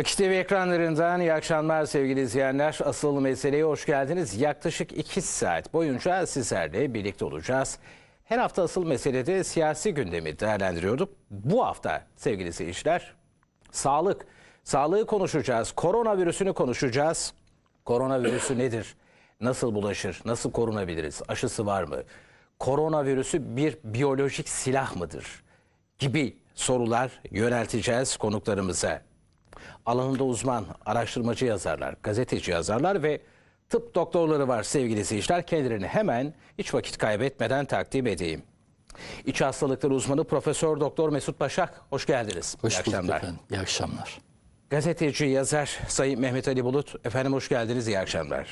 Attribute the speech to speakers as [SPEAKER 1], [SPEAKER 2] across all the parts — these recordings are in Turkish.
[SPEAKER 1] Akış TV ekranlarından iyi akşamlar sevgili izleyenler. Asıl meseleye hoş geldiniz. Yaklaşık 2 saat boyunca sizlerle birlikte olacağız. Her hafta asıl meselede siyasi gündemi değerlendiriyorduk. Bu hafta sevgili seyirciler sağlık. Sağlığı konuşacağız. Koronavirüsünü konuşacağız. Koronavirüsü nedir? Nasıl bulaşır? Nasıl korunabiliriz? Aşısı var mı? Koronavirüsü bir biyolojik silah mıdır? Gibi sorular yönelteceğiz konuklarımıza alanında uzman, araştırmacı yazarlar, gazeteci yazarlar ve tıp doktorları var sevgili seyirciler. Kendilerini hemen hiç vakit kaybetmeden takdim edeyim. İç hastalıkları uzmanı Profesör Doktor Mesut Başak hoş geldiniz. Hoş İyi akşamlar. efendim. İyi akşamlar. Gazeteci, yazar Sayın Mehmet Ali Bulut efendim hoş geldiniz. iyi akşamlar.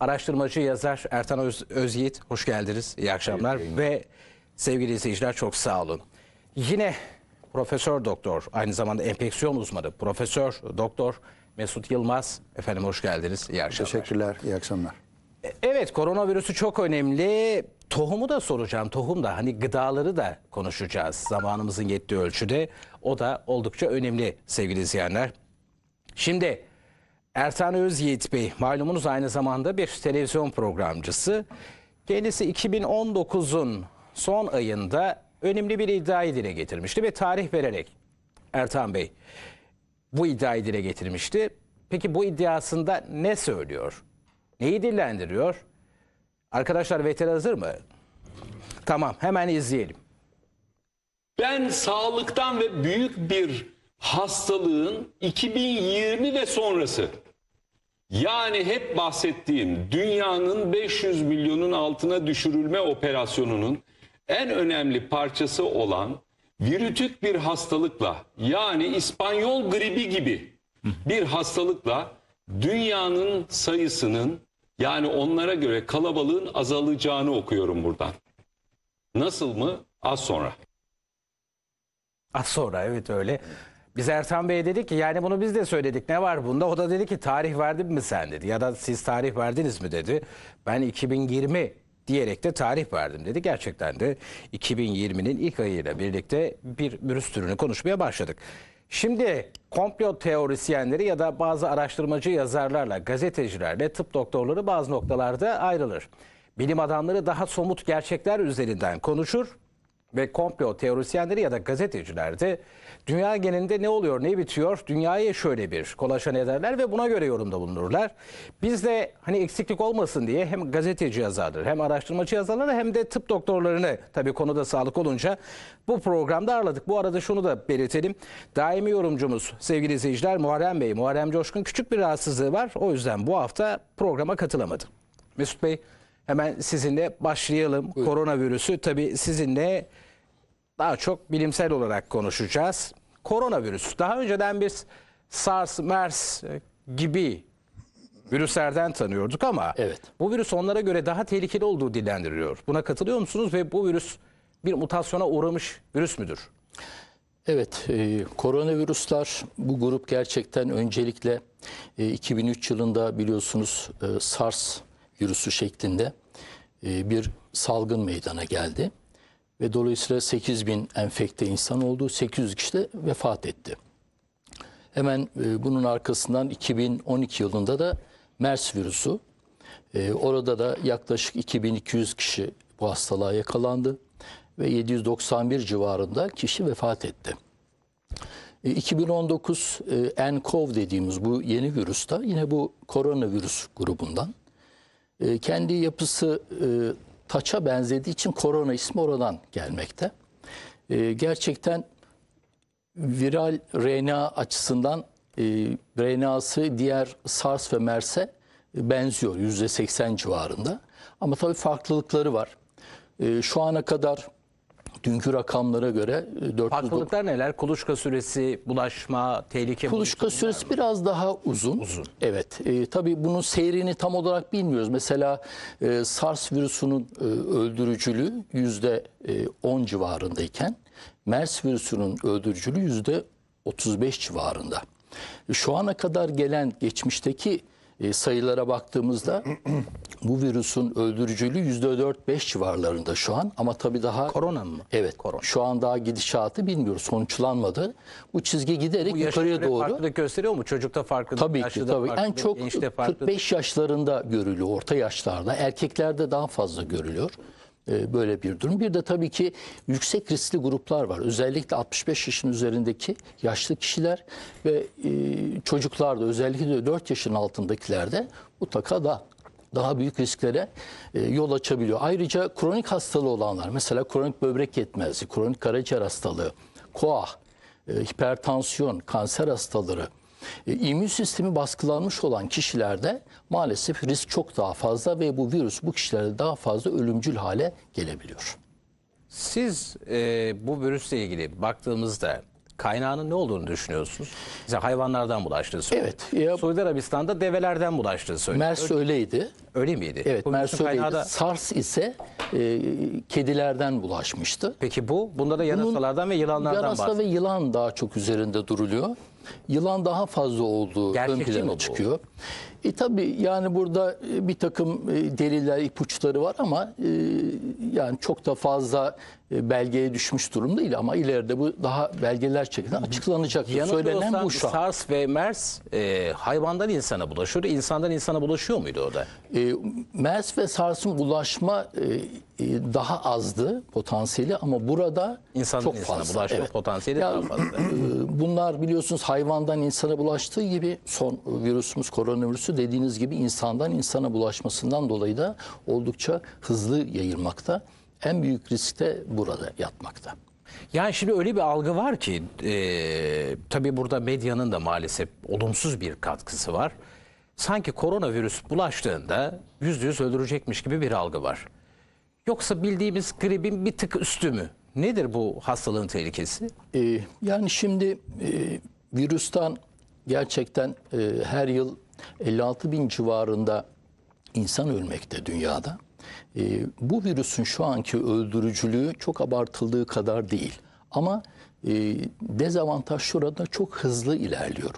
[SPEAKER 1] Araştırmacı, yazar Ertan Öz Özyiğit hoş geldiniz. İyi akşamlar ve sevgili seyirciler çok sağ olun. Yine Profesör Doktor, aynı zamanda enfeksiyon uzmanı Profesör Doktor Mesut Yılmaz. Efendim hoş geldiniz. İyi akşamlar. Teşekkürler. İyi akşamlar. E, evet koronavirüsü çok önemli. Tohumu da soracağım. Tohum da hani gıdaları da konuşacağız zamanımızın yettiği ölçüde. O da oldukça önemli sevgili izleyenler. Şimdi Ertan Özyiğit Bey malumunuz aynı zamanda bir televizyon programcısı. Kendisi 2019'un son ayında önemli bir iddiayı dile getirmişti ve tarih vererek Ertan Bey bu iddiayı dile getirmişti. Peki bu iddiasında ne söylüyor? Neyi dillendiriyor? Arkadaşlar veter hazır mı? Tamam hemen izleyelim.
[SPEAKER 2] Ben sağlıktan ve büyük bir hastalığın 2020 ve sonrası yani hep bahsettiğim dünyanın 500 milyonun altına düşürülme operasyonunun en önemli parçası olan virütük bir hastalıkla yani İspanyol gribi gibi bir hastalıkla dünyanın sayısının yani onlara göre kalabalığın azalacağını okuyorum buradan. Nasıl mı? Az sonra.
[SPEAKER 1] Az sonra evet öyle. Biz Ertan Bey'e dedik ki yani bunu biz de söyledik ne var bunda? O da dedi ki tarih verdin mi sen dedi ya da siz tarih verdiniz mi dedi. Ben 2020 diyerek de tarih verdim dedi. Gerçekten de 2020'nin ilk ayıyla birlikte bir virüs türünü konuşmaya başladık. Şimdi komplo teorisyenleri ya da bazı araştırmacı yazarlarla, gazetecilerle tıp doktorları bazı noktalarda ayrılır. Bilim adamları daha somut gerçekler üzerinden konuşur ve komplo teorisyenleri ya da gazeteciler de dünya genelinde ne oluyor, ne bitiyor, dünyaya şöyle bir kolaçan ederler ve buna göre yorumda bulunurlar. Biz de hani eksiklik olmasın diye hem gazeteci yazarları, hem araştırmacı yazarları hem de tıp doktorlarını tabii konuda sağlık olunca bu programda ağırladık. Bu arada şunu da belirtelim. Daimi yorumcumuz sevgili izleyiciler Muharrem Bey, Muharrem Coşkun küçük bir rahatsızlığı var. O yüzden bu hafta programa katılamadı. Mesut Bey Hemen sizinle başlayalım. Buyurun. Koronavirüsü tabii sizinle daha çok bilimsel olarak konuşacağız. Koronavirüs. Daha önceden biz SARS, MERS e, gibi virüslerden tanıyorduk ama evet. bu virüs onlara göre daha tehlikeli olduğu dilendiriliyor. Buna katılıyor musunuz ve bu virüs bir mutasyona uğramış virüs müdür?
[SPEAKER 3] Evet, e, koronavirüsler bu grup gerçekten öncelikle e, 2003 yılında biliyorsunuz e, SARS virüsü şeklinde e, bir salgın meydana geldi ve dolayısıyla 8 bin enfekte insan oldu. 800 kişi de vefat etti. Hemen e, bunun arkasından 2012 yılında da MERS virüsü. E, orada da yaklaşık 2200 kişi bu hastalığa yakalandı ve 791 civarında kişi vefat etti. 2019 e, nCoV e, dediğimiz bu yeni virüs de yine bu koronavirüs grubundan. E, kendi yapısı e, taça benzediği için korona ismi oradan gelmekte. E, gerçekten viral RNA açısından e, RNA'sı diğer SARS ve MERS'e e, benziyor %80 civarında. Ama tabii farklılıkları var. E, şu ana kadar Dünkü rakamlara göre 400 e, Farklılıklar neler? Kuluçka süresi, bulaşma, tehlike Kuluçka süresi biraz daha uzun. Uzun. Evet. E, tabii bunun seyrini tam olarak bilmiyoruz. Mesela e, SARS virüsünün e, öldürücülüğü %10 e, civarındayken MERS virüsünün öldürücülüğü %35 civarında. Şu ana kadar gelen geçmişteki ee, sayılara baktığımızda bu virüsün öldürücülüğü %4-5 civarlarında şu an ama tabii daha... Korona mı? Evet. Korona. Şu an daha gidişatı bilmiyoruz. Sonuçlanmadı. Bu çizgi giderek bu yukarıya doğru... Farklılık gösteriyor mu? Çocukta farklı, tabii ki, tabii. En çok 45 yaşlarında görülüyor, orta yaşlarda. Erkeklerde daha fazla görülüyor. E, böyle bir durum. Bir de tabii ki yüksek riskli gruplar var. Özellikle 65 yaşın üzerindeki yaşlı kişiler ve e, çocuklarda özellikle de 4 yaşın altındakilerde mutlaka da daha büyük risklere e, yol açabiliyor. Ayrıca kronik hastalığı olanlar mesela kronik böbrek yetmezliği, kronik karaciğer hastalığı, koah, hipertansiyon, kanser hastalığı e, immün sistemi baskılanmış olan kişilerde maalesef risk çok daha fazla ve bu virüs bu kişilerde daha fazla ölümcül hale gelebiliyor.
[SPEAKER 1] Siz e, bu virüsle ilgili baktığımızda kaynağının ne olduğunu düşünüyorsunuz? Mesela hayvanlardan bulaştığı söyleniyor. Evet. Ya, Suudi Arabistan'da
[SPEAKER 3] develerden bulaştığı söyleniyor. Mers öyleydi. Öyle miydi? Evet Bunun Mers öyleydi. Da... SARS ise e, kedilerden bulaşmıştı. Peki bu? Bunda da yanasalardan Bunun, ve yılanlardan bahsediyor. Yanasa ve yılan daha çok üzerinde duruluyor yılan daha fazla olduğu Gerçekçi ön plana çıkıyor. E tabi yani burada e, bir takım e, deliller, ipuçları var ama e, yani çok da fazla belgeye düşmüş durumda değil ama ileride bu daha belgeler şeklinde açıklanacak. Söylenen bu şu an.
[SPEAKER 1] SARS ve MERS e, hayvandan insana bulaşıyor.
[SPEAKER 3] Insandan insana bulaşıyor muydu orada? E, MERS ve SARS'ın bulaşma e, e, daha azdı potansiyeli ama burada insandan çok insana fazla. bulaşma evet. potansiyeli ya, daha fazla. E, bunlar biliyorsunuz hayvandan insana bulaştığı gibi son virüsümüz koronavirüsü virüsü dediğiniz gibi insandan insana bulaşmasından dolayı da oldukça hızlı yayılmakta. En büyük risk de burada yatmakta. Yani şimdi öyle bir algı var ki
[SPEAKER 1] e, tabii burada medyanın da maalesef olumsuz bir katkısı var. Sanki koronavirüs bulaştığında yüzde yüz öldürecekmiş gibi bir algı var.
[SPEAKER 3] Yoksa bildiğimiz gripin bir tık üstü mü? Nedir bu hastalığın tehlikesi? Ee, yani şimdi e, virüsten gerçekten e, her yıl 56 bin civarında insan ölmekte dünyada. E, bu virüsün şu anki öldürücülüğü çok abartıldığı kadar değil. Ama e, dezavantaj şurada çok hızlı ilerliyor.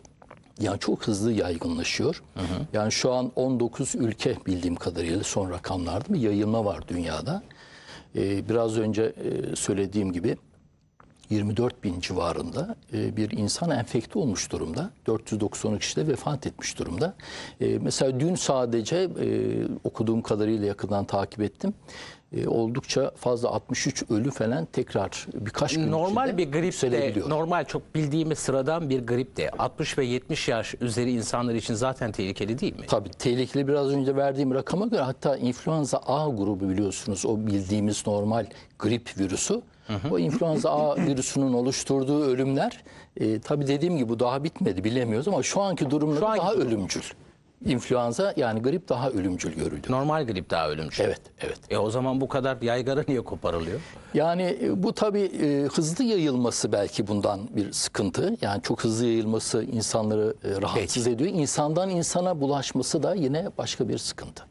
[SPEAKER 3] Yani çok hızlı yaygınlaşıyor. Hı hı. Yani şu an 19 ülke bildiğim kadarıyla son rakamlarda mı yayılma var dünyada. E, biraz önce e, söylediğim gibi 24 bin civarında e, bir insan enfekte olmuş durumda. 490 kişi de vefat etmiş durumda. E, mesela dün sadece e, okuduğum kadarıyla yakından takip ettim oldukça fazla 63 ölü falan tekrar birkaç gün
[SPEAKER 1] normal bir grip de normal çok bildiğimiz sıradan bir grip de 60 ve 70 yaş üzeri insanlar için zaten tehlikeli
[SPEAKER 3] değil mi? Tabii tehlikeli biraz önce verdiğim rakama göre hatta influenza A grubu biliyorsunuz o bildiğimiz normal grip virüsü Hı hı. O influenza A virüsünün oluşturduğu ölümler e, tabii dediğim gibi bu daha bitmedi bilemiyoruz ama şu anki durumda şu anki daha durum. ölümcül. İnfluenza yani grip daha ölümcül görüldü. Normal grip daha ölümcül. Evet, evet. E o zaman bu kadar
[SPEAKER 1] yaygara niye koparılıyor?
[SPEAKER 3] Yani e, bu tabii e, hızlı yayılması belki bundan bir sıkıntı. Yani çok hızlı yayılması insanları e, rahatsız Peki. ediyor. İnsandan insana bulaşması da yine başka bir sıkıntı.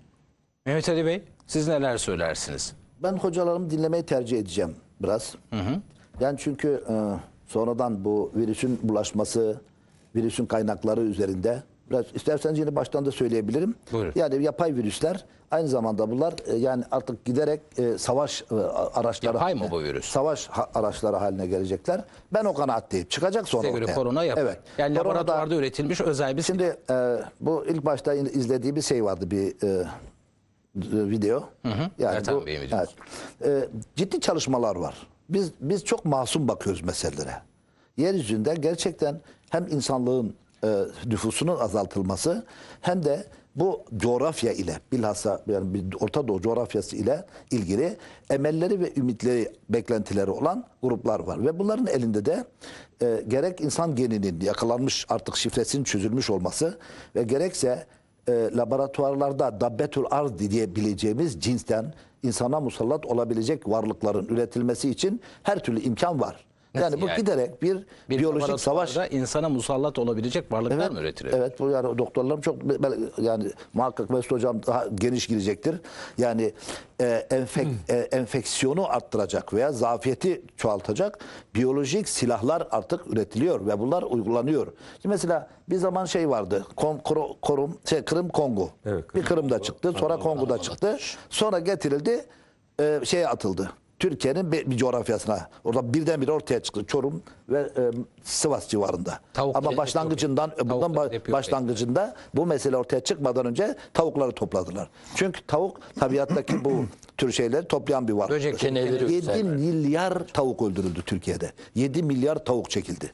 [SPEAKER 1] Mehmet Ali Bey siz neler söylersiniz? Ben
[SPEAKER 4] hocalarımı dinlemeyi tercih edeceğim biraz. Hı hı. Yani çünkü e, sonradan bu virüsün bulaşması, virüsün kaynakları üzerinde biraz isterseniz yine baştan da söyleyebilirim. Buyurun. Yani yapay virüsler aynı zamanda bunlar e, yani artık giderek e, savaş e, araçları yapay mı bu virüs? Savaş ha, araçları haline gelecekler. Ben o kanaatteyim. Çıkacak sonra. Size göre ortaya. korona yapay. Evet. Yani Koronada, laboratuvarda üretilmiş özel bir Şimdi şey. e, bu ilk başta izlediği bir şey vardı bir e, video. Hı hı. Yani Ertan bu, Bey'im evet. e, ciddi çalışmalar var. Biz biz çok masum bakıyoruz meselelere. Yeryüzünde gerçekten hem insanlığın e, nüfusunun azaltılması hem de bu coğrafya ile bilhassa yani Orta Doğu coğrafyası ile ilgili emelleri ve ümitleri, beklentileri olan gruplar var. Ve bunların elinde de e, gerek insan geninin yakalanmış artık şifresinin çözülmüş olması ve gerekse e, laboratuvarlarda dabbetül arz diyebileceğimiz cinsten insana musallat olabilecek varlıkların üretilmesi için her türlü imkan var. Nasıl yani bu yani? giderek bir, bir biyolojik
[SPEAKER 1] savaş insana musallat olabilecek varlıklar evet, mı
[SPEAKER 4] üretiliyor? Evet bu yani doktorlarım çok yani muhakkak Mesut hocam daha geniş girecektir. Yani e, enfek, hmm. e, enfeksiyonu arttıracak veya zafiyeti çoğaltacak biyolojik silahlar artık üretiliyor ve bunlar uygulanıyor. Şimdi mesela bir zaman şey vardı. Kon, kro, korum, şey, Kırım Kongo. Evet, Kırım, bir Kırım'da Kongo. çıktı, sonra Kongo'da çıktı. Sonra getirildi, e, şeye atıldı Türkiye'nin bir, coğrafyasına. Orada birdenbire ortaya çıktı Çorum ve e, Sivas civarında. Tavukları Ama başlangıcından yapıyor. bundan ba başlangıcında yani. bu mesele ortaya çıkmadan önce tavukları topladılar. Çünkü tavuk tabiattaki bu tür şeyleri toplayan bir varlık. Böcek keneleri 7 milyar tavuk öldürüldü Türkiye'de. 7 milyar tavuk çekildi.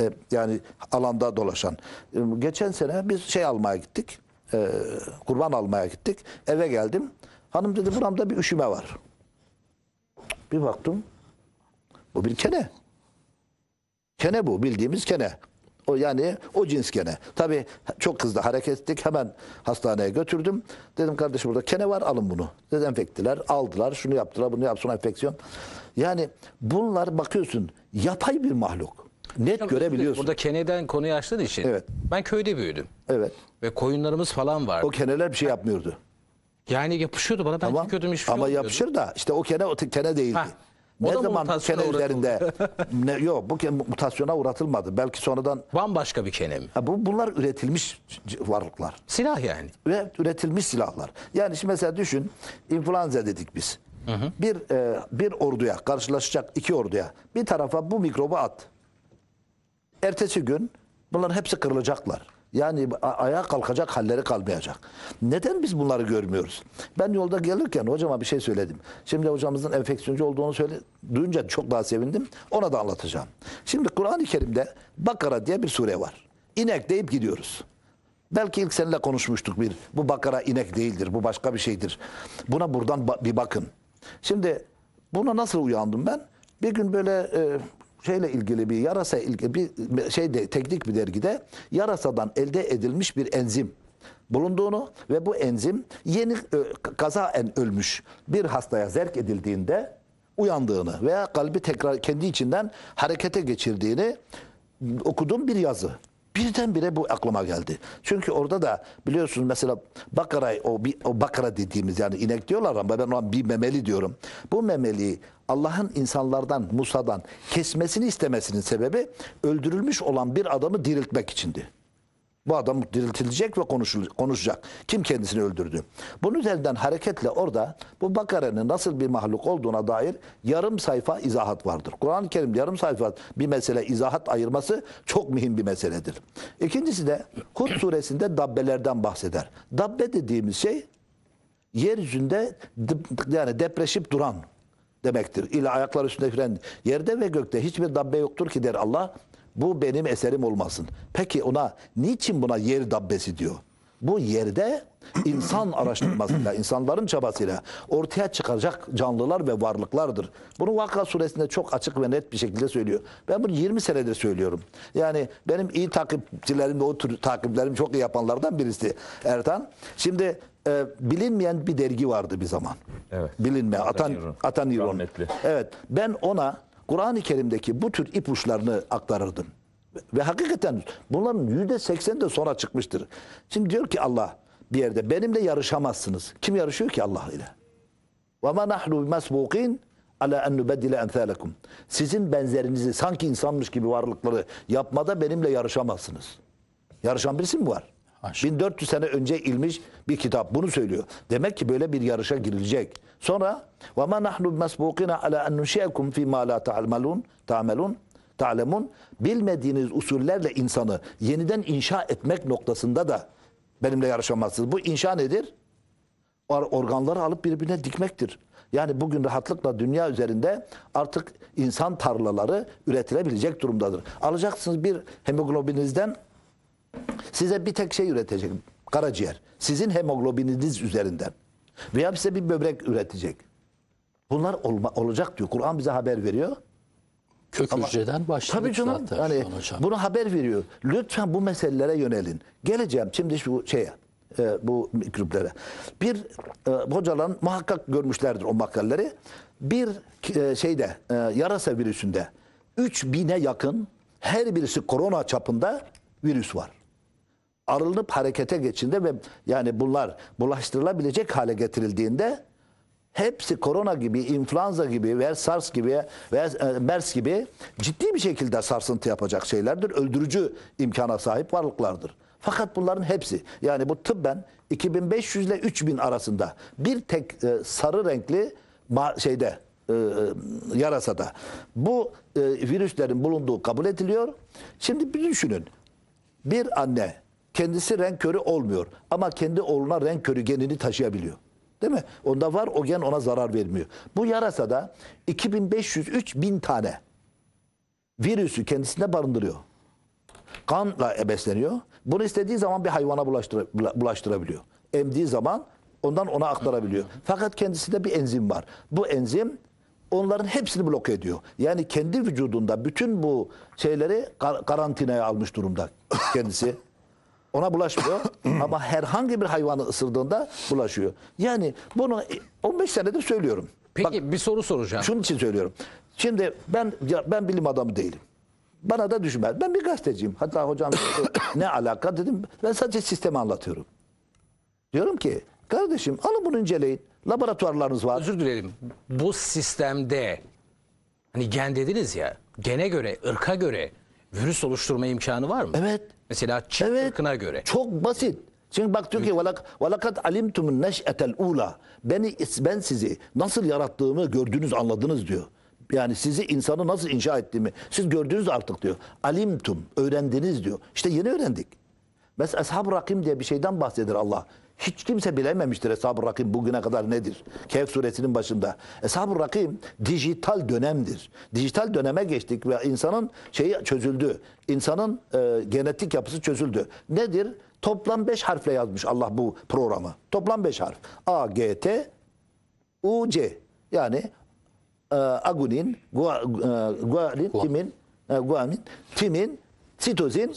[SPEAKER 4] E, yani alanda dolaşan. E, geçen sene biz şey almaya gittik. E, kurban almaya gittik. Eve geldim. Hanım dedi buramda bir üşüme var. Bir baktım bu bir kene. Kene bu bildiğimiz kene. O yani o cins kene. Tabii çok hızlı hareket ettik. Hemen hastaneye götürdüm. Dedim kardeşim burada kene var alın bunu. Dezenfektiler, aldılar, şunu yaptılar, bunu yaptılar, enfeksiyon. Yani bunlar bakıyorsun yapay bir mahluk.
[SPEAKER 1] Net ya, görebiliyorsun. Burada keneden konuyu açtığın için. Evet. Ben köyde büyüdüm. Evet. Ve koyunlarımız falan vardı. O keneler bir şey yapmıyordu. Yani yapışıyordu bana ben tamam. kötüymüş şey Ama yapışır da
[SPEAKER 4] işte o kene o kene değildi. Heh. O ne zaman kene üzerinde ne, yok bu kene mutasyona uğratılmadı. Belki sonradan bambaşka bir kene mi? Ha, bu bunlar üretilmiş varlıklar. Silah yani. Ve üretilmiş silahlar. Yani şimdi mesela düşün influenza dedik biz. Hı hı. Bir e, bir orduya karşılaşacak iki orduya bir tarafa bu mikrobu at. Ertesi gün bunların hepsi kırılacaklar. Yani ayağa kalkacak halleri kalmayacak. Neden biz bunları görmüyoruz? Ben yolda gelirken hocama bir şey söyledim. Şimdi hocamızın enfeksiyoncu olduğunu söyle, duyunca çok daha sevindim. Ona da anlatacağım. Şimdi Kur'an-ı Kerim'de Bakara diye bir sure var. İnek deyip gidiyoruz. Belki ilk seninle konuşmuştuk bir. Bu Bakara inek değildir. Bu başka bir şeydir. Buna buradan bir bakın. Şimdi buna nasıl uyandım ben? Bir gün böyle e, şeyle ilgili bir yarasa ilgili bir şeyde teknik bir dergide yarasadan elde edilmiş bir enzim bulunduğunu ve bu enzim yeni e, kazaen ölmüş bir hastaya zerk edildiğinde uyandığını veya kalbi tekrar kendi içinden harekete geçirdiğini okuduğum bir yazı. Birdenbire bu aklıma geldi. Çünkü orada da biliyorsunuz mesela Bakara'yı o, bir, o Bakara dediğimiz yani inek diyorlar ama ben ona bir memeli diyorum. Bu memeliyi Allah'ın insanlardan, Musa'dan kesmesini istemesinin sebebi öldürülmüş olan bir adamı diriltmek içindi. Bu adam diriltilecek ve konuşacak. Kim kendisini öldürdü? Bunun üzerinden hareketle orada bu Bakara'nın nasıl bir mahluk olduğuna dair yarım sayfa izahat vardır. Kur'an-ı Kerim yarım sayfa bir mesele izahat ayırması çok mühim bir meseledir. İkincisi de Hud suresinde dabbelerden bahseder. Dabbe dediğimiz şey yeryüzünde yani depreşip duran demektir. İle ayaklar üstünde fren yerde ve gökte hiçbir dabbe yoktur ki der Allah. Bu benim eserim olmasın. Peki ona niçin buna yer dabbesi diyor? Bu yerde insan araştırmasıyla, insanların çabasıyla ortaya çıkacak canlılar ve varlıklardır. Bunu Vakka suresinde çok açık ve net bir şekilde söylüyor. Ben bunu 20 senedir söylüyorum. Yani benim iyi takipçilerim ve o tür takiplerim çok iyi yapanlardan birisi Ertan. Şimdi e, bilinmeyen bir dergi vardı bir zaman. Evet. Bilinme. Atan Atan Iron. Evet. Ben ona Kur'an-ı Kerim'deki bu tür ipuçlarını aktarırdın. Ve hakikaten bunların yüzde seksen de sonra çıkmıştır. Şimdi diyor ki Allah bir yerde benimle yarışamazsınız. Kim yarışıyor ki Allah ile? وَمَا نَحْنُ بِمَسْبُقِينَ ala en nubeddile emsalekum. Sizin benzerinizi sanki insanmış gibi varlıkları yapmada benimle yarışamazsınız. Yarışan birisi mi var? Aşk. 1400 sene önce ilmiş bir kitap bunu söylüyor. Demek ki böyle bir yarışa girilecek. Sonra ve ma nahnu mesbukina ala en nuşiyekum fi ma la ta'malun ta'malun ta'lemun bilmediğiniz usullerle insanı yeniden inşa etmek noktasında da benimle yarışamazsınız. Bu inşa nedir? Organları alıp birbirine dikmektir. Yani bugün rahatlıkla dünya üzerinde artık insan tarlaları üretilebilecek durumdadır. Alacaksınız bir hemoglobinizden Size bir tek şey üretecek. Karaciğer. Sizin hemoglobininiz üzerinden. Veya size bir böbrek üretecek. Bunlar olma, olacak diyor. Kur'an bize haber veriyor. Kök hücreden başladık tabii canım, zaten. Hani, bunu haber veriyor. Lütfen bu meselelere yönelin. Geleceğim şimdi şu şeye e, bu mikroplara. Bir e, hocaların muhakkak görmüşlerdir o makaleleri. Bir e, şeyde e, yarasa virüsünde 3000'e yakın her birisi korona çapında virüs var arınıp harekete geçinde ve yani bunlar bulaştırılabilecek hale getirildiğinde hepsi korona gibi, influenza gibi ve SARS gibi ve e, MERS gibi ciddi bir şekilde sarsıntı yapacak şeylerdir. Öldürücü imkana sahip varlıklardır. Fakat bunların hepsi yani bu tıbben 2500 ile 3000 arasında bir tek e, sarı renkli şeyde e, e, yarasada bu e, virüslerin bulunduğu kabul ediliyor. Şimdi bir düşünün. Bir anne Kendisi renk körü olmuyor ama kendi oğluna renk körü genini taşıyabiliyor. Değil mi? Onda var o gen ona zarar vermiyor. Bu yarasada 2500-3000 tane virüsü kendisinde barındırıyor. Kanla besleniyor. Bunu istediği zaman bir hayvana bulaştıra, bulaştırabiliyor. Emdiği zaman ondan ona aktarabiliyor. Fakat kendisinde bir enzim var. Bu enzim onların hepsini bloke ediyor. Yani kendi vücudunda bütün bu şeyleri kar karantinaya almış durumda kendisi ona bulaşmıyor. Ama herhangi bir hayvanı ısırdığında bulaşıyor. Yani bunu 15 e, senedir söylüyorum. Peki Bak, bir soru soracağım. Şunun için söylüyorum. Şimdi ben ben bilim adamı değilim. Bana da düşünmez. Ben bir gazeteciyim. Hatta hocam ne alaka dedim. Ben sadece sistemi anlatıyorum.
[SPEAKER 1] Diyorum ki kardeşim alın bunu inceleyin. Laboratuvarlarınız var. Özür dilerim. Bu sistemde hani gen dediniz ya. Gene göre, ırka göre virüs oluşturma imkanı var mı? Evet. Mesela Çıkırkına evet, göre. Çok basit. Çünkü bak diyor
[SPEAKER 4] ki velak velakat alimtumun neş'etel ula. Beni ben sizi nasıl yarattığımı gördünüz, anladınız diyor. Yani sizi insanı nasıl inşa ettiğimi siz gördünüz artık diyor. Alimtum öğrendiniz diyor. İşte yeni öğrendik. Mes ashab rakim diye bir şeyden bahseder Allah. Hiç kimse bilememiştir Eshab-ı Rakim bugüne kadar nedir? Kehf suresinin başında. Eshab-ı Rakim dijital dönemdir. Dijital döneme geçtik ve insanın şeyi çözüldü. İnsanın e, genetik yapısı çözüldü. Nedir? Toplam beş harfle yazmış Allah bu programı. Toplam beş harf. A, G, T, U, C. Yani e, agunin, gua, e, gualin, timin, e, guamin, timin, sitozin,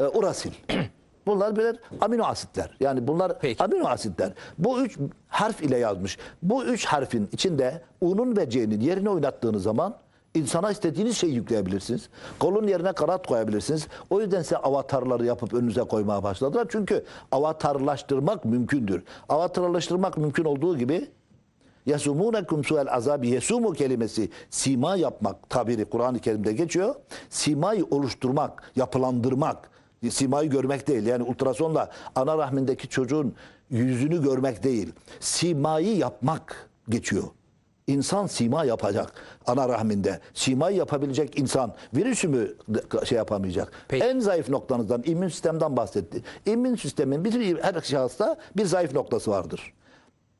[SPEAKER 4] e, urasil. Bunlar birer amino asitler. Yani bunlar Peki. amino asitler. Bu üç harf ile yazmış. Bu üç harfin içinde U'nun ve C'nin yerini oynattığınız zaman insana istediğiniz şeyi yükleyebilirsiniz. Kolun yerine karat koyabilirsiniz. O yüzden size avatarları yapıp önünüze koymaya başladılar. Çünkü avatarlaştırmak mümkündür. Avatarlaştırmak mümkün olduğu gibi Yesumunekum suel azabi yesumu kelimesi sima yapmak tabiri Kur'an-ı Kerim'de geçiyor. Simayı oluşturmak, yapılandırmak, Simayı görmek değil. Yani ultrasonla ana rahmindeki çocuğun yüzünü görmek değil. Simayı yapmak geçiyor. İnsan sima yapacak ana rahminde. Simayı yapabilecek insan virüsü mü şey yapamayacak? Peki. En zayıf noktanızdan immün sistemden bahsetti. İmmün sistemin bütün her şahısta bir zayıf noktası vardır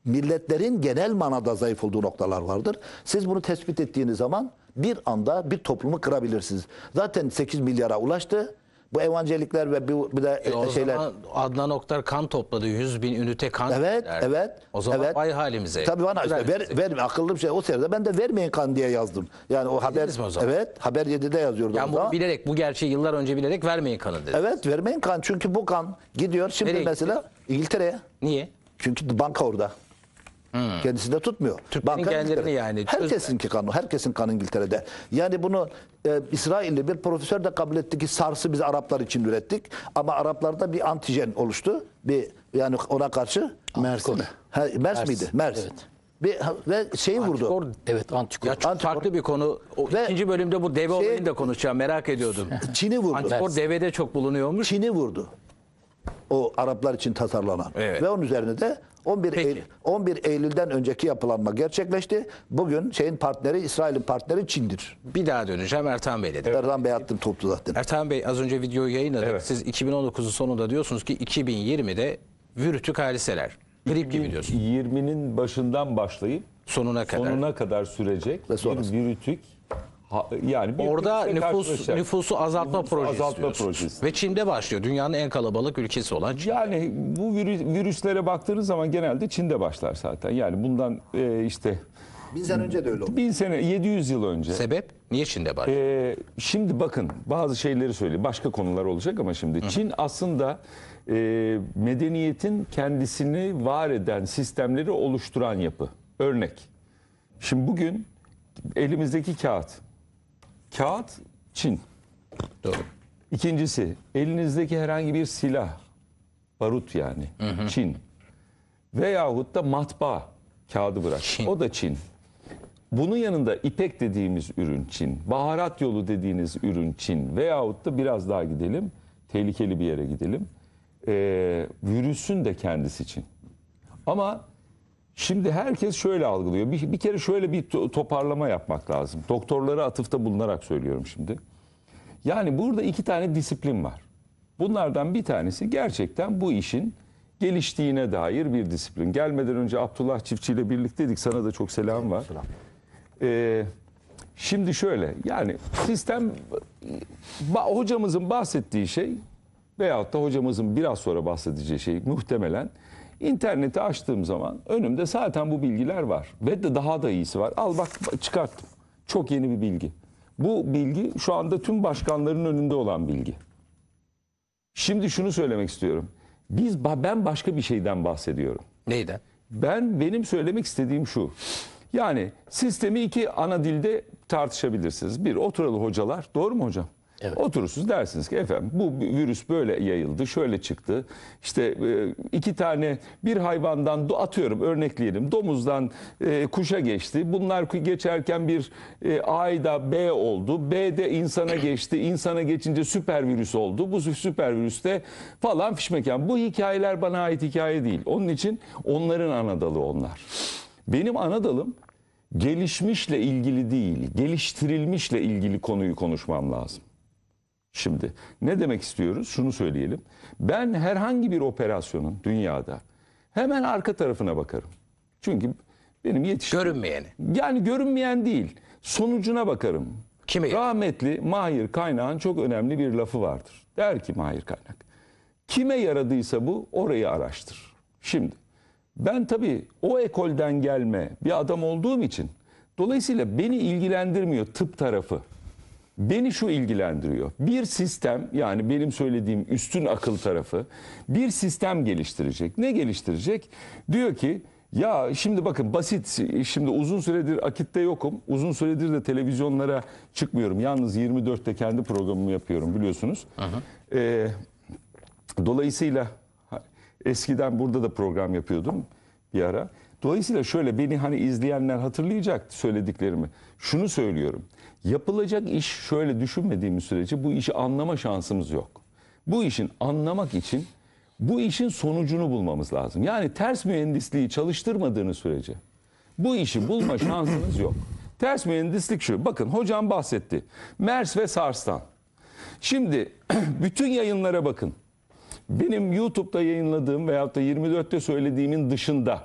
[SPEAKER 4] milletlerin genel manada zayıf olduğu noktalar vardır. Siz bunu tespit ettiğiniz zaman bir anda bir toplumu kırabilirsiniz. Zaten 8 milyara ulaştı. Bu evangelikler ve bir, bir de e, o e, şeyler. Zaman
[SPEAKER 1] Adnan Oktar kan topladı. 100 bin ünite kan. Evet, verdi. evet. O zaman evet. vay halimize. Tabii bana işte, ver, şey. ver, akıllı bir şey. O
[SPEAKER 4] sırada ben de vermeyin kan diye yazdım. Yani o, o haber. O zaman? Evet. Haber 7'de yazıyordum. Yani bu bilerek bu gerçeği yıllar önce bilerek vermeyin kanı dedi. Evet vermeyin kan. Çünkü bu kan gidiyor şimdi Nereye mesela gidiyor? İngiltere'ye. Niye? Çünkü banka orada. Hmm. Kendisi de tutmuyor. Türklerin genlerini yani. Herkesinki kanun. Herkesin kanı İngiltere'de. Yani bunu e, İsrailli bir profesör de kabul etti ki sarsı biz Araplar için ürettik. Ama Araplarda bir antijen oluştu. Bir yani ona karşı Mersin'de. Ha, Mers, Mers miydi? Mers. Evet. Bir, ve şeyi vurdu. Antikor,
[SPEAKER 1] evet antikor. Ya çok antikor. farklı bir konu. O ve ikinci bölümde bu deve şey, olayını da konuşacağım merak ediyordum. Çin'i vurdu. Antikor evet.
[SPEAKER 4] devede çok bulunuyormuş. Çin'i vurdu o Araplar için tasarlanan. Evet. Ve onun üzerine de 11 Eylül, 11 Eylül'den önceki yapılanma gerçekleşti. Bugün şeyin partneri İsrail'in partneri Çin'dir.
[SPEAKER 1] Bir daha döneceğim Ertan Bey'le. Evet. Ertan Bey attım toplu zaten. Ertan Bey az önce videoyu yayınladık. Evet. Siz 2019'un sonunda diyorsunuz ki 2020'de
[SPEAKER 2] virütük haliseler. Grip gibi diyorsunuz. 20'nin başından başlayıp sonuna kadar sonuna kadar sürecek Ve bir virütük yani büyük Orada nüfus nüfusu
[SPEAKER 1] azaltma
[SPEAKER 4] Nüfus projesi azaltma diyorsunuz.
[SPEAKER 2] projesi. Ve Çin'de başlıyor. Dünyanın en kalabalık ülkesi olan Çin. Yani bu virüs, virüslere baktığınız zaman genelde Çin'de başlar zaten. Yani bundan e, işte Bin sene önce de öyle oldu. bin sene 700 yıl önce. Sebep niye Çin'de başlıyor? Ee, şimdi bakın bazı şeyleri söyleyeyim. Başka konular olacak ama şimdi. Çin aslında e, medeniyetin kendisini var eden sistemleri oluşturan yapı. Örnek. Şimdi bugün elimizdeki kağıt. Kağıt Çin. Doğru. İkincisi elinizdeki herhangi bir silah, barut yani hı hı. Çin. Veyahut da matbaa kağıdı bırak. Çin. O da Çin. Bunun yanında ipek dediğimiz ürün Çin, baharat yolu dediğiniz ürün Çin veyahut da biraz daha gidelim, tehlikeli bir yere gidelim. Ee, virüsün de kendisi Çin. Ama Şimdi herkes şöyle algılıyor. Bir, bir kere şöyle bir toparlama yapmak lazım. Doktorlara atıfta bulunarak söylüyorum şimdi. Yani burada iki tane disiplin var. Bunlardan bir tanesi gerçekten bu işin geliştiğine dair bir disiplin. Gelmeden önce Abdullah Çiftçi ile birlikteydik. Sana da çok selam var. Selam. Ee, şimdi şöyle yani sistem hocamızın bahsettiği şey veyahut da hocamızın biraz sonra bahsedeceği şey muhtemelen İnterneti açtığım zaman önümde zaten bu bilgiler var. Ve de daha da iyisi var. Al bak çıkarttım. Çok yeni bir bilgi. Bu bilgi şu anda tüm başkanların önünde olan bilgi. Şimdi şunu söylemek istiyorum. Biz ben başka bir şeyden bahsediyorum. Neyden? Ben benim söylemek istediğim şu. Yani sistemi iki ana dilde tartışabilirsiniz. Bir, oturalı hocalar. Doğru mu hocam? Evet. Oturursunuz dersiniz ki efendim bu virüs böyle yayıldı, şöyle çıktı. İşte e, iki tane bir hayvandan atıyorum örnekleyelim domuzdan e, kuşa geçti. Bunlar geçerken bir e, A'da B oldu. B de insana geçti. İnsana geçince süper virüs oldu. Bu süper virüste falan fişmeken. Bu hikayeler bana ait hikaye değil. Onun için onların anadalı onlar. Benim anadalım gelişmişle ilgili değil, geliştirilmişle ilgili konuyu konuşmam lazım. Şimdi ne demek istiyoruz? Şunu söyleyelim. Ben herhangi bir operasyonun dünyada hemen arka tarafına bakarım. Çünkü benim yetiştiğim... Görünmeyeni. Yani görünmeyen değil. Sonucuna bakarım. Kimi? Rahmetli Mahir Kaynak'ın çok önemli bir lafı vardır. Der ki Mahir Kaynak. Kime yaradıysa bu orayı araştır. Şimdi ben tabii o ekolden gelme bir adam olduğum için dolayısıyla beni ilgilendirmiyor tıp tarafı. Beni şu ilgilendiriyor. Bir sistem yani benim söylediğim üstün akıl tarafı bir sistem geliştirecek. Ne geliştirecek? Diyor ki ya şimdi bakın basit şimdi uzun süredir akitte yokum. Uzun süredir de televizyonlara çıkmıyorum. Yalnız 24'te kendi programımı yapıyorum biliyorsunuz. Ee, dolayısıyla eskiden burada da program yapıyordum bir ara. Dolayısıyla şöyle beni hani izleyenler hatırlayacak söylediklerimi. Şunu söylüyorum. Yapılacak iş şöyle düşünmediğimiz sürece bu işi anlama şansımız yok. Bu işin anlamak için bu işin sonucunu bulmamız lazım. Yani ters mühendisliği çalıştırmadığınız sürece bu işi bulma şansınız yok. Ters mühendislik şu. Bakın hocam bahsetti. MERS ve SARS'tan. Şimdi bütün yayınlara bakın. Benim YouTube'da yayınladığım veyahut da 24'te söylediğimin dışında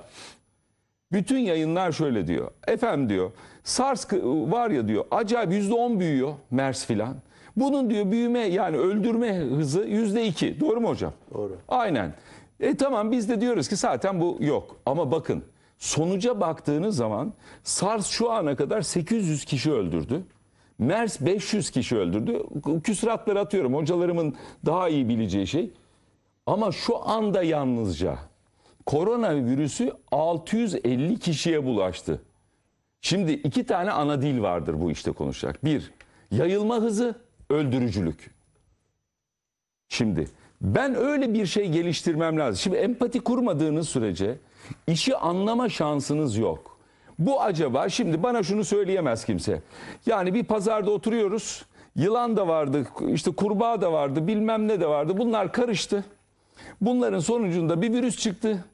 [SPEAKER 2] bütün yayınlar şöyle diyor. Efendim diyor SARS var ya diyor acayip %10 büyüyor MERS filan. Bunun diyor büyüme yani öldürme hızı %2. Doğru mu hocam? Doğru. Aynen. E tamam biz de diyoruz ki zaten bu yok. Ama bakın sonuca baktığınız zaman SARS şu ana kadar 800 kişi öldürdü. MERS 500 kişi öldürdü. Küsuratları atıyorum hocalarımın daha iyi bileceği şey. Ama şu anda yalnızca koronavirüsü 650 kişiye bulaştı. Şimdi iki tane ana dil vardır bu işte konuşacak. Bir, yayılma hızı, öldürücülük. Şimdi ben öyle bir şey geliştirmem lazım. Şimdi empati kurmadığınız sürece işi anlama şansınız yok. Bu acaba şimdi bana şunu söyleyemez kimse. Yani bir pazarda oturuyoruz. Yılan da vardı, işte kurbağa da vardı, bilmem ne de vardı. Bunlar karıştı. Bunların sonucunda bir virüs çıktı.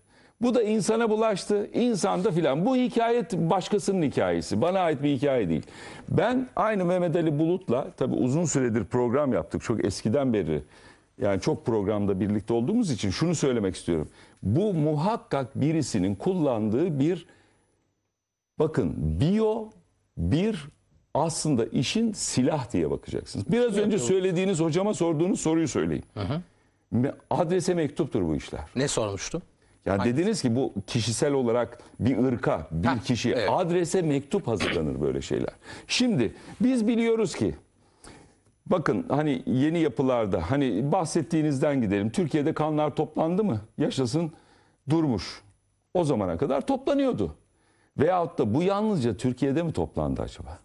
[SPEAKER 2] Bu da insana bulaştı, insanda filan. Bu hikaye başkasının hikayesi. Bana ait bir hikaye değil. Ben aynı Mehmet Ali Bulut'la, tabii uzun süredir program yaptık. Çok eskiden beri, yani çok programda birlikte olduğumuz için şunu söylemek istiyorum. Bu muhakkak birisinin kullandığı bir, bakın bio bir aslında işin silah diye bakacaksınız. Biraz önce söylediğiniz hocama sorduğunuz soruyu söyleyeyim. Hı hı. Adrese mektuptur bu işler. Ne sormuştu? Ya Hangisi? dediniz ki bu kişisel olarak bir ırka, bir Heh, kişi evet. adrese mektup hazırlanır böyle şeyler. Şimdi biz biliyoruz ki bakın hani yeni yapılarda hani bahsettiğinizden gidelim. Türkiye'de kanlar toplandı mı? Yaşasın durmuş. O zamana kadar toplanıyordu. Veyahut da bu yalnızca Türkiye'de mi toplandı acaba?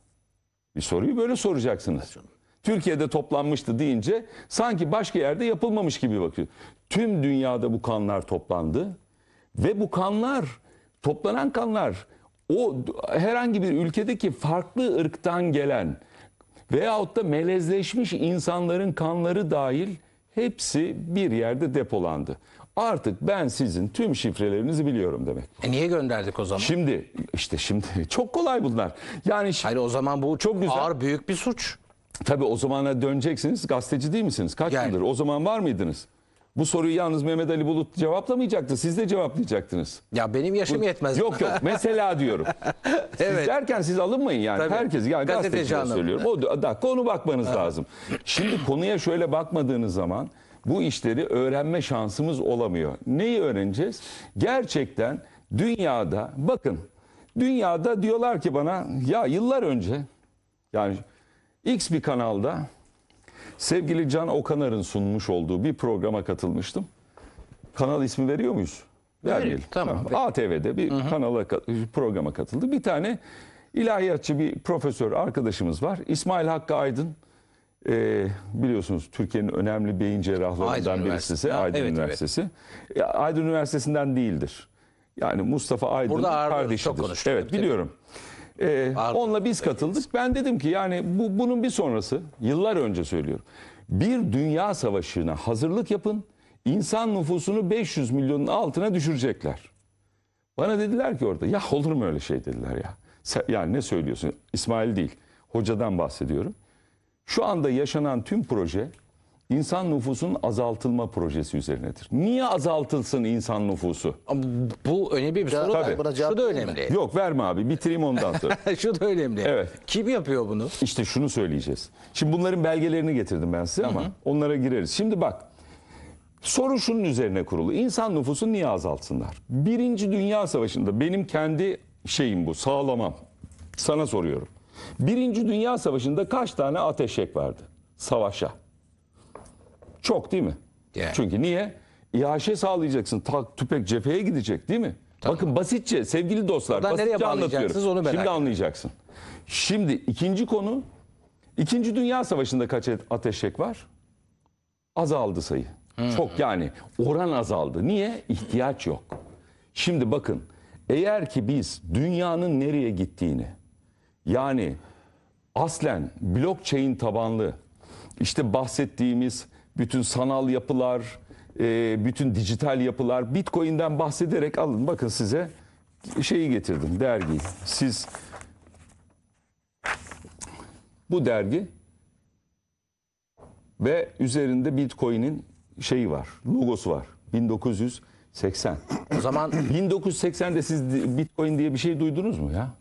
[SPEAKER 2] Bir soruyu böyle soracaksınız. Türkiye'de toplanmıştı deyince sanki başka yerde yapılmamış gibi bakıyor. Tüm dünyada bu kanlar toplandı ve bu kanlar, toplanan kanlar o herhangi bir ülkedeki farklı ırktan gelen veyahut da melezleşmiş insanların kanları dahil hepsi bir yerde depolandı. Artık ben sizin tüm şifrelerinizi biliyorum demek. E niye gönderdik o zaman? Şimdi işte şimdi çok kolay bunlar. Yani şimdi, Hayır o zaman bu çok güzel. ağır büyük bir suç. Tabii o zamana döneceksiniz. Gazeteci değil misiniz? Kaç yani. yıldır? O zaman var mıydınız? Bu soruyu yalnız Mehmet Ali Bulut cevaplamayacaktı. Siz de cevaplayacaktınız. Ya benim yaşım Bu, yetmez. Yok yok mesela diyorum. evet. Siz derken siz alınmayın yani. Tabii. Herkes yani gazeteciler söylüyorum. O dakika onu bakmanız lazım. Şimdi konuya şöyle bakmadığınız zaman bu işleri öğrenme şansımız olamıyor. Neyi öğreneceğiz? Gerçekten dünyada bakın dünyada diyorlar ki bana ya yıllar önce yani X bir kanalda Sevgili Can Okanar'ın sunmuş olduğu bir programa katılmıştım. Kanal ismi veriyor muyuz? Vermeyelim. Tamam. tamam. ATV'de bir Hı-hı. kanala programa katıldı. Bir tane ilahiyatçı bir profesör arkadaşımız var. İsmail Hakkı Aydın. E, biliyorsunuz Türkiye'nin önemli beyin cerrahlarından birisi Aydın evet, Üniversitesi. Evet. Aydın Üniversitesi'nden değildir. Yani Mustafa Aydın Burada kardeşidir. Çok evet biliyorum. Evet. Ee, onunla biz katıldık. Ben dedim ki yani bu bunun bir sonrası yıllar önce söylüyorum. Bir dünya savaşına hazırlık yapın. İnsan nüfusunu 500 milyonun altına düşürecekler. Bana dediler ki orada ya olur mu öyle şey dediler ya. Sen, yani ne söylüyorsun? İsmail değil. Hocadan bahsediyorum. Şu anda yaşanan tüm proje insan nüfusun azaltılma projesi üzerinedir. Niye azaltılsın insan nüfusu? bu önemli bir soru. Tabii. Buna cevap Şu da önemli. Yok verme abi bitireyim ondan sonra. Şu da önemli. Evet. Kim yapıyor bunu? İşte şunu söyleyeceğiz. Şimdi bunların belgelerini getirdim ben size ama Hı -hı. onlara gireriz. Şimdi bak Soru şunun üzerine kurulu. İnsan nüfusu niye azaltsınlar? Birinci Dünya Savaşı'nda benim kendi şeyim bu sağlamam. Sana soruyorum. Birinci Dünya Savaşı'nda kaç tane ateşek vardı? Savaşa. Çok değil mi? Yani. Çünkü niye? İhaşe sağlayacaksın. Tak, tüpek cepheye gidecek değil mi? Tabii. Bakın basitçe sevgili dostlar Buradan basitçe nereye anlatıyorum. Onu merak Şimdi anlayacaksın. Şimdi ikinci konu. İkinci Dünya Savaşı'nda kaç ateşek var? Azaldı sayı. Hmm. Çok yani oran azaldı. Niye? İhtiyaç yok. Şimdi bakın eğer ki biz dünyanın nereye gittiğini yani aslen blockchain tabanlı işte bahsettiğimiz bütün sanal yapılar, e, bütün dijital yapılar, Bitcoin'den bahsederek alın. Bakın size şeyi getirdim, dergi. Siz bu dergi ve üzerinde Bitcoin'in şeyi var, logosu var. 1980. O zaman 1980'de siz Bitcoin diye bir şey duydunuz mu ya?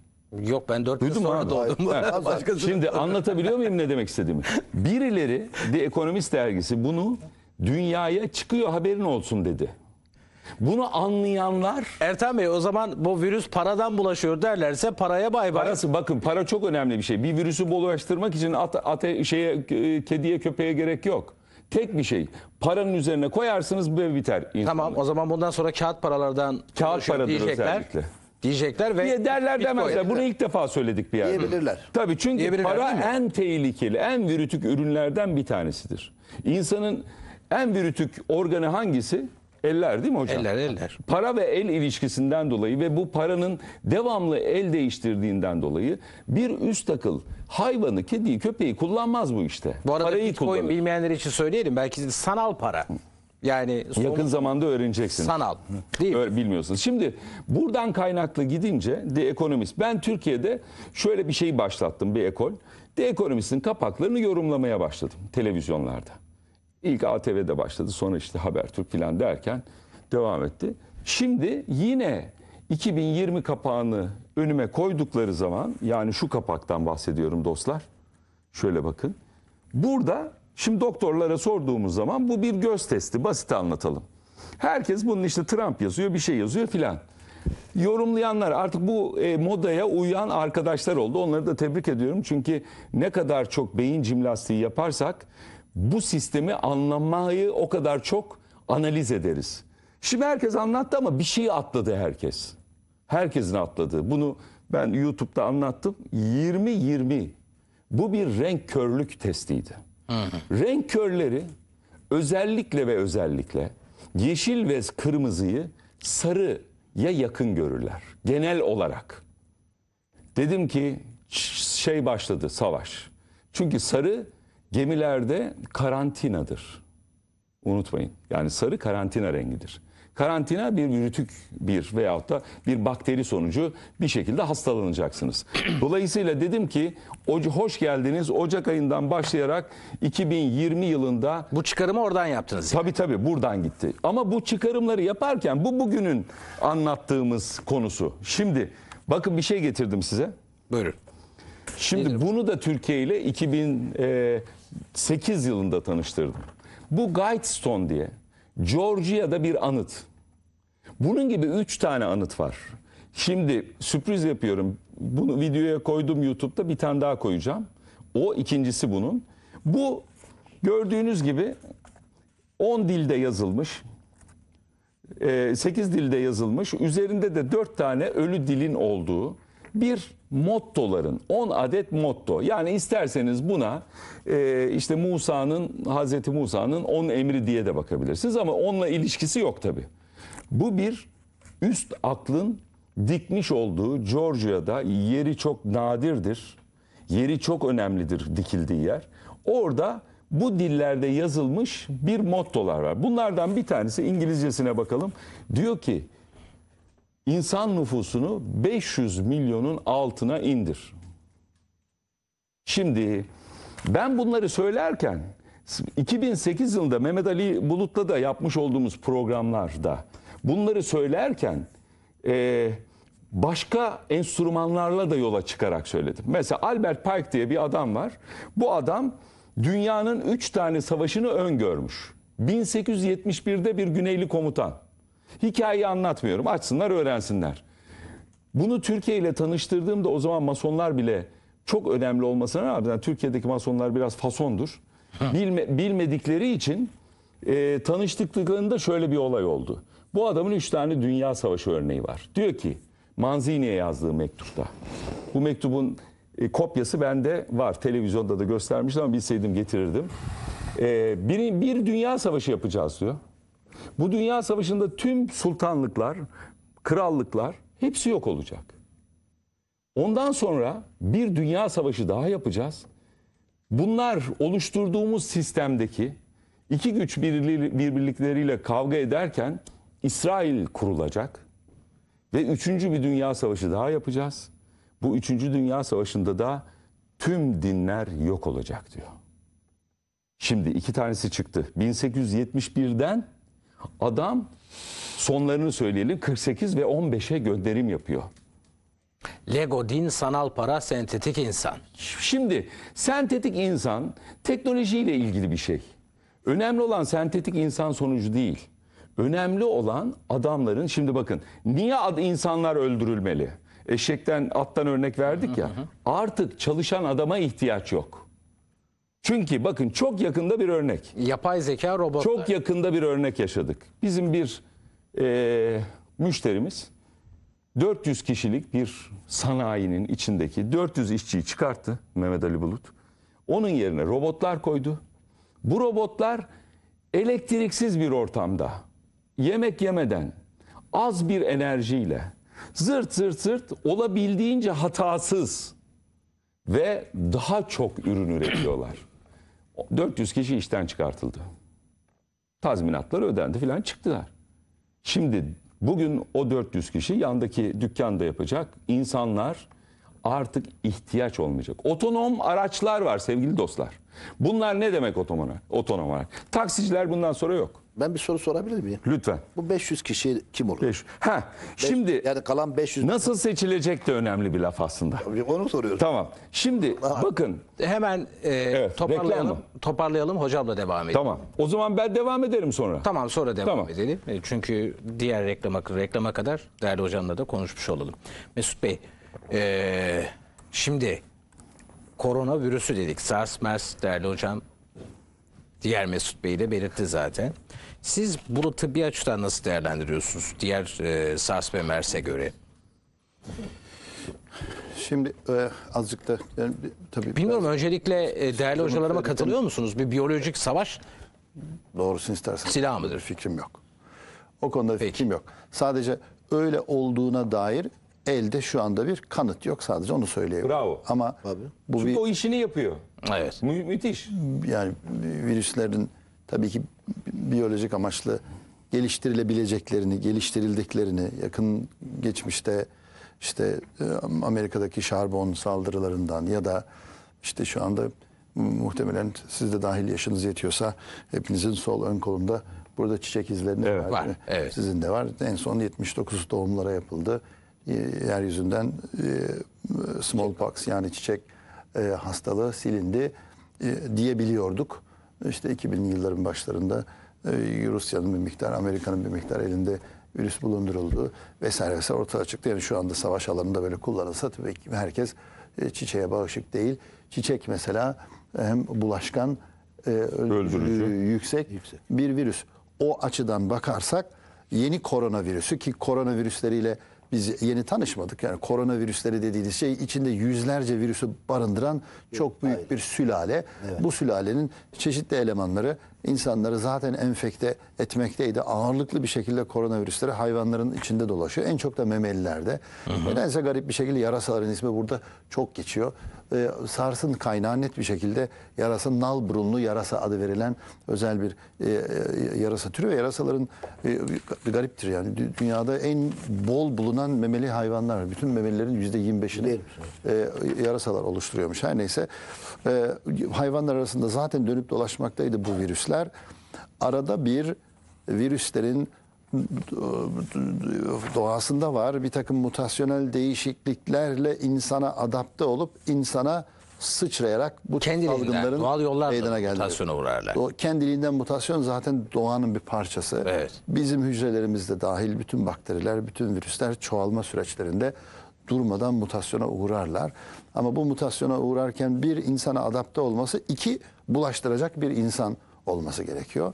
[SPEAKER 2] Yok ben 4 Duydun mu sonra abi? doğdum. Başkası- Şimdi anlatabiliyor muyum ne demek istediğimi? Birileri The Economist dergisi bunu dünyaya çıkıyor haberin olsun dedi. Bunu anlayanlar Ertan Bey o zaman bu virüs paradan bulaşıyor derlerse paraya bay bay. Parası bakın para çok önemli bir şey. Bir virüsü bulaştırmak için at, ate, şeye, kediye köpeğe gerek yok. Tek bir şey. Paranın üzerine koyarsınız ve biter. insanlık. Tamam o zaman bundan sonra kağıt paralardan Kağıt paradır diyecekler. özellikle diyecekler ve diye derler demezler. Bunu ilk defa söyledik bir yerde. Diyebilirler. Tabii çünkü Diyebilirler, para en tehlikeli, en virütük ürünlerden bir tanesidir. İnsanın en virütük organı hangisi? Eller değil mi hocam? Eller eller. Para ve el ilişkisinden dolayı ve bu paranın devamlı el değiştirdiğinden dolayı bir üst akıl hayvanı, kediyi, köpeği kullanmaz bu işte. Bu
[SPEAKER 1] arada Parayı Bitcoin kullanır. bilmeyenler için
[SPEAKER 2] söyleyelim. Belki sanal para. Yani yakın zamanda öğreneceksiniz. Sanal. Değil mi? Bilmiyorsunuz. Şimdi buradan kaynaklı gidince de Economist. Ben Türkiye'de şöyle bir şey başlattım bir ekol. De Economist'in kapaklarını yorumlamaya başladım televizyonlarda. İlk ATV'de başladı sonra işte Habertürk filan derken devam etti. Şimdi yine 2020 kapağını önüme koydukları zaman yani şu kapaktan bahsediyorum dostlar. Şöyle bakın. Burada Şimdi doktorlara sorduğumuz zaman bu bir göz testi basit anlatalım. Herkes bunun işte Trump yazıyor bir şey yazıyor filan. Yorumlayanlar artık bu e, modaya uyan arkadaşlar oldu. Onları da tebrik ediyorum. Çünkü ne kadar çok beyin cimnastiği yaparsak bu sistemi anlamayı o kadar çok analiz ederiz. Şimdi herkes anlattı ama bir şeyi atladı herkes. Herkesin atladığı. Bunu ben YouTube'da anlattım. 20-20. Bu bir renk körlük testiydi. Hı. Renk körleri özellikle ve özellikle yeşil ve kırmızıyı sarıya yakın görürler genel olarak. Dedim ki şey başladı savaş. Çünkü sarı gemilerde karantinadır. Unutmayın. Yani sarı karantina rengidir. Karantina bir yürütük bir veyahut da bir bakteri sonucu bir şekilde hastalanacaksınız. Dolayısıyla dedim ki hoş geldiniz Ocak ayından başlayarak 2020 yılında... Bu çıkarımı oradan yaptınız. Yani. Tabii tabii buradan gitti. Ama bu çıkarımları yaparken bu bugünün anlattığımız konusu. Şimdi bakın bir şey getirdim size. Buyurun. Şimdi Nedir? bunu da Türkiye ile 2008 e, yılında tanıştırdım. Bu Guidestone diye Georgia'da bir anıt. Bunun gibi üç tane anıt var. Şimdi sürpriz yapıyorum. Bunu videoya koydum YouTube'da bir tane daha koyacağım. O ikincisi bunun. Bu gördüğünüz gibi 10 dilde yazılmış. 8 e, dilde yazılmış. Üzerinde de 4 tane ölü dilin olduğu bir mottoların 10 adet motto yani isterseniz buna e, işte Musa'nın Hazreti Musa'nın 10 emri diye de bakabilirsiniz ama onunla ilişkisi yok tabi. Bu bir üst aklın dikmiş olduğu Georgia'da yeri çok nadirdir. Yeri çok önemlidir dikildiği yer. Orada bu dillerde yazılmış bir mottolar var. Bunlardan bir tanesi İngilizcesine bakalım. Diyor ki insan nüfusunu 500 milyonun altına indir. Şimdi ben bunları söylerken 2008 yılında Mehmet Ali Bulut'la da yapmış olduğumuz programlarda bunları söylerken e, başka enstrümanlarla da yola çıkarak söyledim. Mesela Albert Pike diye bir adam var. Bu adam dünyanın 3 tane savaşını öngörmüş. 1871'de bir Güneyli komutan. Hikayeyi anlatmıyorum. Açsınlar öğrensinler. Bunu Türkiye ile tanıştırdığımda o zaman masonlar bile çok önemli olmasına rağmen Türkiye'deki masonlar biraz fasondur. Bilme, bilmedikleri için e, tanıştıklarında şöyle bir olay oldu. Bu adamın üç tane dünya savaşı örneği var. Diyor ki Manzini'ye yazdığı mektupta. Bu mektubun e, kopyası bende var. Televizyonda da göstermiştim ama bilseydim getirirdim. E, bir, bir dünya savaşı yapacağız diyor. Bu dünya savaşında tüm sultanlıklar, krallıklar hepsi yok olacak. Ondan sonra bir dünya savaşı daha yapacağız. Bunlar oluşturduğumuz sistemdeki iki güç birbirlikleriyle kavga ederken İsrail kurulacak ve üçüncü bir dünya savaşı daha yapacağız. Bu üçüncü dünya savaşında da tüm dinler yok olacak diyor. Şimdi iki tanesi çıktı. 1871'den Adam sonlarını söyleyelim 48 ve 15'e gönderim yapıyor. Lego din sanal para sentetik insan. Şimdi sentetik insan teknolojiyle ilgili bir şey. Önemli olan sentetik insan sonucu değil. Önemli olan adamların şimdi bakın niye ad insanlar öldürülmeli? Eşekten attan örnek verdik ya. Artık çalışan adama ihtiyaç yok. Çünkü bakın çok yakında bir örnek. Yapay zeka robotlar. Çok yakında bir örnek yaşadık. Bizim bir e, müşterimiz 400 kişilik bir sanayinin içindeki 400 işçiyi çıkarttı Mehmet Ali Bulut. Onun yerine robotlar koydu. Bu robotlar elektriksiz bir ortamda, yemek yemeden, az bir enerjiyle, zırt zırt zırt olabildiğince hatasız ve daha çok ürün üretiyorlar. 400 kişi işten çıkartıldı. Tazminatlar ödendi filan çıktılar. Şimdi bugün o 400 kişi yandaki dükkanda yapacak. İnsanlar artık ihtiyaç olmayacak. Otonom araçlar var sevgili dostlar. Bunlar ne demek otomona? otonom araç? Taksiciler bundan sonra yok. Ben bir soru sorabilir miyim? Lütfen. Bu 500 kişi kim olur? Beş, ha, şimdi Beş, yani kalan 500 nasıl seçilecek de önemli bir laf aslında. Onu soruyorum. Tamam. Şimdi Allah. bakın hemen e, evet, toparlayalım. Reklamı. Toparlayalım hocamla devam edelim. Tamam. O zaman ben devam ederim sonra. Tamam sonra devam tamam.
[SPEAKER 1] edelim. E, çünkü diğer reklama reklama kadar değerli hocamla da konuşmuş olalım. Mesut Bey ee, şimdi virüsü dedik. SARS, MERS değerli hocam. Diğer Mesut Bey de belirtti zaten. Siz bunu tıbbi açıdan nasıl değerlendiriyorsunuz diğer e, SARS ve MERS'e göre? Şimdi e, azıcık da yani, tabii Bilmiyorum biraz, öncelikle e, değerli hocalarıma katılıyor musunuz? Bir biyolojik savaş
[SPEAKER 5] doğrusunu istersen silah mıdır? Fikrim yok. O konuda Peki. fikrim yok. Sadece öyle olduğuna dair elde şu anda bir kanıt yok sadece onu söyleyeyim. Bravo. Ama Tabii. bu Çünkü bir o
[SPEAKER 2] işini yapıyor. Evet. Mü- müthiş.
[SPEAKER 5] yani virüslerin tabii ki biyolojik amaçlı geliştirilebileceklerini, geliştirildiklerini yakın geçmişte işte e, Amerika'daki şarbon saldırılarından ya da işte şu anda muhtemelen siz de dahil yaşınız yetiyorsa hepinizin sol ön kolunda burada çiçek izlerini Evet, var. Evet. Sizin de var. En son 79 doğumlara yapıldı. Ee, yeryüzünden e, smallpox yani çiçek e, hastalığı silindi e, diyebiliyorduk. İşte 2000'li yılların başlarında e, Rusya'nın bir miktar, Amerika'nın bir miktar elinde virüs bulunduruldu vesaire vesaire ortaya çıktı. Yani şu anda savaş alanında böyle kullanılsa tabii ki herkes e, çiçeğe bağışık değil. Çiçek mesela hem bulaşkan, e, öldürücü, yüksek, yüksek bir virüs. O açıdan bakarsak yeni koronavirüsü ki koronavirüsleriyle biz yeni tanışmadık. Yani koronavirüsleri dediğiniz şey içinde yüzlerce virüsü barındıran çok büyük Aynen. bir sülale. Evet. Bu sülalenin çeşitli elemanları insanları zaten enfekte etmekteydi. Ağırlıklı bir şekilde koronavirüsleri hayvanların içinde dolaşıyor. En çok da memelilerde. Nedense garip bir şekilde yarasaların ismi burada çok geçiyor e, SARS'ın kaynağı net bir şekilde yarasa nal burunlu yarasa adı verilen özel bir e, e yarasa türü ve yarasaların e, gariptir yani. Dünyada en bol bulunan memeli hayvanlar. Bütün memelilerin yüzde %25'ini e, yarasalar oluşturuyormuş. Her neyse e, hayvanlar arasında zaten dönüp dolaşmaktaydı bu virüsler. Arada bir virüslerin doğasında var. Bir takım mutasyonel değişikliklerle insana adapte olup insana sıçrayarak bu kendiliğinden, salgınların doğal yollarla meydana mutasyona uğrarlar. Do kendiliğinden mutasyon zaten doğanın bir parçası. Evet. Bizim hücrelerimizde dahil bütün bakteriler, bütün virüsler çoğalma süreçlerinde durmadan mutasyona uğrarlar. Ama bu mutasyona uğrarken bir insana adapte olması, iki bulaştıracak bir insan olması gerekiyor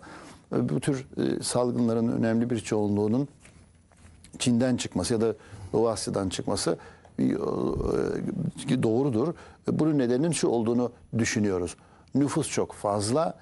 [SPEAKER 5] bu tür e, salgınların önemli bir çoğunluğunun Çin'den çıkması ya da Doğu Asya'dan çıkması e, e, doğrudur. Bunun nedeninin şu olduğunu düşünüyoruz. Nüfus çok fazla.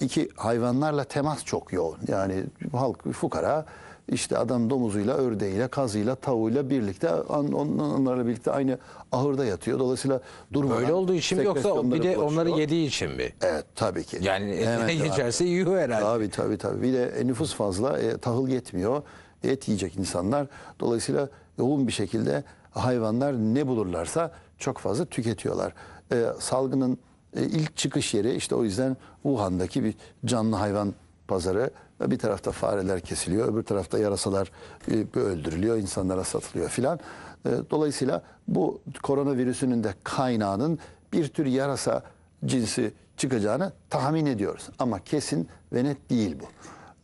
[SPEAKER 5] İki hayvanlarla temas çok yoğun. Yani halk fukara işte adam domuzuyla, ördeğiyle, kazıyla, tavuğuyla birlikte onlarla birlikte aynı ahırda yatıyor. Dolayısıyla durmadan... böyle olduğu için mi yoksa bir de bulaşıyor. onları
[SPEAKER 1] yediği için mi? Evet tabii ki. Yani ne geçerse
[SPEAKER 5] yiyor herhalde. Tabii tabii tabii. Bir de e, nüfus fazla, e, tahıl yetmiyor. Et yiyecek insanlar. Dolayısıyla yoğun bir şekilde hayvanlar ne bulurlarsa çok fazla tüketiyorlar. E, salgının e, ilk çıkış yeri işte o yüzden Wuhan'daki bir canlı hayvan pazarı. Bir tarafta fareler kesiliyor, öbür tarafta yarasalar e, öldürülüyor, insanlara satılıyor filan. E, dolayısıyla bu koronavirüsünün de kaynağının bir tür yarasa cinsi çıkacağını tahmin ediyoruz. Ama kesin ve net değil bu.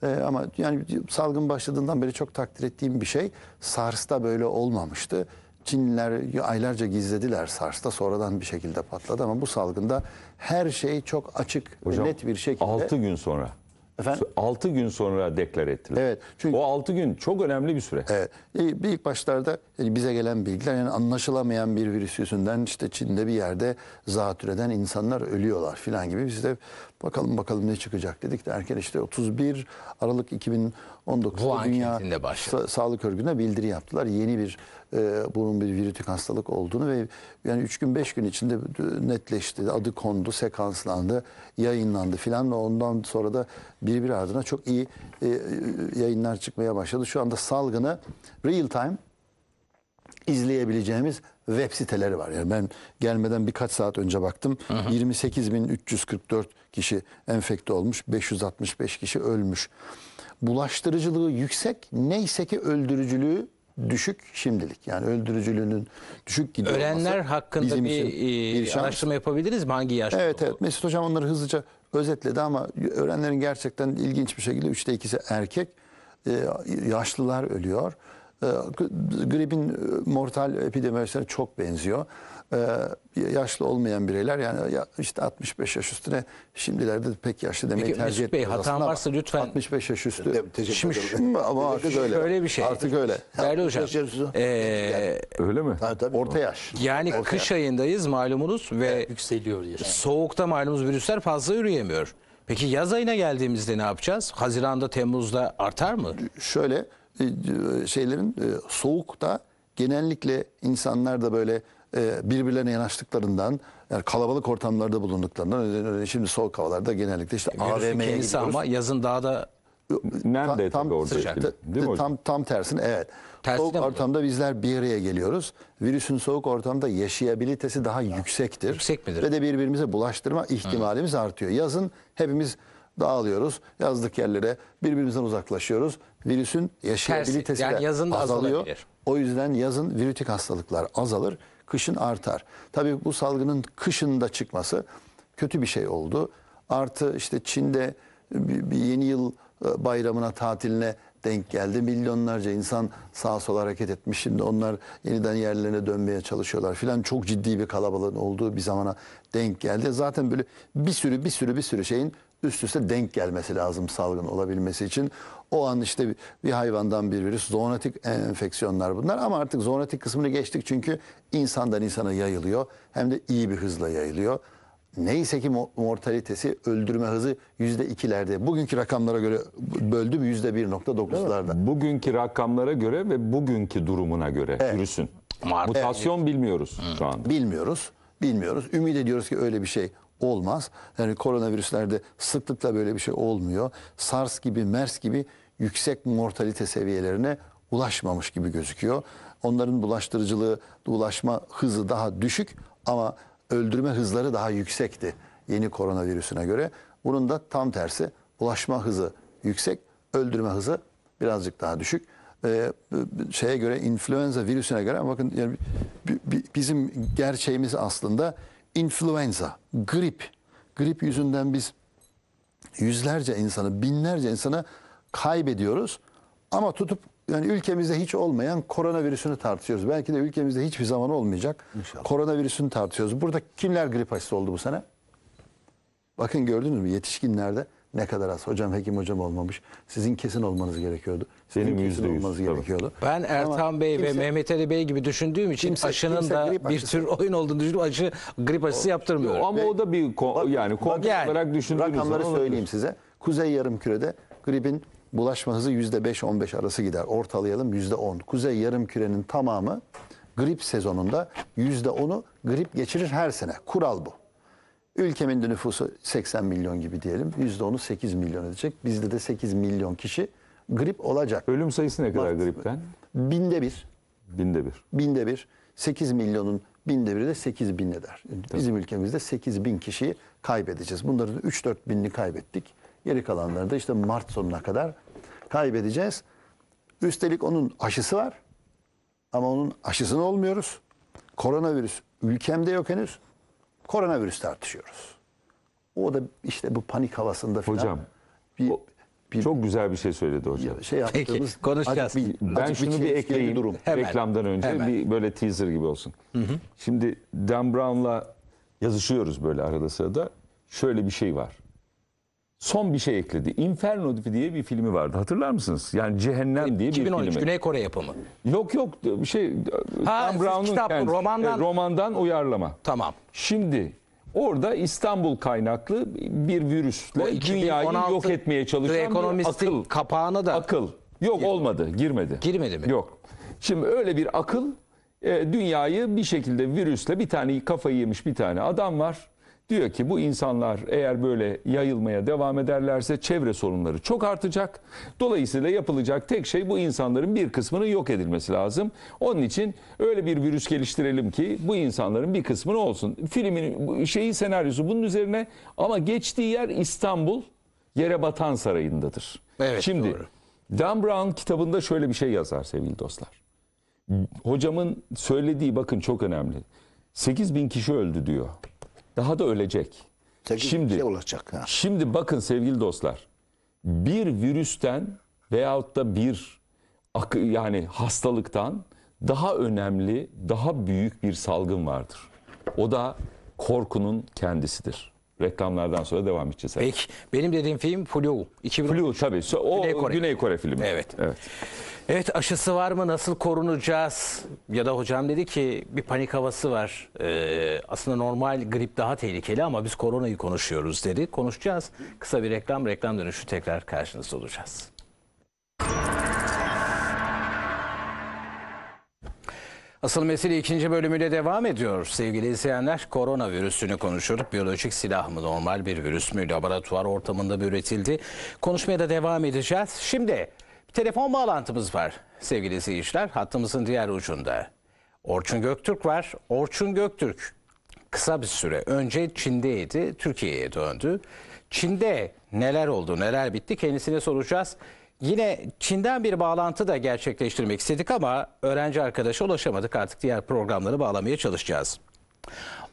[SPEAKER 5] Ee, ama yani salgın başladığından beri çok takdir ettiğim bir şey SARS'ta böyle olmamıştı. Çinliler aylarca gizlediler SARS'ta sonradan bir şekilde patladı ama bu salgında her şey çok açık Hocam, net bir şekilde. 6 gün sonra. Efendim? 6 gün sonra deklar ettiler. Evet. Çünkü o 6 gün çok önemli bir süre. Evet. E, başlarda bize gelen bilgiler yani anlaşılamayan bir virüs yüzünden işte Çin'de bir yerde zatürreden insanlar ölüyorlar filan gibi biz de Bakalım bakalım ne çıkacak dedik de erken işte 31 Aralık 2019 Dünya Sa- Sağlık Örgütü'ne bildiri yaptılar. Yeni bir e, bunun bir virütik hastalık olduğunu ve yani 3 gün 5 gün içinde netleşti. Adı kondu, sekanslandı, yayınlandı filan ve ondan sonra da birbiri ardına çok iyi e, e yayınlar çıkmaya başladı. Şu anda salgını real time izleyebileceğimiz web siteleri var. Yani ben gelmeden birkaç saat önce baktım. 28.344 kişi enfekte olmuş, 565 kişi ölmüş. Bulaştırıcılığı yüksek, neyse ki öldürücülüğü düşük şimdilik. Yani öldürücülüğünün düşük gidiyor Ölenler hakkında bizim bir, e, bir şans. araştırma yapabiliriz mi? Hangi yaşta? Evet evet Mesut Hocam onları hızlıca özetledi ama öğrenlerin gerçekten ilginç bir şekilde üçte ikisi erkek. E, yaşlılar ölüyor. Ee, gripin e, mortal epidemiyasına çok benziyor. Ee, yaşlı olmayan bireyler yani işte 65 yaş üstüne şimdilerde de pek yaşlı demeyi Peki, tercih etmiyoruz. Peki hatam varsa lütfen. 65 yaş üstü. De, teşekkür Şimdi ederim. ama artık öyle. Öyle bir şey. Artık öyle.
[SPEAKER 1] Değerli hocam. Ee, yani, öyle mi? Tabii, tabii. Orta yaş. Yani Orta kış yaş. ayındayız malumunuz ve evet, yükseliyor yaş. Soğukta malumunuz virüsler fazla yürüyemiyor. Peki yaz ayına geldiğimizde ne yapacağız? Haziranda, Temmuz'da artar mı?
[SPEAKER 5] Şöyle e, şeylerin e, soğukta genellikle insanlar da böyle e, birbirlerine yanaştıklarından yani kalabalık ortamlarda bulunduklarından şimdi soğuk havalarda genellikle işte AVM'ye gidiyoruz. Ama
[SPEAKER 2] yazın daha da nem de tam, orada sıcak. değil mi tam,
[SPEAKER 5] tam tersine evet. Tersine soğuk mi? ortamda bizler bir araya geliyoruz. Virüsün soğuk ortamda yaşayabilitesi daha ya. yüksektir. Yüksek midir? Ve de birbirimize bulaştırma ihtimalimiz Hı. artıyor. Yazın hepimiz dağılıyoruz. Yazlık yerlere birbirimizden uzaklaşıyoruz virüsün yaşayabilitesi yani yazın da azalıyor. Azalabilir. O yüzden yazın virütik hastalıklar azalır, kışın artar. Tabii bu salgının kışında çıkması kötü bir şey oldu. Artı işte Çin'de bir yeni yıl e, bayramına, tatiline denk geldi. Milyonlarca insan sağa sola hareket etmiş. Şimdi onlar yeniden yerlerine dönmeye çalışıyorlar filan. Çok ciddi bir kalabalığın olduğu bir zamana denk geldi. Zaten böyle bir sürü bir sürü bir sürü şeyin üst üste denk gelmesi lazım salgın olabilmesi için. O an işte bir, bir hayvandan bir virüs, zoonotik enfeksiyonlar bunlar ama artık zoonotik kısmını geçtik çünkü insandan insana yayılıyor. Hem de iyi bir hızla yayılıyor. Neyse ki mortalitesi öldürme hızı yüzde ikilerde.
[SPEAKER 2] Bugünkü rakamlara göre böldüm yüzde bir nokta dokuzlarda. Bugünkü rakamlara göre ve bugünkü durumuna göre evet. virüsün. Mutasyon evet. bilmiyoruz Hı. Hmm. şu anda. Bilmiyoruz. Bilmiyoruz.
[SPEAKER 5] Ümit ediyoruz ki öyle bir şey olmaz. Yani koronavirüslerde sıklıkla böyle bir şey olmuyor. SARS gibi, MERS gibi yüksek mortalite seviyelerine ulaşmamış gibi gözüküyor. Onların bulaştırıcılığı, ulaşma hızı daha düşük ama öldürme hızları daha yüksekti yeni koronavirüsüne göre. Bunun da tam tersi Ulaşma hızı yüksek, öldürme hızı birazcık daha düşük. Ee, şeye göre influenza virüsüne göre bakın yani bizim gerçeğimiz aslında influenza, grip. Grip yüzünden biz yüzlerce insanı, binlerce insana kaybediyoruz. Ama tutup yani ülkemizde hiç olmayan koronavirüsünü tartışıyoruz. Belki de ülkemizde hiçbir zaman olmayacak. İnşallah. Koronavirüsünü tartışıyoruz. Burada kimler grip aşısı oldu bu sene? Bakın gördünüz mü yetişkinlerde ne kadar az. Hocam hekim hocam olmamış. Sizin kesin olmanız gerekiyordu. Sizin Benim kesin %100, olmanız tabii. gerekiyordu. Ben Ertan
[SPEAKER 1] Ama Bey kimse, ve Mehmet Ali Bey gibi düşündüğüm için kimse, aşının kimse da bir tür
[SPEAKER 5] oyun olduğunu düşünüp aşı
[SPEAKER 1] grip
[SPEAKER 2] aşısı yaptırmıyor. Ama ve, o da bir ko- bak, yani komple yani, olarak düşündüğünüz rakamları söyleyeyim size.
[SPEAKER 5] Kuzey yarımkürede gripin bulaşma hızı %5-15 arası gider. Ortalayalım %10. Kuzey yarım kürenin tamamı grip sezonunda %10'u grip geçirir her sene. Kural bu. Ülkemin de nüfusu 80 milyon gibi diyelim. %10'u 8 milyon edecek. Bizde de 8 milyon kişi grip olacak. Ölüm sayısı ne kadar Bak, gripten? Binde bir. Binde bir. Binde bir. 8 milyonun binde biri de 8 bin eder. Yani bizim ülkemizde 8 bin kişiyi kaybedeceğiz. Bunların 3-4 binini kaybettik. Geri kalanları da işte Mart sonuna kadar kaybedeceğiz. Üstelik onun aşısı var. Ama onun aşısını olmuyoruz. Koronavirüs ülkemde yok henüz. Koronavirüs tartışıyoruz. O da işte bu panik havasında falan. Hocam
[SPEAKER 2] bir, o, bir, çok güzel bir şey söyledi hocam. Şey yaptığımız Peki, konuşacağız. bir, ben acık şunu bir, ekleyeyim durum. Hemen, reklamdan önce hemen. bir böyle teaser gibi olsun. Hı hı. Şimdi Dan Brown'la yazışıyoruz böyle arada sırada. Şöyle bir şey var son bir şey ekledi. Inferno diye bir filmi vardı. Hatırlar mısınız? Yani Cehennem diye 2013, bir filmi. Güney Kore yapımı. Yok yok bir şey. Ha, Dan Brown'un kitap, kendisi, romandan... E, romandan uyarlama. Tamam. Şimdi orada İstanbul kaynaklı bir virüsle dünyayı yok etmeye çalışan ekonomistin akıl. kapağına da... Akıl. Yok olmadı, girmedi. Girmedi mi? Yok. Şimdi öyle bir akıl e, dünyayı bir şekilde virüsle bir tane kafayı yemiş bir tane adam var Diyor ki bu insanlar eğer böyle yayılmaya devam ederlerse çevre sorunları çok artacak. Dolayısıyla yapılacak tek şey bu insanların bir kısmının yok edilmesi lazım. Onun için öyle bir virüs geliştirelim ki bu insanların bir kısmını olsun. Filmin şeyi senaryosu bunun üzerine ama geçtiği yer İstanbul yere batan sarayındadır. Evet, Şimdi doğru. Dan Brown kitabında şöyle bir şey yazar sevgili dostlar. Hocamın söylediği bakın çok önemli. 8 bin kişi öldü diyor daha da ölecek. Tekil şimdi şey olacak. Ha. Şimdi bakın sevgili dostlar. Bir virüsten veyahut da bir yani hastalıktan daha önemli, daha büyük bir salgın vardır. O da korkunun kendisidir. Reklamlardan sonra devam edeceğiz. Evet, Peki benim dediğim film Flu. 2010. Flu tabii. O Güney Güney Kore. Kore, filmi. Evet. evet. Evet aşısı var mı? Nasıl
[SPEAKER 1] korunacağız? Ya da hocam dedi ki bir panik havası var. Ee, aslında normal grip daha tehlikeli ama biz koronayı konuşuyoruz dedi. Konuşacağız. Kısa bir reklam reklam dönüşü tekrar karşınızda olacağız. Asıl mesele ikinci bölümüyle devam ediyor. Sevgili izleyenler koronavirüsünü konuşuyorduk. Biyolojik silah mı normal bir virüs mü laboratuvar ortamında mı üretildi? Konuşmaya da devam edeceğiz. Şimdi telefon bağlantımız var sevgili izleyiciler. Hattımızın diğer ucunda. Orçun Göktürk var. Orçun Göktürk kısa bir süre önce Çin'deydi. Türkiye'ye döndü. Çin'de neler oldu neler bitti kendisine soracağız. Yine Çin'den bir bağlantı da gerçekleştirmek istedik ama öğrenci arkadaşa ulaşamadık. Artık diğer programları bağlamaya çalışacağız.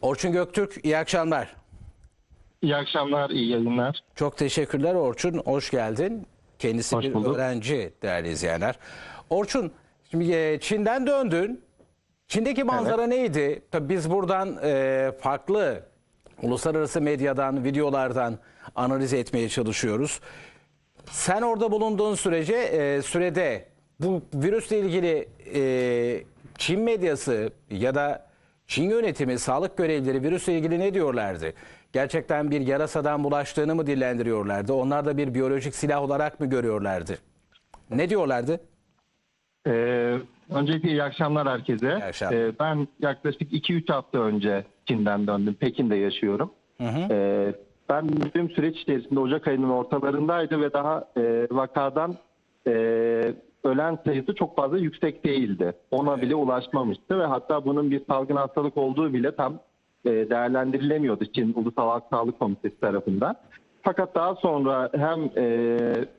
[SPEAKER 1] Orçun Göktürk iyi akşamlar. İyi akşamlar, iyi yayınlar. Çok teşekkürler Orçun, hoş geldin. Kendisi hoş bir bulduk. öğrenci değerli izleyenler. Orçun, şimdi e, Çin'den döndün. Çin'deki manzara evet. neydi? Tabii biz buradan e, farklı uluslararası medyadan, videolardan analiz etmeye çalışıyoruz. Sen orada bulunduğun sürece e, sürede bu virüsle ilgili e, Çin medyası ya da Çin yönetimi, sağlık görevlileri virüsle ilgili ne diyorlardı? Gerçekten bir yarasadan bulaştığını mı dillendiriyorlardı? Onlar da bir biyolojik silah olarak mı görüyorlardı? Ne diyorlardı? Ee,
[SPEAKER 6] öncelikle iyi akşamlar herkese. İyi akşamlar. Ee, ben yaklaşık 2-3 hafta önce Çin'den döndüm. Pekin'de yaşıyorum. Hı hı. Ee, ben müslüm süreç içerisinde Ocak ayının ortalarındaydı ve daha e, vakadan e, ölen sayısı çok fazla yüksek değildi. Ona bile ulaşmamıştı ve hatta bunun bir salgın hastalık olduğu bile tam e, değerlendirilemiyordu Çin Ulusal Halk Sağlık Komitesi tarafından. Fakat daha sonra hem e,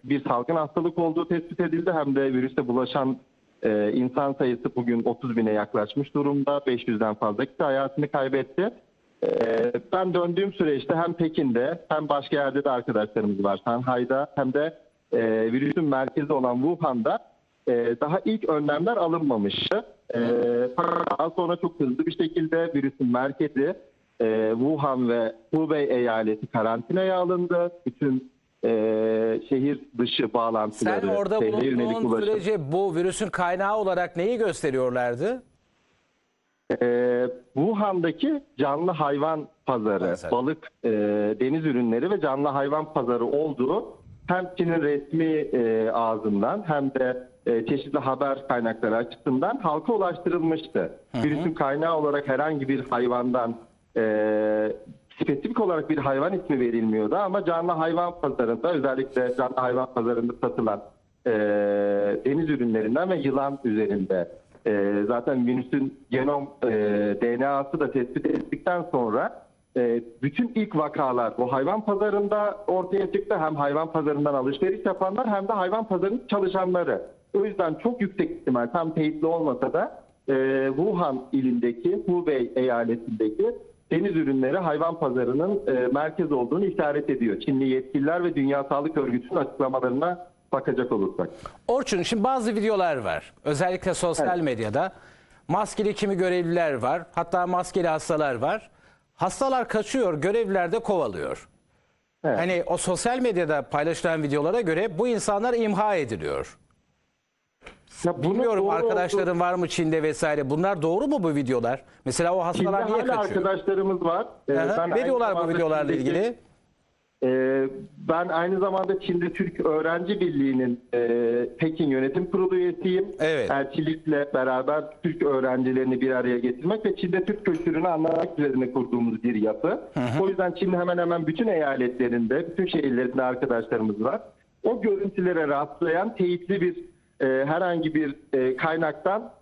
[SPEAKER 6] bir salgın hastalık olduğu tespit edildi hem de virüse bulaşan e, insan sayısı bugün 30 bine yaklaşmış durumda. 500'den fazla kişi hayatını kaybetti. Ee, ben döndüğüm süreçte hem Pekin'de hem başka yerde de arkadaşlarımız var. Shanghai'da hem de e, virüsün merkezi olan Wuhan'da e, daha ilk önlemler alınmamıştı. E, daha sonra çok hızlı bir şekilde virüsün merkezi Wuhan ve Hubei eyaleti karantinaya alındı. Bütün e, şehir dışı bağlantıları. Sen orada bulunduğun
[SPEAKER 1] sürece bu virüsün kaynağı olarak neyi
[SPEAKER 6] gösteriyorlardı? Ee, Wuhan'daki canlı hayvan pazarı, Mesela. balık, e, deniz ürünleri ve canlı hayvan pazarı olduğu hem Çin'in resmi e, ağzından hem de e, çeşitli haber kaynakları açısından halka ulaştırılmıştı. Hı Virüsün kaynağı olarak herhangi bir hayvandan e, spesifik olarak bir hayvan ismi verilmiyordu ama canlı hayvan pazarında özellikle canlı hayvan pazarında satılan e, deniz ürünlerinden ve yılan üzerinde e, zaten virüsün genom e, DNA'sı da tespit ettikten sonra e, bütün ilk vakalar bu hayvan pazarında ortaya çıktı. Hem hayvan pazarından alışveriş yapanlar hem de hayvan pazarının çalışanları. O yüzden çok yüksek ihtimal tam teyitli olmasa da e, Wuhan ilindeki Hubei eyaletindeki deniz ürünleri hayvan pazarının e, merkez olduğunu işaret ediyor. Çinli yetkililer ve Dünya Sağlık Örgütü'nün açıklamalarına bakacak olursak.
[SPEAKER 1] Orçun şimdi bazı videolar var. Özellikle sosyal evet. medyada. Maskeli kimi görevliler var. Hatta maskeli hastalar var. Hastalar kaçıyor, görevliler de kovalıyor. Evet. Hani o sosyal medyada paylaşılan videolara göre bu insanlar imha ediliyor. Ya Bilmiyorum
[SPEAKER 6] arkadaşların
[SPEAKER 1] oldu. var mı Çin'de vesaire. Bunlar doğru mu bu videolar? Mesela o hastalar Çin'de niye kaçıyor?
[SPEAKER 6] arkadaşlarımız var. Ee, ben Veriyorlar bu videolarla Çin'deki... ilgili. Ee, ben aynı zamanda Çin'de Türk Öğrenci Birliği'nin e, Pekin Yönetim Kurulu üyesiyim. Evet. Elçilikle beraber Türk öğrencilerini bir araya getirmek ve Çin'de Türk kültürünü anlamak üzerine kurduğumuz bir yapı. Hı hı. O yüzden Çin'de hemen hemen bütün eyaletlerinde, bütün şehirlerinde arkadaşlarımız var. O görüntülere rastlayan teyitli bir e, herhangi bir e, kaynaktan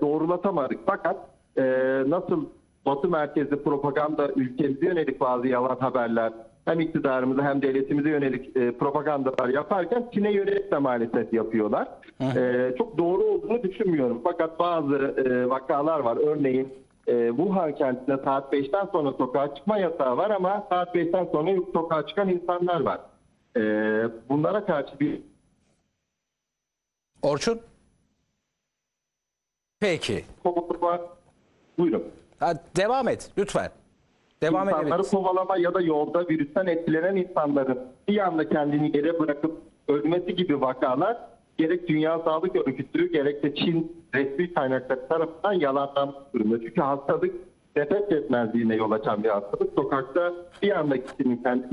[SPEAKER 6] doğrulatamadık. Fakat nasıl Batı merkezli propaganda ülkemize yönelik bazı yalan haberler hem iktidarımıza hem devletimize yönelik e, propagandalar yaparken Çin'e yönelik de maalesef yapıyorlar. E, çok doğru olduğunu düşünmüyorum. Fakat bazı e, vakalar var. Örneğin e, Wuhan kentinde saat 5'ten sonra sokağa çıkma yasağı var ama saat 5'ten sonra sokağa çıkan insanlar var. E, bunlara karşı bir... Orçun? Peki. Buyurun. Ha, devam et lütfen. Devam insanları edelim. kovalama ya da yolda virüsten etkilenen insanların bir anda kendini yere bırakıp ölmesi gibi vakalar gerek Dünya Sağlık Örgütü gerek de Çin resmi kaynakları tarafından yalanlanmış durumda. Çünkü hastalık nefes yetmezliğine yol açan bir hastalık. Sokakta bir anda kişinin kendini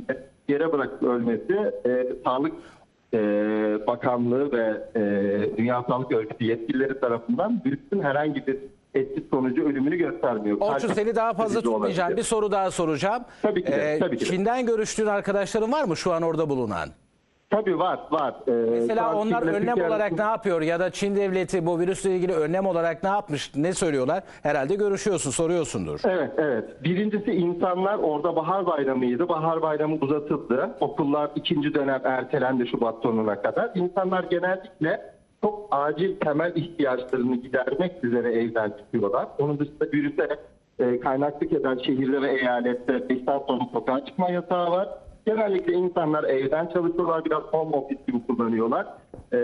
[SPEAKER 6] yere bırakıp ölmesi e, sağlık e, Bakanlığı ve e, Dünya Sağlık Örgütü yetkilileri tarafından virüsün herhangi bir etki sonucu ölümünü göstermiyor. Orçun seni daha fazla tutmayacağım. Bir
[SPEAKER 1] soru daha soracağım. Tabii ki de, ee, tabii ki Çin'den görüştüğün arkadaşların var mı şu an orada bulunan?
[SPEAKER 6] Tabii var var. Ee, Mesela onlar Çin'le önlem Türkiye olarak arasında-
[SPEAKER 1] ne yapıyor ya da Çin devleti bu virüsle ilgili önlem olarak ne yapmış ne söylüyorlar? Herhalde görüşüyorsun soruyorsundur. Evet, evet.
[SPEAKER 6] Birincisi insanlar orada bahar bayramıydı. Bahar bayramı uzatıldı. Okullar ikinci dönem ertelendi Şubat sonuna kadar. İnsanlar genellikle çok acil temel ihtiyaçlarını gidermek üzere evden çıkıyorlar. Onun dışında virüse e, kaynaklık eden şehirde ve eyalette 5 saat sonra sokağa çıkma yasağı var. Genellikle insanlar evden çalışıyorlar, biraz home office gibi kullanıyorlar. E,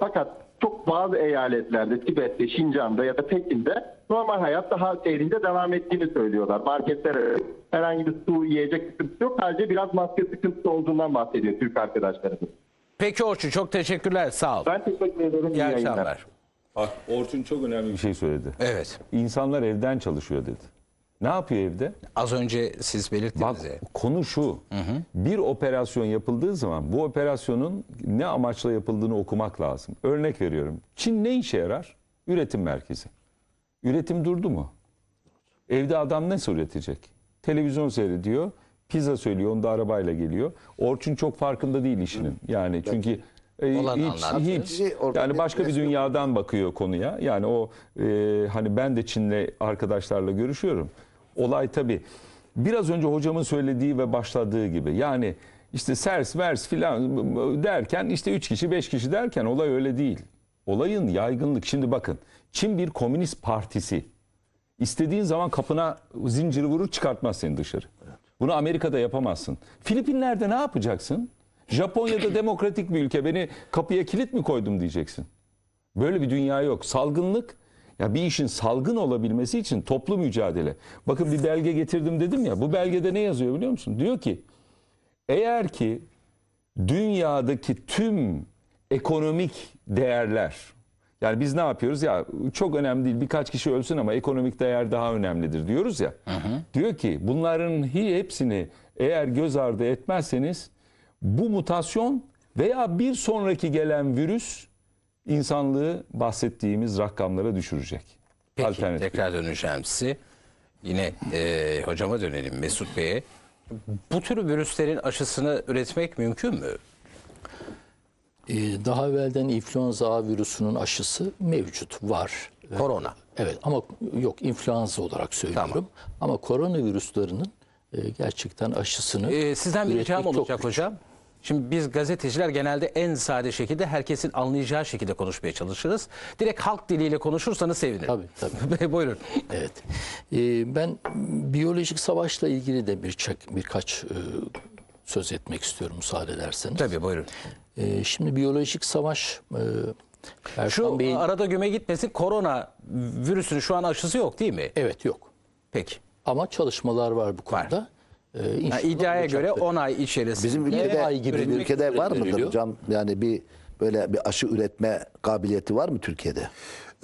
[SPEAKER 6] fakat çok bazı eyaletlerde, Tibet'te, Şincan'da ya da Pekin'de normal hayat daha seyrinde devam ettiğini söylüyorlar. Marketlere herhangi bir su, yiyecek sıkıntısı yok. Sadece biraz maske sıkıntısı olduğundan bahsediyor Türk arkadaşlarımız.
[SPEAKER 1] Peki Orçun çok teşekkürler. Sağ ol. Ben teşekkür ederim. İyi, akşamlar.
[SPEAKER 2] Bak Orçun çok önemli bir şey söyledi. Evet. İnsanlar evden çalışıyor dedi. Ne yapıyor evde? Az önce siz Bak belirttiniz ya. konu şu. Bir operasyon yapıldığı zaman bu operasyonun ne amaçla yapıldığını okumak lazım. Örnek veriyorum. Çin ne işe yarar? Üretim merkezi. Üretim durdu mu? Evde adam ne üretecek? Televizyon seyrediyor pizza söylüyor. Onu da arabayla geliyor. Orçun çok farkında değil işinin. Yani çünkü e, hiç, hiç yani başka bir dünyadan bakıyor konuya. Yani o e, hani ben de Çinli arkadaşlarla görüşüyorum. Olay tabi biraz önce hocamın söylediği ve başladığı gibi. Yani işte sers vers filan derken işte 3 kişi 5 kişi derken olay öyle değil. Olayın yaygınlık şimdi bakın Çin bir komünist partisi. İstediğin zaman kapına zinciri vurur çıkartmaz seni dışarı. Bunu Amerika'da yapamazsın. Filipinler'de ne yapacaksın? Japonya'da demokratik bir ülke beni kapıya kilit mi koydum diyeceksin. Böyle bir dünya yok. Salgınlık ya bir işin salgın olabilmesi için toplu mücadele. Bakın bir belge getirdim dedim ya. Bu belgede ne yazıyor biliyor musun? Diyor ki eğer ki dünyadaki tüm ekonomik değerler yani biz ne yapıyoruz? Ya çok önemli değil birkaç kişi ölsün ama ekonomik değer daha önemlidir diyoruz ya. Hı hı. Diyor ki bunların hepsini eğer göz ardı etmezseniz bu mutasyon veya bir sonraki gelen virüs insanlığı bahsettiğimiz rakamlara düşürecek.
[SPEAKER 1] Peki Alternatif tekrar döneceğim size. Yine e, hocama dönelim Mesut Bey'e. Bu tür virüslerin aşısını üretmek mümkün mü?
[SPEAKER 3] Ee, daha evvelden influenza A virüsünün aşısı mevcut, var. Korona. Evet ama yok influenza olarak söylüyorum. Tamam. Ama koronavirüslerinin e, gerçekten aşısını ee, Sizden bir
[SPEAKER 1] ricam olacak güç. hocam. Şimdi biz gazeteciler genelde en sade şekilde herkesin anlayacağı şekilde konuşmaya çalışırız. Direkt halk diliyle konuşursanız sevinirim. Tabii
[SPEAKER 3] tabii. Buyurun. Evet. Ee, ben biyolojik savaşla ilgili de bir birkaç e, söz etmek istiyorum müsaade ederseniz. Tabii buyurun. E, şimdi biyolojik savaş e, Erkan Şu Bey'in... arada göme gitmesin
[SPEAKER 1] korona virüsünün şu an aşısı yok değil mi? Evet yok. Peki. Ama çalışmalar var bu konuda. Var. Ee, yani iddiaya göre 10 ay içerisinde. Bizim ülkede, ay gibi bizim ülkede var mıdır
[SPEAKER 4] hocam?
[SPEAKER 5] Yani bir böyle bir aşı üretme kabiliyeti var mı Türkiye'de?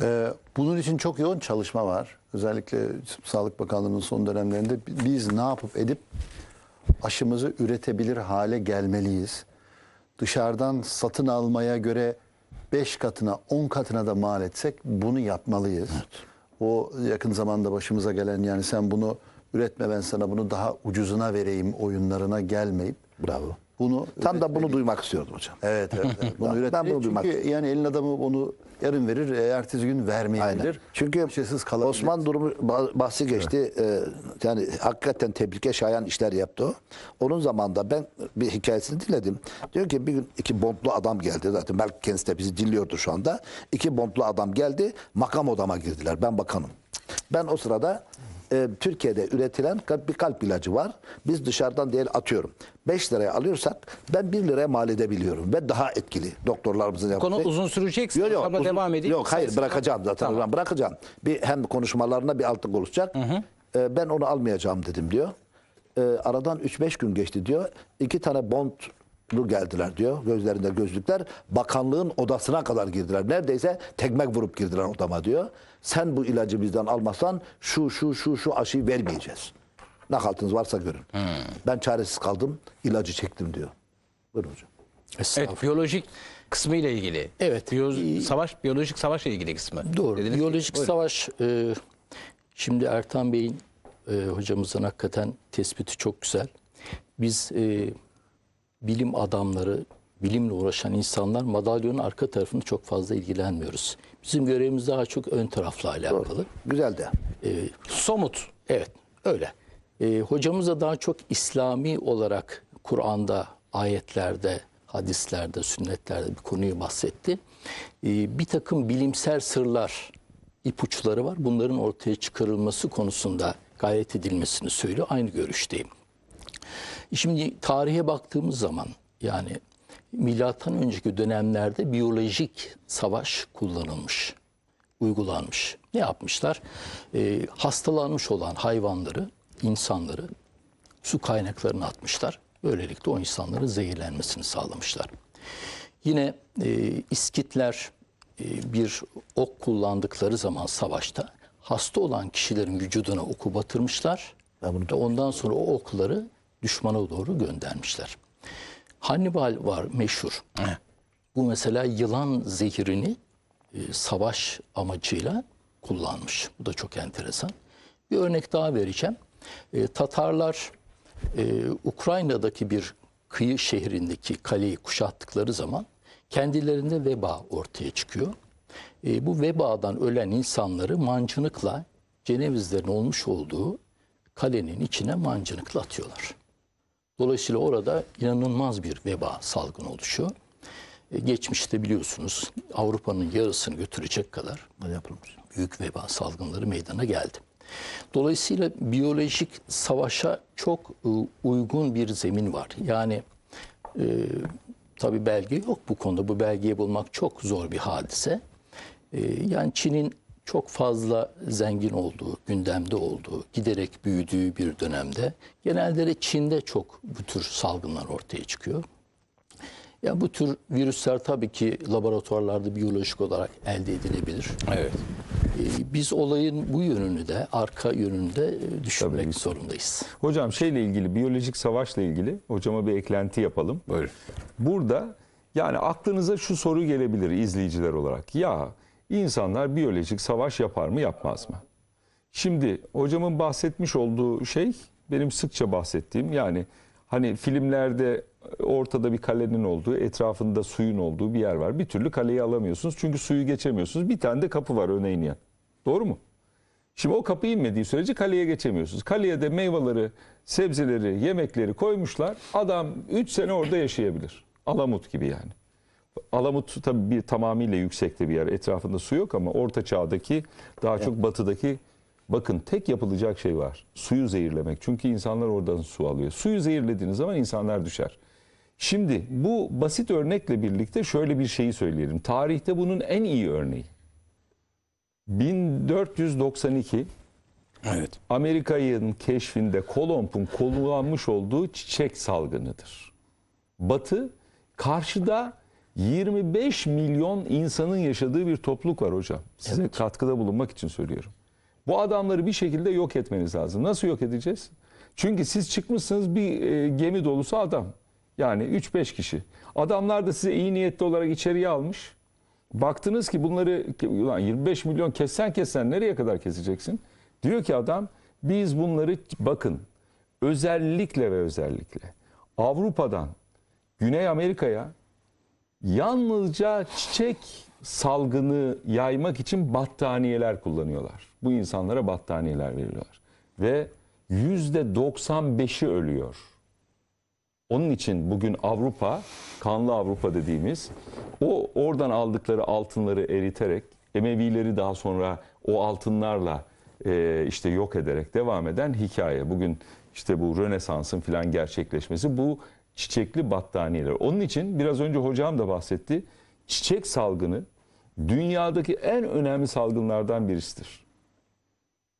[SPEAKER 5] Ee, bunun için çok yoğun çalışma var. Özellikle Sağlık Bakanlığı'nın son dönemlerinde biz ne yapıp edip aşımızı üretebilir hale gelmeliyiz dışarıdan satın almaya göre 5 katına 10 katına da mal etsek bunu yapmalıyız. Evet. O yakın zamanda başımıza gelen yani sen bunu üretme ben sana bunu daha ucuzuna vereyim oyunlarına gelmeyip. Bravo. Bunu tam da bunu duymak istiyordum hocam. Evet, evet. evet. bunu üretmeli. Ben bunu duymak Çünkü yani elin adamı onu yarın verir, e, ertesi gün vermeyebilir. Aynen. Çünkü şeysiz kalabilir. Osman durumu bahsi geçti. Evet. Ee, yani hakikaten
[SPEAKER 4] tebrike şayan işler yaptı o. Onun zamanında ben bir hikayesini dinledim. Diyor ki bir gün iki bondlu adam geldi. Zaten Berk kendisi de bizi dinliyordu şu anda. İki bondlu adam geldi. Makam odama girdiler. Ben bakanım. Ben o sırada e, Türkiye'de üretilen bir kalp ilacı var. Biz dışarıdan değil atıyorum. 5 liraya alıyorsak ben 1 liraya mal edebiliyorum ve daha etkili doktorlarımızın yaptığı. Konu uzun
[SPEAKER 1] sürecek yok, yok, uzun, devam edeyim. Yok hayır
[SPEAKER 4] bırakacağım zaten tamam. bırakacağım. Bir hem konuşmalarına bir altlık oluşacak. Hı hı. E, ben onu almayacağım dedim diyor. E, aradan 3-5 gün geçti diyor. İki tane bond geldiler diyor. Gözlerinde gözlükler. Bakanlığın odasına kadar girdiler. Neredeyse tekmek vurup girdiler odama diyor. Sen bu ilacı bizden almasan şu şu şu şu aşıyı vermeyeceğiz. Ne varsa görün. Hmm. Ben çaresiz kaldım. ilacı çektim diyor. Buyurun
[SPEAKER 1] hocam. Evet biyolojik kısmı ile ilgili. Evet. Biyo ee, savaş biyolojik savaş ile ilgili kısmı. Doğru. Dediniz biyolojik ki,
[SPEAKER 3] savaş e, şimdi Ertan Bey'in e, hocamızın hakikaten tespiti çok güzel. Biz e, bilim adamları, bilimle uğraşan insanlar madalyonun arka tarafını çok fazla ilgilenmiyoruz. Bizim görevimiz daha çok ön tarafla alakalı. Doğru. Güzel de. Ee, somut. Evet öyle. Ee, hocamız da daha çok İslami olarak Kur'an'da, ayetlerde, hadislerde, sünnetlerde bir konuyu bahsetti. Ee, bir takım bilimsel sırlar, ipuçları var. Bunların ortaya çıkarılması konusunda gayret edilmesini söylüyor. Aynı görüşteyim. Şimdi tarihe baktığımız zaman yani milattan önceki dönemlerde biyolojik savaş kullanılmış, uygulanmış. Ne yapmışlar? E, hastalanmış olan hayvanları, insanları su kaynaklarına atmışlar. Böylelikle o insanların zehirlenmesini sağlamışlar. Yine e, İskitler e, bir ok kullandıkları zaman savaşta hasta olan kişilerin vücuduna oku batırmışlar. Ben bunu da ondan sonra o okları düşmana doğru göndermişler. Hannibal var meşhur. Bu mesela yılan zehirini e, savaş amacıyla kullanmış. Bu da çok enteresan. Bir örnek daha vereceğim. E, Tatarlar e, Ukrayna'daki bir kıyı şehrindeki kaleyi kuşattıkları zaman kendilerinde veba ortaya çıkıyor. E, bu vebadan ölen insanları mancınıkla Cenevizlerin olmuş olduğu kalenin içine mancınıkla atıyorlar. Dolayısıyla orada inanılmaz bir veba salgını oluşuyor. E, geçmişte biliyorsunuz Avrupa'nın yarısını götürecek kadar büyük veba salgınları meydana geldi. Dolayısıyla biyolojik savaşa çok e, uygun bir zemin var. Yani e, tabii belge yok bu konuda. Bu belgeyi bulmak çok zor bir hadise. E, yani Çin'in çok fazla zengin olduğu, gündemde olduğu, giderek büyüdüğü bir dönemde genelde de Çin'de çok bu tür salgınlar ortaya çıkıyor. Ya bu tür virüsler tabii ki laboratuvarlarda biyolojik olarak elde edilebilir. Evet.
[SPEAKER 2] Ee, biz olayın bu yönünü de arka yönünü de e, düşünmek tabii. zorundayız. Hocam şeyle ilgili biyolojik savaşla ilgili hocama bir eklenti yapalım. Buyurun. Burada yani aklınıza şu soru gelebilir izleyiciler olarak. Ya İnsanlar biyolojik savaş yapar mı yapmaz mı? Şimdi hocamın bahsetmiş olduğu şey benim sıkça bahsettiğim yani hani filmlerde ortada bir kalenin olduğu, etrafında suyun olduğu bir yer var. Bir türlü kaleyi alamıyorsunuz çünkü suyu geçemiyorsunuz. Bir tane de kapı var örneğin ya, Doğru mu? Şimdi o kapı inmediği sürece kaleye geçemiyorsunuz. Kaleye de meyveleri, sebzeleri, yemekleri koymuşlar. Adam 3 sene orada yaşayabilir. Alamut gibi yani. Alamut tabii bir tamamıyla yüksekte bir yer. Etrafında su yok ama orta çağdaki daha çok batıdaki bakın tek yapılacak şey var. Suyu zehirlemek. Çünkü insanlar oradan su alıyor. Suyu zehirlediğiniz zaman insanlar düşer. Şimdi bu basit örnekle birlikte şöyle bir şeyi söyleyelim. Tarihte bunun en iyi örneği. 1492 Evet. Amerika'nın keşfinde Kolomb'un kullanmış olduğu çiçek salgınıdır. Batı karşıda 25 milyon insanın yaşadığı bir topluluk var hocam. Size evet. katkıda bulunmak için söylüyorum. Bu adamları bir şekilde yok etmeniz lazım. Nasıl yok edeceğiz? Çünkü siz çıkmışsınız bir e, gemi dolusu adam. Yani 3-5 kişi. Adamlar da size iyi niyetli olarak içeriye almış. Baktınız ki bunları ulan 25 milyon kessen kessen nereye kadar keseceksin? Diyor ki adam biz bunları bakın özellikle ve özellikle Avrupa'dan Güney Amerika'ya yalnızca çiçek salgını yaymak için battaniyeler kullanıyorlar. Bu insanlara battaniyeler veriyorlar. Ve yüzde 95'i ölüyor. Onun için bugün Avrupa, kanlı Avrupa dediğimiz o oradan aldıkları altınları eriterek Emevileri daha sonra o altınlarla e, işte yok ederek devam eden hikaye. Bugün işte bu Rönesans'ın filan gerçekleşmesi bu çiçekli battaniyeler. Onun için biraz önce hocam da bahsetti. Çiçek salgını dünyadaki en önemli salgınlardan birisidir.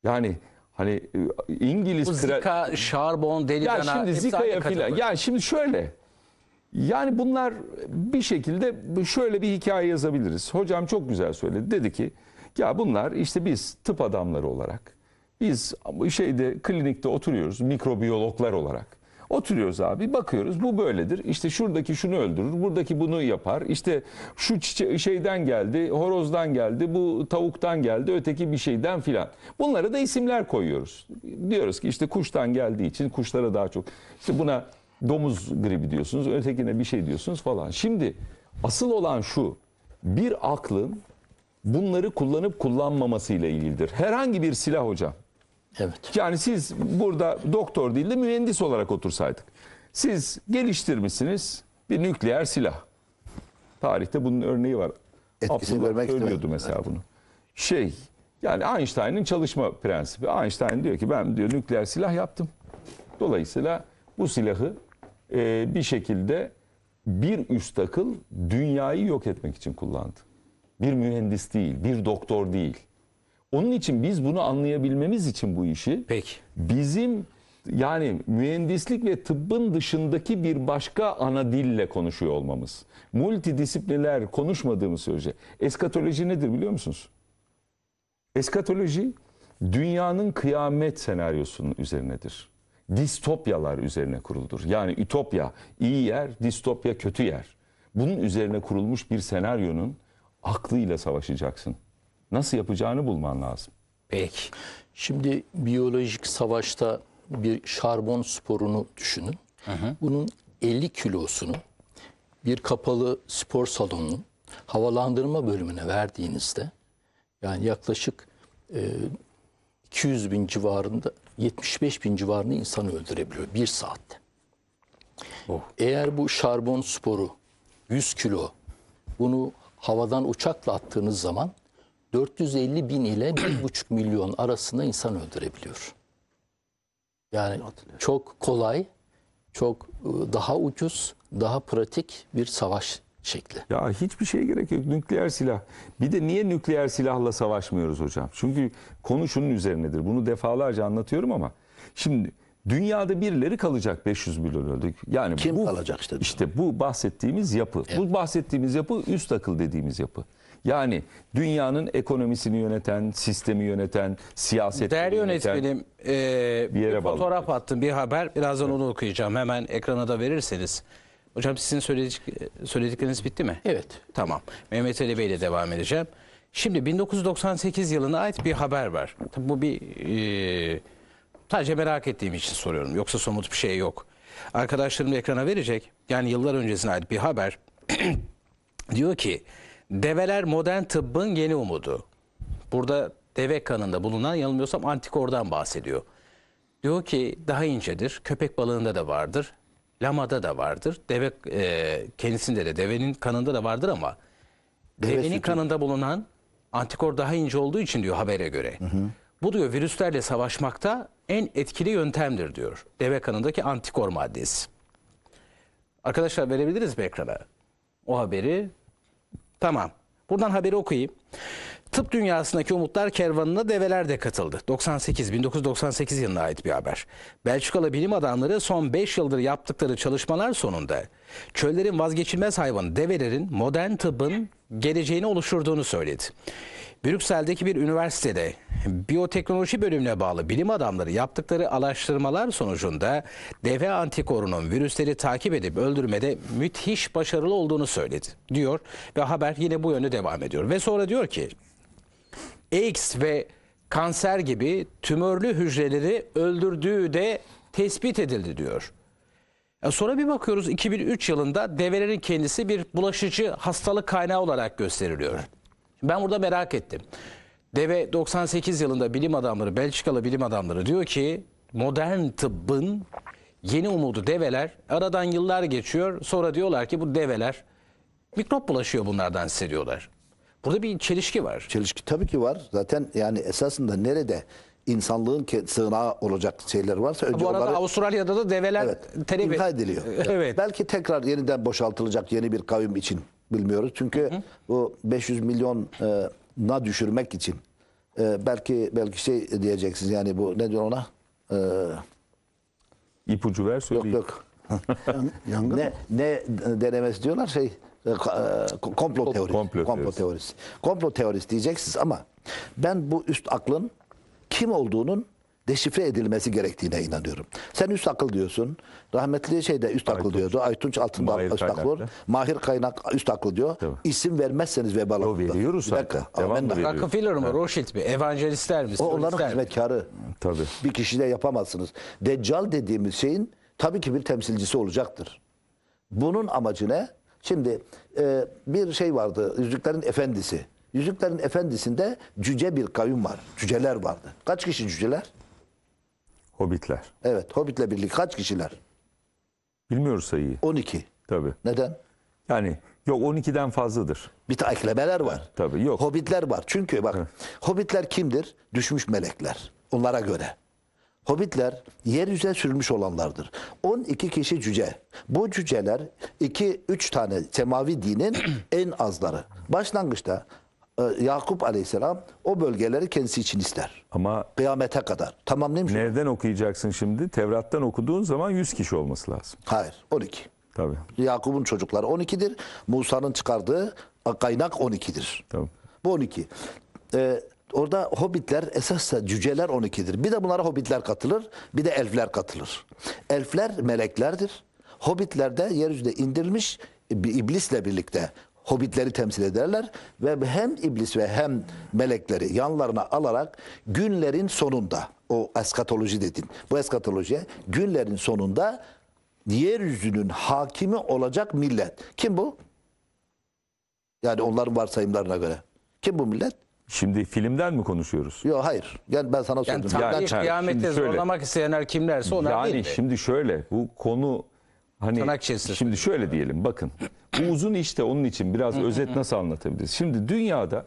[SPEAKER 2] Yani hani e, İngiliz Bu Zika, kral... şarbon, deli ya dana, şimdi Zika'ya filan. Ya şimdi şöyle. Yani bunlar bir şekilde şöyle bir hikaye yazabiliriz. Hocam çok güzel söyledi. Dedi ki ya bunlar işte biz tıp adamları olarak biz şeyde klinikte oturuyoruz mikrobiyologlar olarak. Oturuyoruz abi bakıyoruz bu böyledir. İşte şuradaki şunu öldürür, buradaki bunu yapar. İşte şu çiçe- şeyden geldi, horozdan geldi, bu tavuktan geldi, öteki bir şeyden filan. Bunlara da isimler koyuyoruz. Diyoruz ki işte kuştan geldiği için kuşlara daha çok. İşte buna domuz gribi diyorsunuz, ötekine bir şey diyorsunuz falan. Şimdi asıl olan şu. Bir aklın bunları kullanıp kullanmaması ile ilgilidir. Herhangi bir silah hocam Evet. Yani siz burada doktor değil de mühendis olarak otursaydık. Siz geliştirmişsiniz bir nükleer silah. Tarihte bunun örneği var. Etkisini Abdullah görmek söylüyordu mesela bunu. Şey yani Einstein'ın çalışma prensibi. Einstein diyor ki ben diyor nükleer silah yaptım. Dolayısıyla bu silahı e, bir şekilde bir üst akıl dünyayı yok etmek için kullandı. Bir mühendis değil, bir doktor değil. Onun için biz bunu anlayabilmemiz için bu işi Peki. bizim yani mühendislik ve tıbbın dışındaki bir başka ana dille konuşuyor olmamız. Multidisipliner konuşmadığımız sürece. Eskatoloji nedir biliyor musunuz? Eskatoloji dünyanın kıyamet senaryosunun üzerinedir. Distopyalar üzerine kuruludur. Yani ütopya iyi yer, distopya kötü yer. Bunun üzerine kurulmuş bir senaryonun aklıyla savaşacaksın nasıl yapacağını bulman lazım. Peki. Şimdi biyolojik savaşta bir şarbon
[SPEAKER 3] sporunu düşünün. Hı hı. Bunun 50 kilosunu bir kapalı spor salonunun havalandırma bölümüne verdiğinizde yani yaklaşık e, 200 bin civarında 75 bin civarında insan öldürebiliyor bir saatte. Oh. Eğer bu şarbon sporu 100 kilo bunu havadan uçakla attığınız zaman 450 bin ile 1,5 milyon arasında insan öldürebiliyor. Yani çok kolay, çok e, daha ucuz, daha pratik bir savaş
[SPEAKER 2] şekli. Ya hiçbir şeye gerek yok. Nükleer silah. Bir de niye nükleer silahla savaşmıyoruz hocam? Çünkü konu şunun üzerinedir. Bunu defalarca anlatıyorum ama. Şimdi dünyada birileri kalacak 500 milyon öldük. Yani Kim bu, kalacak işte? İşte bu bahsettiğimiz yapı. Evet. Bu bahsettiğimiz yapı üst akıl dediğimiz yapı. Yani dünyanın ekonomisini yöneten, sistemi yöneten, siyasetini değer yöneten. yönetmenim e, bir, yere bir fotoğraf bağlı. attım bir
[SPEAKER 1] haber. Birazdan evet. onu okuyacağım. Hemen ekrana da verirseniz. Hocam sizin söyledik, söyledikleriniz bitti mi? Evet. Tamam. Mehmet Ali Bey ile devam edeceğim. Şimdi 1998 yılına ait bir haber var. Tabii bu bir e, sadece merak ettiğim için soruyorum. Yoksa somut bir şey yok. Arkadaşlarım ekrana verecek. Yani yıllar öncesine ait bir haber. diyor ki Develer modern tıbbın yeni umudu. Burada deve kanında bulunan yanılmıyorsam antikordan bahsediyor. Diyor ki daha incedir. Köpek balığında da vardır. Lamada da vardır. Deve e, kendisinde de devenin kanında da vardır ama deve devenin sütü. kanında bulunan antikor daha ince olduğu için diyor habere göre. Hı hı. Bu diyor virüslerle savaşmakta en etkili yöntemdir diyor. Deve kanındaki antikor maddesi. Arkadaşlar verebiliriz mi ekrana? O haberi Tamam. Buradan haberi okuyayım. Tıp dünyasındaki umutlar kervanına develer de katıldı. 98 1998 yılına ait bir haber. Belçikalı bilim adamları son 5 yıldır yaptıkları çalışmalar sonunda çöllerin vazgeçilmez hayvanı develerin modern tıbbın geleceğini oluşturduğunu söyledi. Brüksel'deki bir üniversitede biyoteknoloji bölümüne bağlı bilim adamları yaptıkları araştırmalar sonucunda deve antikorunun virüsleri takip edip öldürmede müthiş başarılı olduğunu söyledi diyor ve haber yine bu yönde devam ediyor. Ve sonra diyor ki AIDS ve kanser gibi tümörlü hücreleri öldürdüğü de tespit edildi diyor. E, sonra bir bakıyoruz 2003 yılında develerin kendisi bir bulaşıcı hastalık kaynağı olarak gösteriliyor. Ben burada merak ettim. Deve 98 yılında bilim adamları, Belçikalı bilim adamları diyor ki modern tıbbın yeni umudu develer. Aradan yıllar geçiyor. Sonra diyorlar ki bu develer mikrop bulaşıyor bunlardan size
[SPEAKER 4] Burada bir çelişki var. Çelişki tabii ki var. Zaten yani esasında nerede insanlığın sığınağı olacak şeyler varsa önce Bu arada onları... Avustralya'da da develer evet, terebe... imha ediliyor. evet. Belki tekrar yeniden boşaltılacak yeni bir kavim için bilmiyoruz. Çünkü hı hı. bu 500 milyona e, düşürmek için e, belki belki şey diyeceksiniz yani bu ne diyor ona? E, İpucu ver söyleyeyim. Yok yok. ne, ne denemesi diyorlar şey e, e komplo teorisi. Komplo, komplo teorisi. Komplo teorisi diyeceksiniz ama ben bu üst aklın kim olduğunun deşifre edilmesi gerektiğine inanıyorum. Sen üst akıl diyorsun. Rahmetli şeyde üst akıl diyordu. Aytunç Altındağ üst akıl. Mahir Kaynak üst akıl diyor. Tabii. İsim vermezseniz vebal Yo, veriyoruz bir dakika. Devamlı veriyoruz. Rockefeller
[SPEAKER 1] Rothschild mi? Evangelistler mi? O onların
[SPEAKER 4] hizmetkarı. Tabii. Bir kişi de yapamazsınız. Deccal dediğimiz şeyin tabii ki bir temsilcisi olacaktır. Bunun amacı ne? Şimdi e, bir şey vardı. Yüzüklerin Efendisi. Yüzüklerin Efendisi'nde cüce bir kavim var. Cüceler vardı. Kaç kişi cüceler? Hobbitler. Evet, Hobbit'le birlikte kaç kişiler?
[SPEAKER 2] Bilmiyoruz sayıyı. 12. Tabii. Neden? Yani
[SPEAKER 4] yok 12'den fazladır. Bir de eklemeler var. Tabii yok. Hobbitler var. Çünkü bak Hı. Hobbitler kimdir? Düşmüş melekler. Onlara göre. Hobbitler yeryüzüne sürülmüş olanlardır. 12 kişi cüce. Bu cüceler 2-3 tane temavi dinin en azları. Başlangıçta e, Yakup Aleyhisselam o bölgeleri kendisi için ister. Ama kıyamete kadar.
[SPEAKER 2] Tamam değil mi? Nereden okuyacaksın şimdi? Tevrat'tan okuduğun
[SPEAKER 4] zaman 100 kişi olması lazım. Hayır, 12. Tabii. Yakup'un çocukları 12'dir. Musa'nın çıkardığı kaynak 12'dir. Tamam. Bu 12. Ee, orada hobbitler esas cüceler 12'dir. Bir de bunlara hobbitler katılır, bir de elfler katılır. Elfler meleklerdir. Hobbitler de yeryüzüne indirilmiş iblisle birlikte hobbitleri temsil ederler ve hem iblis ve hem melekleri yanlarına alarak günlerin sonunda o eskatoloji dedin. Bu eskatolojiye günlerin sonunda yeryüzünün hakimi olacak millet. Kim bu? Yani onların varsayımlarına göre. Kim bu millet? Şimdi filmden mi konuşuyoruz? Yok hayır. Yani ben sana yani sordum. Yani tarih yani, kıyamete zorlamak
[SPEAKER 2] isteyenler kimlerse onlar yani değil. Yani şimdi şöyle bu konu Hani Çanakkale'si. Şimdi şöyle diyelim bakın. Bu uzun işte onun için biraz özet nasıl anlatabiliriz? Şimdi dünyada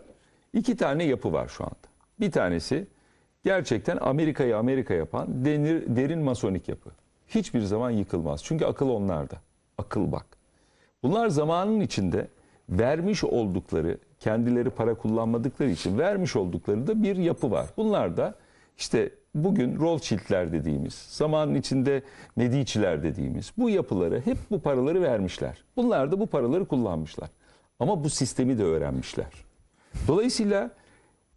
[SPEAKER 2] iki tane yapı var şu anda. Bir tanesi gerçekten Amerika'yı Amerika yapan denir, derin masonik yapı. Hiçbir zaman yıkılmaz. Çünkü akıl onlarda. Akıl bak. Bunlar zamanın içinde vermiş oldukları, kendileri para kullanmadıkları için vermiş oldukları da bir yapı var. Bunlar da işte bugün Rothschild'ler dediğimiz, zamanın içinde Medici'ler dediğimiz bu yapıları hep bu paraları vermişler. Bunlar da bu paraları kullanmışlar. Ama bu sistemi de öğrenmişler. Dolayısıyla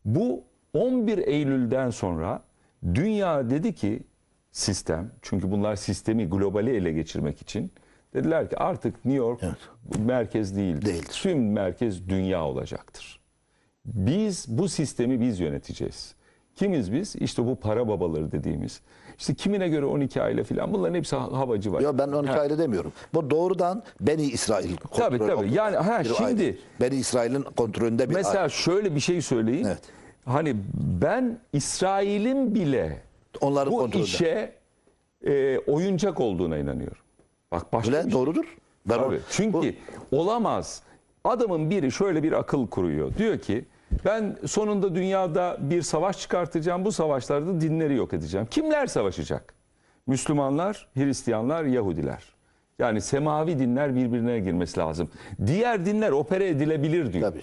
[SPEAKER 2] bu 11 Eylül'den sonra dünya dedi ki sistem, çünkü bunlar sistemi globali ele geçirmek için dediler ki artık New York evet. merkez değil, değil, Tüm merkez dünya olacaktır. Biz bu sistemi biz yöneteceğiz. Kimiz biz? İşte bu para babaları dediğimiz. İşte kimine göre 12 aile filan bunların hepsi havacı var. Ya ben 12 ha. aile demiyorum. Bu doğrudan Beni İsrail kontrolü. Tabii tabii. Yani ha şimdi aile. Beni İsrail'in kontrolünde bir Mesela aile. şöyle bir şey söyleyeyim. Evet. Hani ben İsrail'in bile onların bu kontrolünde. işe e, oyuncak olduğuna inanıyorum. Bak başka Bile, şey. doğrudur. Ben Tabii. Çünkü bu... olamaz. Adamın biri şöyle bir akıl kuruyor. Diyor ki ben sonunda dünyada bir savaş çıkartacağım. Bu savaşlarda dinleri yok edeceğim. Kimler savaşacak? Müslümanlar, Hristiyanlar, Yahudiler. Yani semavi dinler birbirine girmesi lazım. Diğer dinler opere edilebilir diyor. Tabii.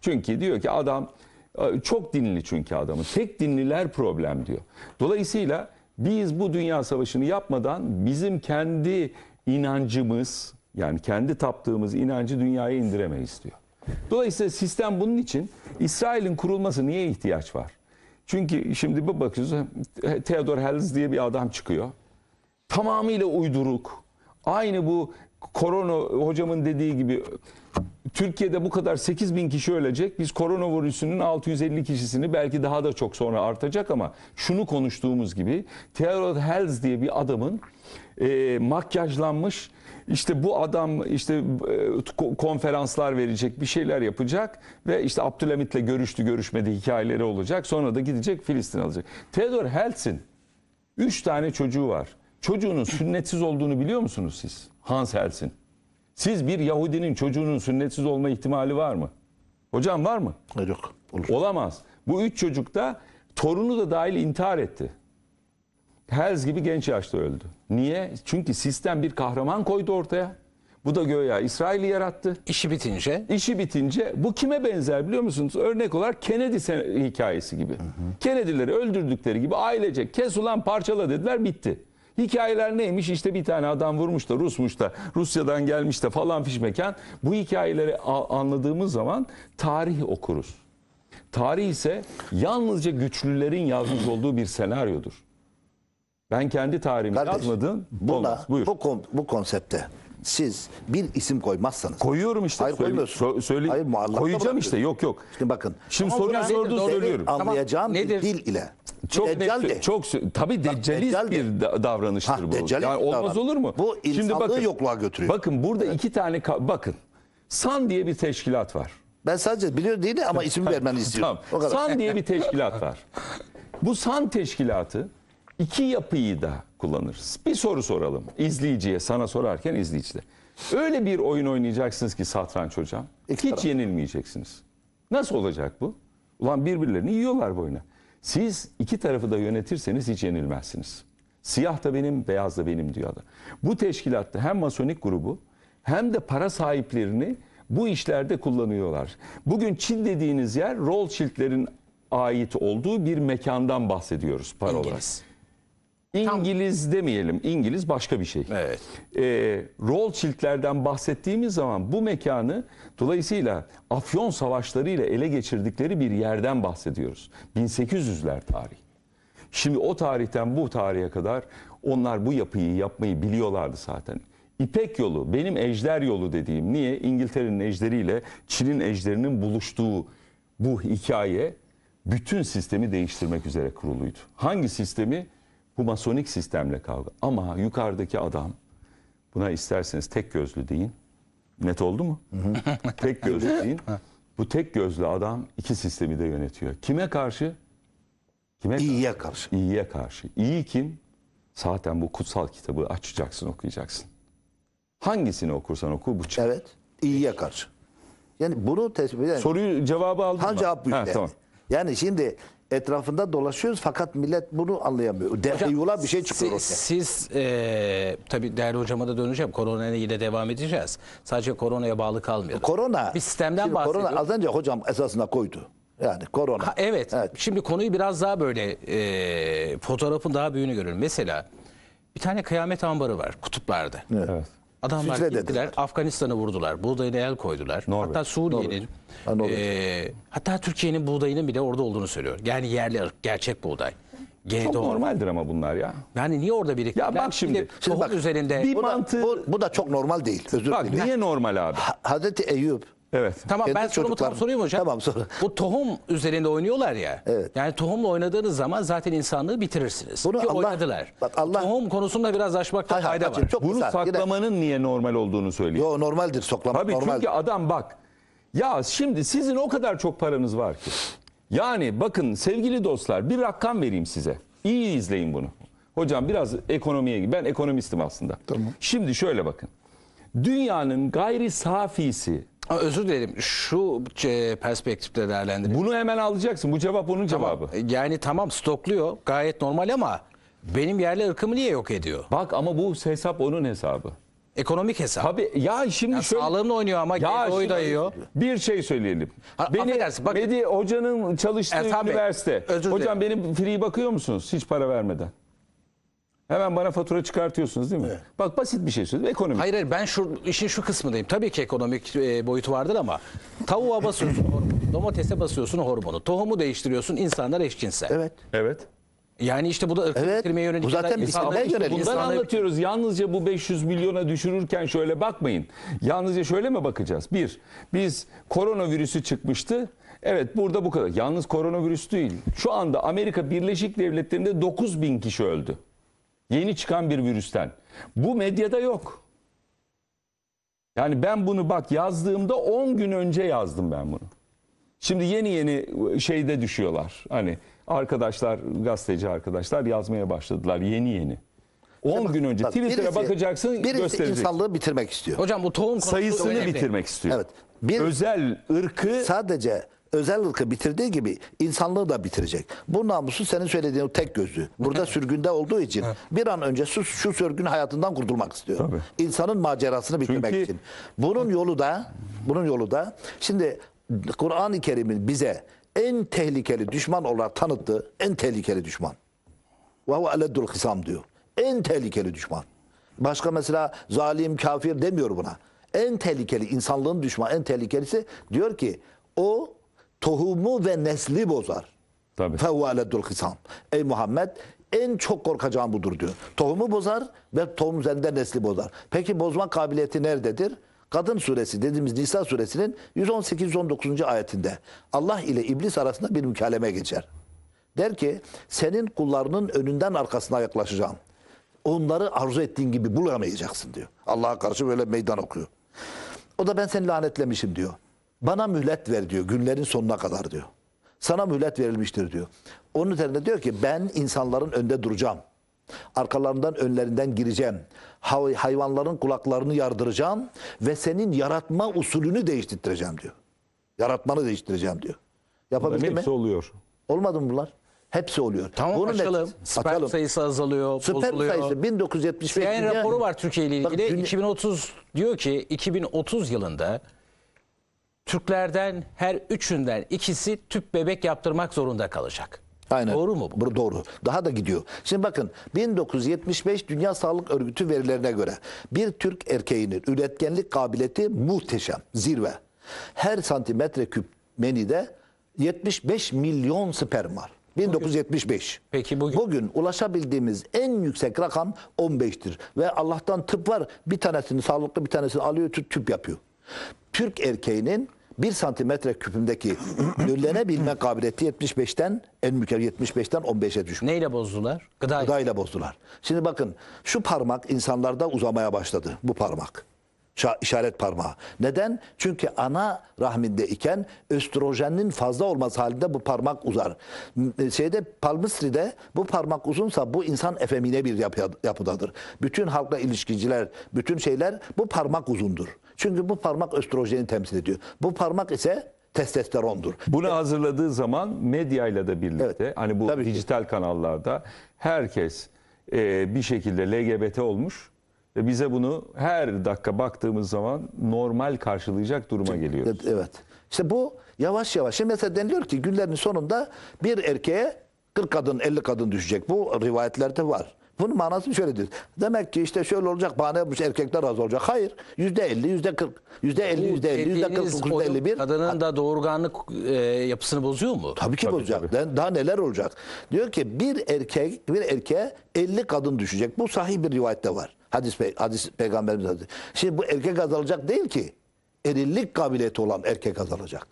[SPEAKER 2] Çünkü diyor ki adam e, çok dinli çünkü adamın. Tek dinliler problem diyor. Dolayısıyla biz bu dünya savaşını yapmadan bizim kendi inancımız yani kendi taptığımız inancı dünyaya indiremeyiz diyor. Dolayısıyla sistem bunun için İsrail'in kurulması niye ihtiyaç var? Çünkü şimdi bir bakıyoruz, Theodor Herzl diye bir adam çıkıyor. Tamamıyla uyduruk. Aynı bu korona hocamın dediği gibi Türkiye'de bu kadar 8 bin kişi ölecek. Biz koronavirüsünün 650 kişisini belki daha da çok sonra artacak ama şunu konuştuğumuz gibi Theodor Herzl diye bir adamın e, makyajlanmış işte bu adam işte e, konferanslar verecek, bir şeyler yapacak ve işte Abdülhamit'le görüştü, görüşmedi hikayeleri olacak. Sonra da gidecek Filistin alacak. Theodor Helsin üç tane çocuğu var. Çocuğunun sünnetsiz olduğunu biliyor musunuz siz? Hans Helsin? Siz bir Yahudinin çocuğunun sünnetsiz olma ihtimali var mı? Hocam var mı? Yok. Olur. Olamaz. Bu üç çocuk da torunu da dahil intihar etti. Hells gibi genç yaşta öldü. Niye? Çünkü sistem bir kahraman koydu ortaya. Bu da göya İsrail'i yarattı. İşi bitince? İşi bitince bu kime benzer biliyor musunuz? Örnek olarak Kennedy hikayesi gibi. Hı hı. Kennedy'leri öldürdükleri gibi ailecek kes ulan parçala dediler bitti. Hikayeler neymiş? İşte bir tane adam vurmuş da Rusmuş da Rusya'dan gelmiş de falan fişmeken. Bu hikayeleri anladığımız zaman tarih okuruz. Tarih ise yalnızca güçlülerin yazmış olduğu bir senaryodur. Ben kendi tarihimi Kardeş, yazmadım.
[SPEAKER 4] Buna, Buyur. Bu, kon, bu konsepte siz bir isim koymazsanız. Koyuyorum işte. Hayır
[SPEAKER 2] koymuyorsun. Sö söyle Hayır, Koyacağım işte yok yok. Şimdi bakın. Şimdi soruyu yani sorduğu söylüyorum. Anlayacağım tamam. bir dil ile. Çok deccal net, de. çok tabi deccalist deccal bir davranıştır ha, bu. Yani davran. olmaz olur mu? Bu Şimdi bakın, yokluğa götürüyor. Bakın burada evet. iki tane bakın. San diye bir teşkilat var. Ben sadece biliyor değil de ama isim vermeni istiyorum. tamam. San diye bir teşkilat var. Bu San teşkilatı iki yapıyı da kullanırız. Bir soru soralım. izleyiciye. sana sorarken izleyicide. Öyle bir oyun oynayacaksınız ki satranç hocam. Ekstra. Hiç yenilmeyeceksiniz. Nasıl olacak bu? Ulan birbirlerini yiyorlar bu oyuna. Siz iki tarafı da yönetirseniz hiç yenilmezsiniz. Siyah da benim, beyaz da benim diyor adam. Bu teşkilatta hem masonik grubu hem de para sahiplerini bu işlerde kullanıyorlar. Bugün Çin dediğiniz yer Rothschild'lerin ait olduğu bir mekandan bahsediyoruz para İngiliz. olarak. İngiliz Tam. demeyelim. İngiliz başka bir şey. Evet. E, ee, rol çiltlerden bahsettiğimiz zaman bu mekanı dolayısıyla Afyon Savaşları ile ele geçirdikleri bir yerden bahsediyoruz. 1800'ler tarihi. Şimdi o tarihten bu tarihe kadar onlar bu yapıyı yapmayı biliyorlardı zaten. İpek yolu, benim ejder yolu dediğim. Niye? İngiltere'nin ejderiyle Çin'in ejderinin buluştuğu bu hikaye bütün sistemi değiştirmek üzere kuruluydu. Hangi sistemi? Bu masonik sistemle kavga. Ama yukarıdaki adam buna isterseniz tek gözlü deyin. Net oldu mu? tek gözlü deyin. Bu tek gözlü adam iki sistemi de yönetiyor. Kime karşı? Kime İyiye karşı. İyiye karşı. İyi kim? Zaten bu kutsal kitabı açacaksın, okuyacaksın. Hangisini okursan oku bu çıkar. Evet. İyiye karşı.
[SPEAKER 4] Yani bunu tespit eden... Soruyu cevabı
[SPEAKER 2] aldın mı? Ha cevap büyük. Ha, tamam.
[SPEAKER 4] yani şimdi etrafında dolaşıyoruz fakat millet bunu anlayamıyor. Derhi yola bir şey çıkıyor. Siz,
[SPEAKER 1] siz e, tabii değerli hocama da döneceğim. Koronaya yine devam edeceğiz. Sadece koronaya bağlı kalmıyor. Korona. Bir sistemden bahsediyoruz. Korona
[SPEAKER 4] az önce hocam esasına koydu.
[SPEAKER 1] Yani korona. Ha, evet. evet. Şimdi konuyu biraz daha böyle e, fotoğrafın daha büyüğünü görelim. Mesela bir tane kıyamet ambarı var kutuplarda. Evet. evet. Adamlar Fikre gittiler, dediler. Afganistan'ı vurdular, buğdayına el koydular. Norveç. Hatta Suriye'nin, e, hatta Türkiye'nin buğdayının bile orada olduğunu söylüyor. Yani yerli ırk, gerçek buğday. Gene Çok normaldir ama bunlar ya. Yani niye orada biriktiler? Ya bak şimdi, şimdi bak, üzerinde. Bir bu, mantığı... da, bu, bu da çok normal değil. Özür bak, dilerim. Niye normal abi? Ha, Hazreti Eyüp Evet. Tamam Kendi ben sorumu tam çocuklar-
[SPEAKER 4] sorayım hocam. Tamam, sor.
[SPEAKER 1] Bu tohum üzerinde oynuyorlar ya. Evet. Yani tohumla oynadığınız zaman zaten insanlığı bitirirsiniz. Bunu Ki Allah- oynadılar. bak Allah- Tohum konusunda biraz açmakta
[SPEAKER 4] Hay hay, fayda var. açın, çok Bunu kısa.
[SPEAKER 2] saklamanın niye normal olduğunu söyleyeyim. Yo normaldir soklamak Tabii normal. çünkü adam bak. Ya şimdi sizin o kadar çok paranız var ki. Yani bakın sevgili dostlar bir rakam vereyim size. İyi izleyin bunu. Hocam biraz ekonomiye ben ekonomistim aslında. Tamam. Şimdi şöyle bakın. Dünyanın gayri safisi Özür dilerim. Şu e, perspektifte değerlendirelim. Bunu hemen alacaksın. Bu cevap onun tamam. cevabı.
[SPEAKER 1] E, yani tamam stokluyor. Gayet normal ama benim yerli ırkımı niye yok ediyor? Bak ama
[SPEAKER 2] bu hesap onun hesabı. Ekonomik hesap. Tabii ya şimdi ya şöyle. Sağlığımla oynuyor ama ya oy dayıyor. Bir şey söyleyelim. Ha, beni, bak, Medi hocanın çalıştığı Ertan üniversite. Bey, özür dilerim. Hocam benim free bakıyor musunuz hiç para vermeden? Hemen bana fatura çıkartıyorsunuz değil mi? Evet. Bak basit bir şey söyleyeyim. Ekonomik. Hayır
[SPEAKER 1] hayır ben şu, işin şu kısmındayım. Tabii ki ekonomik e, boyutu vardır ama tavuğa basıyorsun hormonu, domatese basıyorsun hormonu, tohumu değiştiriyorsun insanlar eşcinsel. Evet. Evet. Yani işte bu da ırkı evet, bitirmeye yönelik. Bu zaten bitirmeye yönelik. Bundan insanlar... anlatıyoruz.
[SPEAKER 2] Yalnızca bu 500 milyona düşürürken şöyle bakmayın. Yalnızca şöyle mi bakacağız? Bir, biz koronavirüsü çıkmıştı. Evet burada bu kadar. Yalnız koronavirüs değil. Şu anda Amerika Birleşik Devletleri'nde 9 bin kişi öldü. Yeni çıkan bir virüsten. Bu medyada yok. Yani ben bunu bak yazdığımda 10 gün önce yazdım ben bunu. Şimdi yeni yeni şeyde düşüyorlar. Hani arkadaşlar, gazeteci arkadaşlar yazmaya başladılar yeni yeni. 10 gün önce bak, birisi, bakacaksın birisi gösterecek. insanlığı bitirmek istiyor. Hocam bu tohum sayısını önemli. bitirmek istiyor. Evet.
[SPEAKER 4] Bir özel ırkı sadece özel ırkı bitirdiği gibi insanlığı da bitirecek. Bu namusu senin söylediğin o tek gözü? Burada sürgünde olduğu için bir an önce şu, şu sürgün hayatından kurtulmak istiyor. Tabii. İnsanın macerasını bitirmek Çünkü... için. Bunun yolu da bunun yolu da şimdi Kur'an-ı Kerim'in bize en tehlikeli düşman olarak tanıttığı en tehlikeli düşman. Ve huve eleddül hisam diyor. En tehlikeli düşman. Başka mesela zalim, kafir demiyor buna. En tehlikeli insanlığın düşmanı, en tehlikelisi diyor ki o tohumu ve nesli bozar. Tabii. Fevvaleddül hisam. Ey Muhammed en çok korkacağım budur diyor. Tohumu bozar ve tohum üzerinde nesli bozar. Peki bozma kabiliyeti nerededir? Kadın suresi dediğimiz Nisa suresinin 118-119. ayetinde Allah ile iblis arasında bir mükaleme geçer. Der ki senin kullarının önünden arkasına yaklaşacağım. Onları arzu ettiğin gibi bulamayacaksın diyor. Allah'a karşı böyle meydan okuyor. O da ben seni lanetlemişim diyor. Bana mühlet ver diyor günlerin sonuna kadar diyor. Sana mühlet verilmiştir diyor. Onun üzerine diyor ki ben insanların önde duracağım. Arkalarından önlerinden gireceğim. Hayvanların kulaklarını yardıracağım ve senin yaratma usulünü değiştireceğim diyor. Yaratmanı değiştireceğim diyor. Yapabildi mi? Hepsi oluyor. Olmadı mı bunlar? Hepsi
[SPEAKER 1] oluyor. Tamam Bunun açalım. sperm açalım. sayısı azalıyor, sperm bozuluyor. sayısı
[SPEAKER 4] 1975. Şey, yani raporu var
[SPEAKER 1] Türkiye ile ilgili. Bak, 2030 diyor ki 2030 yılında Türklerden her üçünden ikisi tüp bebek yaptırmak zorunda kalacak.
[SPEAKER 4] Aynen. Doğru mu bu? Doğru. Daha da gidiyor. Şimdi bakın 1975 Dünya Sağlık Örgütü verilerine göre bir Türk erkeğinin üretkenlik kabiliyeti muhteşem, zirve. Her santimetre küp menide 75 milyon sperm var. 1975. Peki bugün? Bugün ulaşabildiğimiz en yüksek rakam 15'tir. Ve Allah'tan tıp var. Bir tanesini sağlıklı bir tanesini alıyor tüp, tüp yapıyor. Türk erkeğinin bir santimetre küpündeki nöllenebilme kabiliyeti 75'ten en mükemmel 75'ten 15'e düşmüş. Neyle bozdular? Gıda Gıdayla bozdular. Şimdi bakın şu parmak insanlarda uzamaya başladı bu parmak. işaret parmağı. Neden? Çünkü ana rahminde iken östrojenin fazla olması halinde bu parmak uzar. E, şeyde palmistride bu parmak uzunsa bu insan efemine bir yapı, yapıdadır. Bütün halkla ilişkiciler, bütün şeyler bu parmak uzundur. Çünkü bu parmak östrojeni temsil ediyor.
[SPEAKER 2] Bu parmak ise testosterondur. Bunu hazırladığı zaman medyayla da birlikte evet. hani bu Tabii dijital ki. kanallarda herkes e, bir şekilde LGBT olmuş ve bize bunu her dakika baktığımız zaman normal karşılayacak duruma geliyor. evet. İşte bu yavaş yavaş. Şimdi mesela deniliyor ki günlerin sonunda bir erkeğe
[SPEAKER 4] 40 kadın 50 kadın düşecek. Bu rivayetlerde var. Bunun manası şöyle diyor. Demek ki işte şöyle olacak bahane yapmış erkekler az olacak. Hayır. Yüzde elli, yüzde kırk. Yüzde elli, yüzde elli, yüzde kırk, yüzde elli
[SPEAKER 1] bir. Kadının da doğurganlık e, yapısını bozuyor mu? Tabii ki tabii, bozacak. Tabii. Daha neler olacak?
[SPEAKER 4] Diyor ki bir erkek, bir erkeğe elli kadın düşecek. Bu sahih bir rivayette var. Hadis, pe hadis peygamberimiz hadis. Şimdi bu erkek azalacak değil ki. Erillik kabiliyeti olan erkek azalacak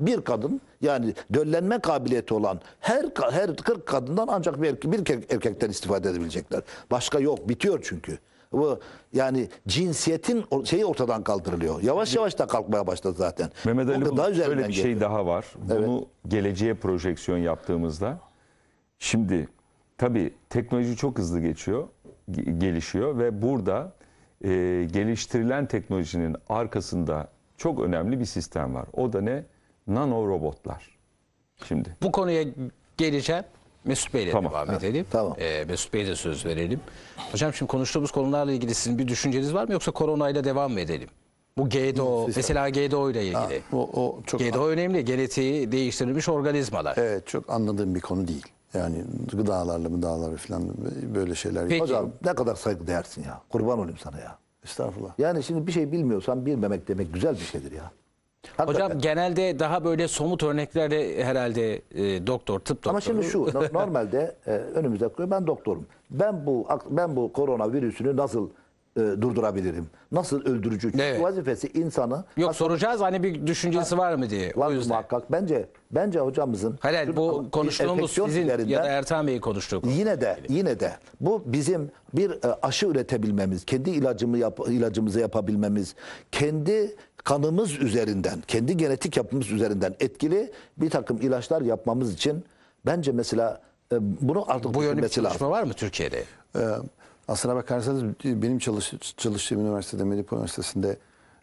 [SPEAKER 4] bir kadın yani döllenme kabiliyeti olan her her 40 kadından ancak bir, erke, bir erkekten istifade edebilecekler. Başka yok. Bitiyor çünkü. Bu yani cinsiyetin şeyi ortadan kaldırılıyor. Yavaş yavaş da kalkmaya başladı zaten.
[SPEAKER 2] Mehmet Ali daha öyle bir şey daha var. Evet. Bunu geleceğe projeksiyon yaptığımızda şimdi tabii teknoloji çok hızlı geçiyor, gelişiyor ve burada e, geliştirilen teknolojinin arkasında çok önemli bir sistem var. O da ne? nano robotlar. Şimdi.
[SPEAKER 1] Bu konuya geleceğim. Mesut Bey'le tamam. devam edelim. Evet, tamam. Ee, Mesut Bey'e de söz verelim. Hocam şimdi konuştuğumuz konularla ilgili sizin bir düşünceniz var mı yoksa koronayla devam mı edelim? Bu GDO, Siz mesela GDO ile ilgili. Ha, o, o çok
[SPEAKER 4] GDO
[SPEAKER 5] önemli. Genetiği değiştirilmiş organizmalar. Evet, çok anladığım bir konu değil. Yani gıdalarla gıdalarla falan böyle şeyler. Peki. Hocam ne kadar saygı değersin ya.
[SPEAKER 4] Kurban olayım sana ya. Estağfurullah. Yani şimdi bir şey bilmiyorsan bilmemek demek güzel bir şeydir ya.
[SPEAKER 1] Hakikaten. Hocam genelde daha böyle somut örneklerle herhalde e, doktor, tıp doktoru. Ama şimdi şu
[SPEAKER 4] normalde e, önümüzde ben doktorum. Ben bu ben bu korona virüsünü nasıl e, durdurabilirim? Nasıl öldürücü? Evet. Vazifesi insanı.
[SPEAKER 1] Yok hasta... soracağız hani bir düşüncesi var mı diye. Var o muhakkak. Bence bence hocamızın Halal bu konuştuğumuz sizin ya da Ertan Bey'i konuştuk. Yine
[SPEAKER 4] de yine de bu bizim bir e, aşı üretebilmemiz, kendi ilacımı yap, ilacımızı yapabilmemiz, kendi kanımız üzerinden, kendi genetik yapımız üzerinden etkili bir takım ilaçlar yapmamız için bence mesela e, bunu artık Bu yönlü bir çalışma lazım.
[SPEAKER 5] var mı Türkiye'de? Ee, aslına bakarsanız benim çalış, çalıştığım üniversitede, Medipol Üniversitesi'nde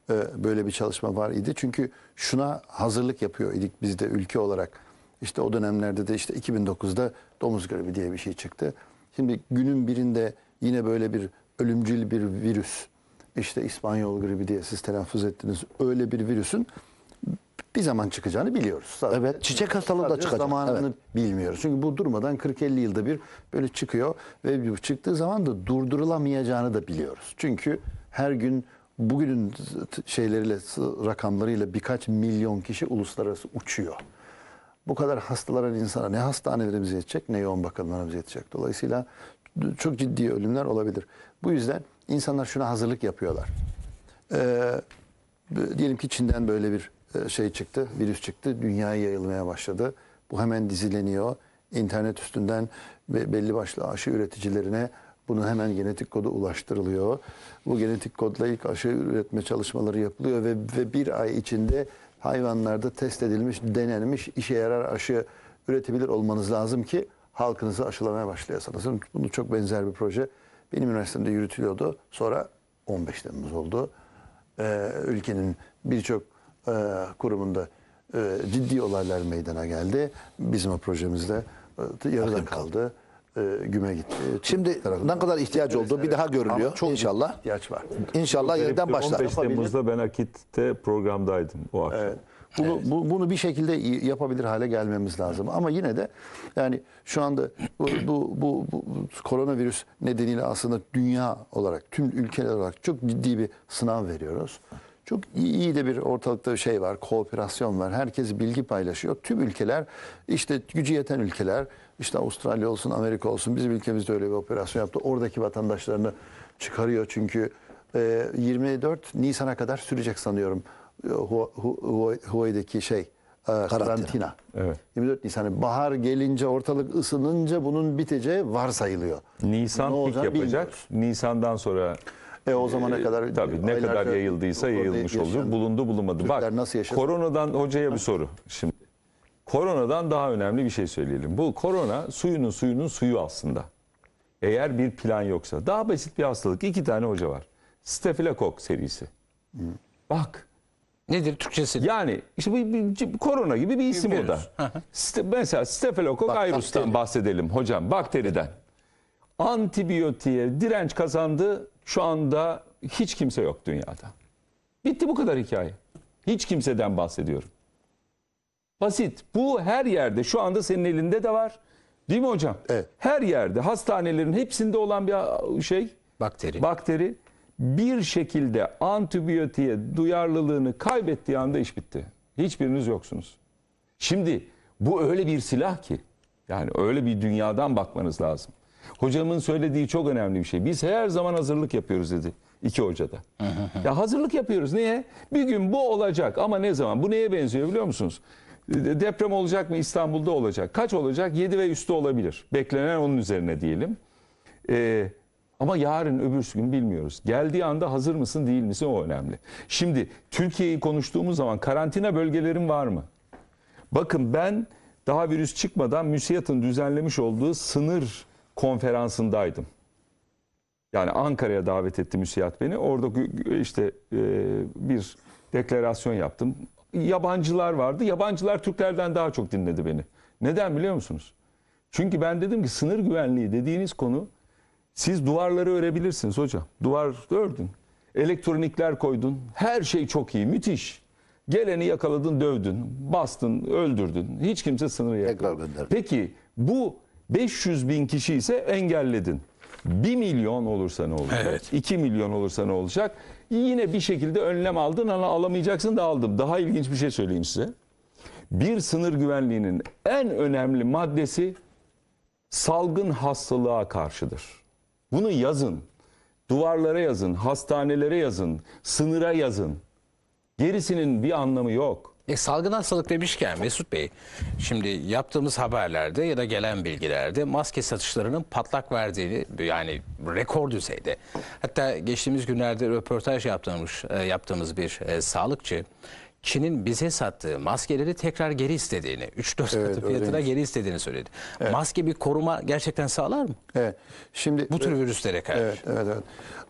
[SPEAKER 5] e, böyle bir çalışma var idi. Çünkü şuna hazırlık yapıyor idik biz de ülke olarak. İşte o dönemlerde de işte 2009'da domuz gribi diye bir şey çıktı. Şimdi günün birinde yine böyle bir ölümcül bir virüs işte İspanyol gribi diye siz telaffuz ettiniz. Öyle bir virüsün bir zaman çıkacağını biliyoruz. Sadece, evet, çiçek hastalığı da çıkacak. Zamanını evet. bilmiyoruz. Çünkü bu durmadan 40-50 yılda bir böyle çıkıyor ve çıktığı zaman da durdurulamayacağını da biliyoruz. Çünkü her gün bugünün şeyleriyle rakamlarıyla birkaç milyon kişi uluslararası uçuyor. Bu kadar hastalanan insana ne hastanelerimiz yetecek ne yoğun bakımlarımız yetecek. Dolayısıyla çok ciddi ölümler olabilir. Bu yüzden insanlar şuna hazırlık yapıyorlar. Ee, diyelim ki Çin'den böyle bir e, şey çıktı, virüs çıktı, dünyaya yayılmaya başladı. Bu hemen dizileniyor. İnternet üstünden belli başlı aşı üreticilerine bunun hemen genetik kodu ulaştırılıyor. Bu genetik kodla ilk aşı üretme çalışmaları yapılıyor ve, ve bir ay içinde hayvanlarda test edilmiş, denenmiş, işe yarar aşı üretebilir olmanız lazım ki halkınızı aşılamaya başlayasınız. Bunu çok benzer bir proje benim üniversitemde yürütülüyordu. Sonra 15 Temmuz oldu. Ee, ülkenin birçok e, kurumunda e, ciddi olaylar meydana geldi. Bizim o projemizde e, yarıda kaldı. E, güme gitti. Şimdi ne kadar ihtiyaç olduğu bir daha görülüyor. çok inşallah. İhtiyaç var. İnşallah yeniden başlar. 15 Temmuz'da
[SPEAKER 2] ben Akit'te programdaydım o
[SPEAKER 5] akşam. Evet. Bunu, evet. bu, bunu bir şekilde yapabilir hale gelmemiz lazım. Ama yine de yani şu anda bu, bu, bu, bu koronavirüs nedeniyle aslında dünya olarak, tüm ülkeler olarak çok ciddi bir sınav veriyoruz. Çok iyi de bir ortalıkta bir şey var, kooperasyon var. Herkes bilgi paylaşıyor. Tüm ülkeler, işte gücü yeten ülkeler, işte Avustralya olsun, Amerika olsun, bizim ülkemizde öyle bir operasyon yaptı. Oradaki vatandaşlarını çıkarıyor çünkü 24 Nisan'a kadar sürecek sanıyorum Huvay'deki şey e, karantina. karantina. Evet. 24 Nisan'ı hani bahar gelince ortalık ısınınca bunun biteceği varsayılıyor. Nisan ne pik yapacak. Bilmiyoruz. Nisan'dan sonra
[SPEAKER 2] e o zamana e, kadar tabii ne kadar yayıldıysa yayılmış oldu. Bulundu bulunmadı. Türkler Bak nasıl koronadan hocaya bir soru. Şimdi koronadan daha önemli bir şey söyleyelim. Bu korona suyunun suyunun suyu aslında. Eğer bir plan yoksa. Daha basit bir hastalık. iki tane hoca var. Stafilokok serisi. Hı. Bak Nedir Türkçesi? Yani işte bu, bu, korona gibi bir isim o da. Ste, mesela Staphylococcus Bak, bahsedelim hocam bakteriden. Antibiyotiğe direnç kazandı. Şu anda hiç kimse yok dünyada. Bitti bu kadar hikaye. Hiç kimseden bahsediyorum. Basit. Bu her yerde şu anda senin elinde de var. Değil mi hocam? Evet. Her yerde hastanelerin hepsinde olan bir şey. Bakteri. Bakteri bir şekilde antibiyotiğe duyarlılığını kaybettiği anda iş bitti. Hiçbiriniz yoksunuz. Şimdi bu öyle bir silah ki yani öyle bir dünyadan bakmanız lazım. Hocamın söylediği çok önemli bir şey. Biz her zaman hazırlık yapıyoruz dedi iki hocada. ya hazırlık yapıyoruz. Niye? Bir gün bu olacak ama ne zaman? Bu neye benziyor biliyor musunuz? Deprem olacak mı? İstanbul'da olacak. Kaç olacak? 7 ve üstü olabilir. Beklenen onun üzerine diyelim. Eee ama yarın öbür gün bilmiyoruz. Geldiği anda hazır mısın değil misin o önemli. Şimdi Türkiye'yi konuştuğumuz zaman karantina bölgelerin var mı? Bakın ben daha virüs çıkmadan MÜSİAD'ın düzenlemiş olduğu sınır konferansındaydım. Yani Ankara'ya davet etti müsiyat beni. Orada işte e, bir deklarasyon yaptım. Yabancılar vardı. Yabancılar Türklerden daha çok dinledi beni. Neden biliyor musunuz? Çünkü ben dedim ki sınır güvenliği dediğiniz konu siz duvarları örebilirsiniz hocam. Duvar ördün. Elektronikler koydun. Her şey çok iyi. Müthiş. Geleni yakaladın, dövdün, bastın, öldürdün. Hiç kimse sınırı yakaladı. Peki bu 500 bin kişi ise engelledin. 1 milyon olursa ne olacak? Evet. 2 milyon olursa ne olacak? Yine bir şekilde önlem aldın ama alamayacaksın da aldım. Daha ilginç bir şey söyleyeyim size. Bir sınır güvenliğinin en önemli maddesi salgın hastalığa karşıdır. Bunu yazın. Duvarlara yazın, hastanelere yazın, sınıra yazın. Gerisinin bir anlamı
[SPEAKER 1] yok. E, salgın hastalık demişken Mesut Bey, şimdi yaptığımız haberlerde ya da gelen bilgilerde maske satışlarının patlak verdiğini yani rekor düzeyde. Hatta geçtiğimiz günlerde röportaj yaptığımız, e, yaptığımız bir e, sağlıkçı Çin'in bize sattığı maskeleri tekrar geri istediğini, 3-4 evet, katı fiyatına geri istediğini söyledi. Evet. Maske
[SPEAKER 5] bir koruma gerçekten sağlar mı? Evet. Şimdi bu tür evet, virüslere karşı. Evet, evet, evet.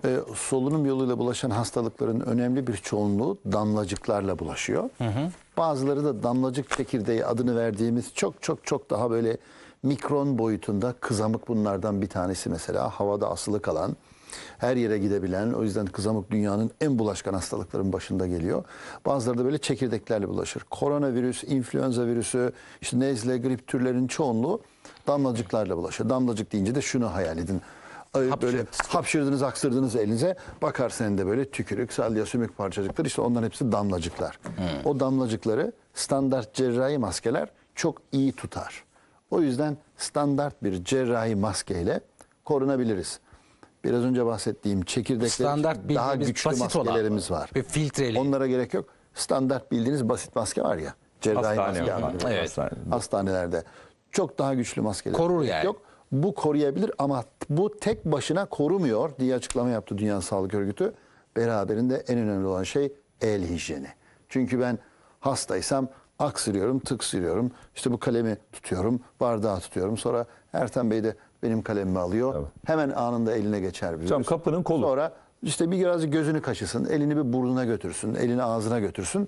[SPEAKER 5] Ee, solunum yoluyla bulaşan hastalıkların önemli bir çoğunluğu damlacıklarla bulaşıyor. Hı hı. Bazıları da damlacık çekirdeği adını verdiğimiz çok çok çok daha böyle mikron boyutunda kızamık bunlardan bir tanesi mesela havada asılı kalan her yere gidebilen, o yüzden kızamık dünyanın en bulaşkan hastalıkların başında geliyor. Bazıları da böyle çekirdeklerle bulaşır. Koronavirüs, influenza virüsü, işte nezle, grip türlerinin çoğunluğu damlacıklarla bulaşır. Damlacık deyince de şunu hayal edin böyle hapşırdınız, aksırdınız elinize. Bakar senin de böyle tükürük, salya, sümük parçacıklar. işte onların hepsi damlacıklar. Hmm. O damlacıkları standart cerrahi maskeler çok iyi tutar. O yüzden standart bir cerrahi maskeyle korunabiliriz. Biraz önce bahsettiğim çekirdekler daha güçlü basit maskelerimiz olan, var. filtreli. Onlara gerek yok. Standart bildiğiniz basit maske var ya. Cerrahi Hastane maske var. Evet. Hastanelerde. Çok daha güçlü maskeler. Korur yani. Yok. Bu koruyabilir ama bu tek başına korumuyor diye açıklama yaptı Dünya Sağlık Örgütü. Beraberinde en önemli olan şey el hijyeni. Çünkü ben hastaysam aksırıyorum, tıksırıyorum. İşte bu kalemi tutuyorum, bardağı tutuyorum. Sonra Ertan Bey de benim kalemimi alıyor. Evet. Hemen anında eline geçer biliyorsun. Tamam
[SPEAKER 2] kapının kolu. Sonra
[SPEAKER 5] işte bir birazcık gözünü kaşısın, elini bir burnuna götürsün, elini ağzına götürsün.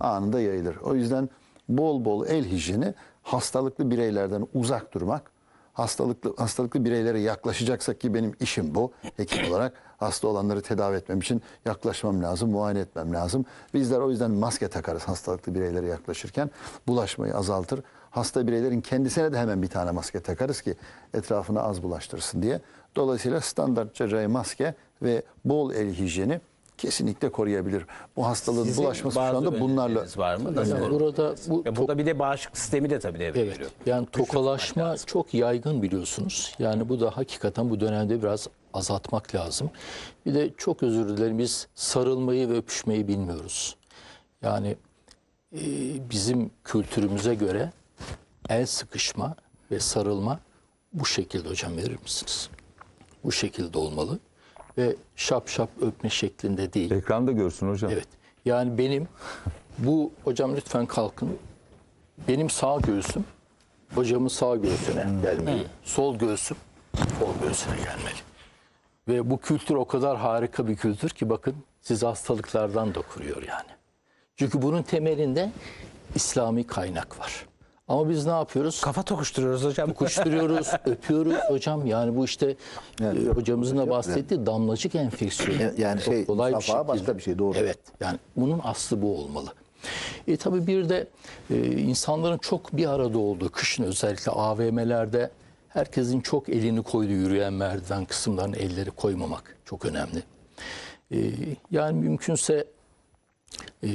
[SPEAKER 5] Anında yayılır. O yüzden bol bol el hijyeni hastalıklı bireylerden uzak durmak, hastalıklı hastalıklı bireylere yaklaşacaksak ki benim işim bu hekim olarak hasta olanları tedavi etmem için yaklaşmam lazım, muayene etmem lazım. Bizler o yüzden maske takarız hastalıklı bireylere yaklaşırken bulaşmayı azaltır hasta bireylerin kendisine de hemen bir tane maske takarız ki etrafını az bulaştırsın diye. Dolayısıyla standart cerrahi maske ve bol el hijyeni kesinlikle koruyabilir. Bu hastalığın Sizin bulaşması şu anda bunlarla var mı? yani
[SPEAKER 1] burada bu ya burada bir de bağışıklık sistemi de tabii devreye evet,
[SPEAKER 3] Yani tokalaşma çok yaygın biliyorsunuz. Yani bu da hakikaten bu dönemde biraz azaltmak lazım. Bir de çok özür dilerim biz sarılmayı ve öpüşmeyi bilmiyoruz. Yani e, bizim kültürümüze göre el sıkışma ve sarılma bu şekilde hocam verir misiniz? Bu şekilde olmalı ve şap şap öpme şeklinde değil. Ekranda görsün hocam. Evet. Yani benim bu hocam lütfen kalkın. Benim sağ göğsüm hocamın sağ göğsüne hmm. gelmeli. Sol göğsüm sol göğsüne gelmeli. Ve bu kültür o kadar harika bir kültür ki bakın sizi hastalıklardan da kuruyor yani. Çünkü bunun temelinde İslami kaynak var. Ama biz ne yapıyoruz? Kafa tokuşturuyoruz hocam. Tokuşturuyoruz, öpüyoruz hocam. Yani bu işte yani, e, hocamızın da bahsettiği yani. damlacık enfeksiyonu. E, yani Çok şey, kolay bir şey. başka bir şey doğru. Evet. Yani bunun aslı bu olmalı. E tabii bir de e, insanların çok bir arada olduğu kışın özellikle AVM'lerde herkesin çok elini koyduğu yürüyen merdiven kısımlarını elleri koymamak çok önemli. E, yani mümkünse e,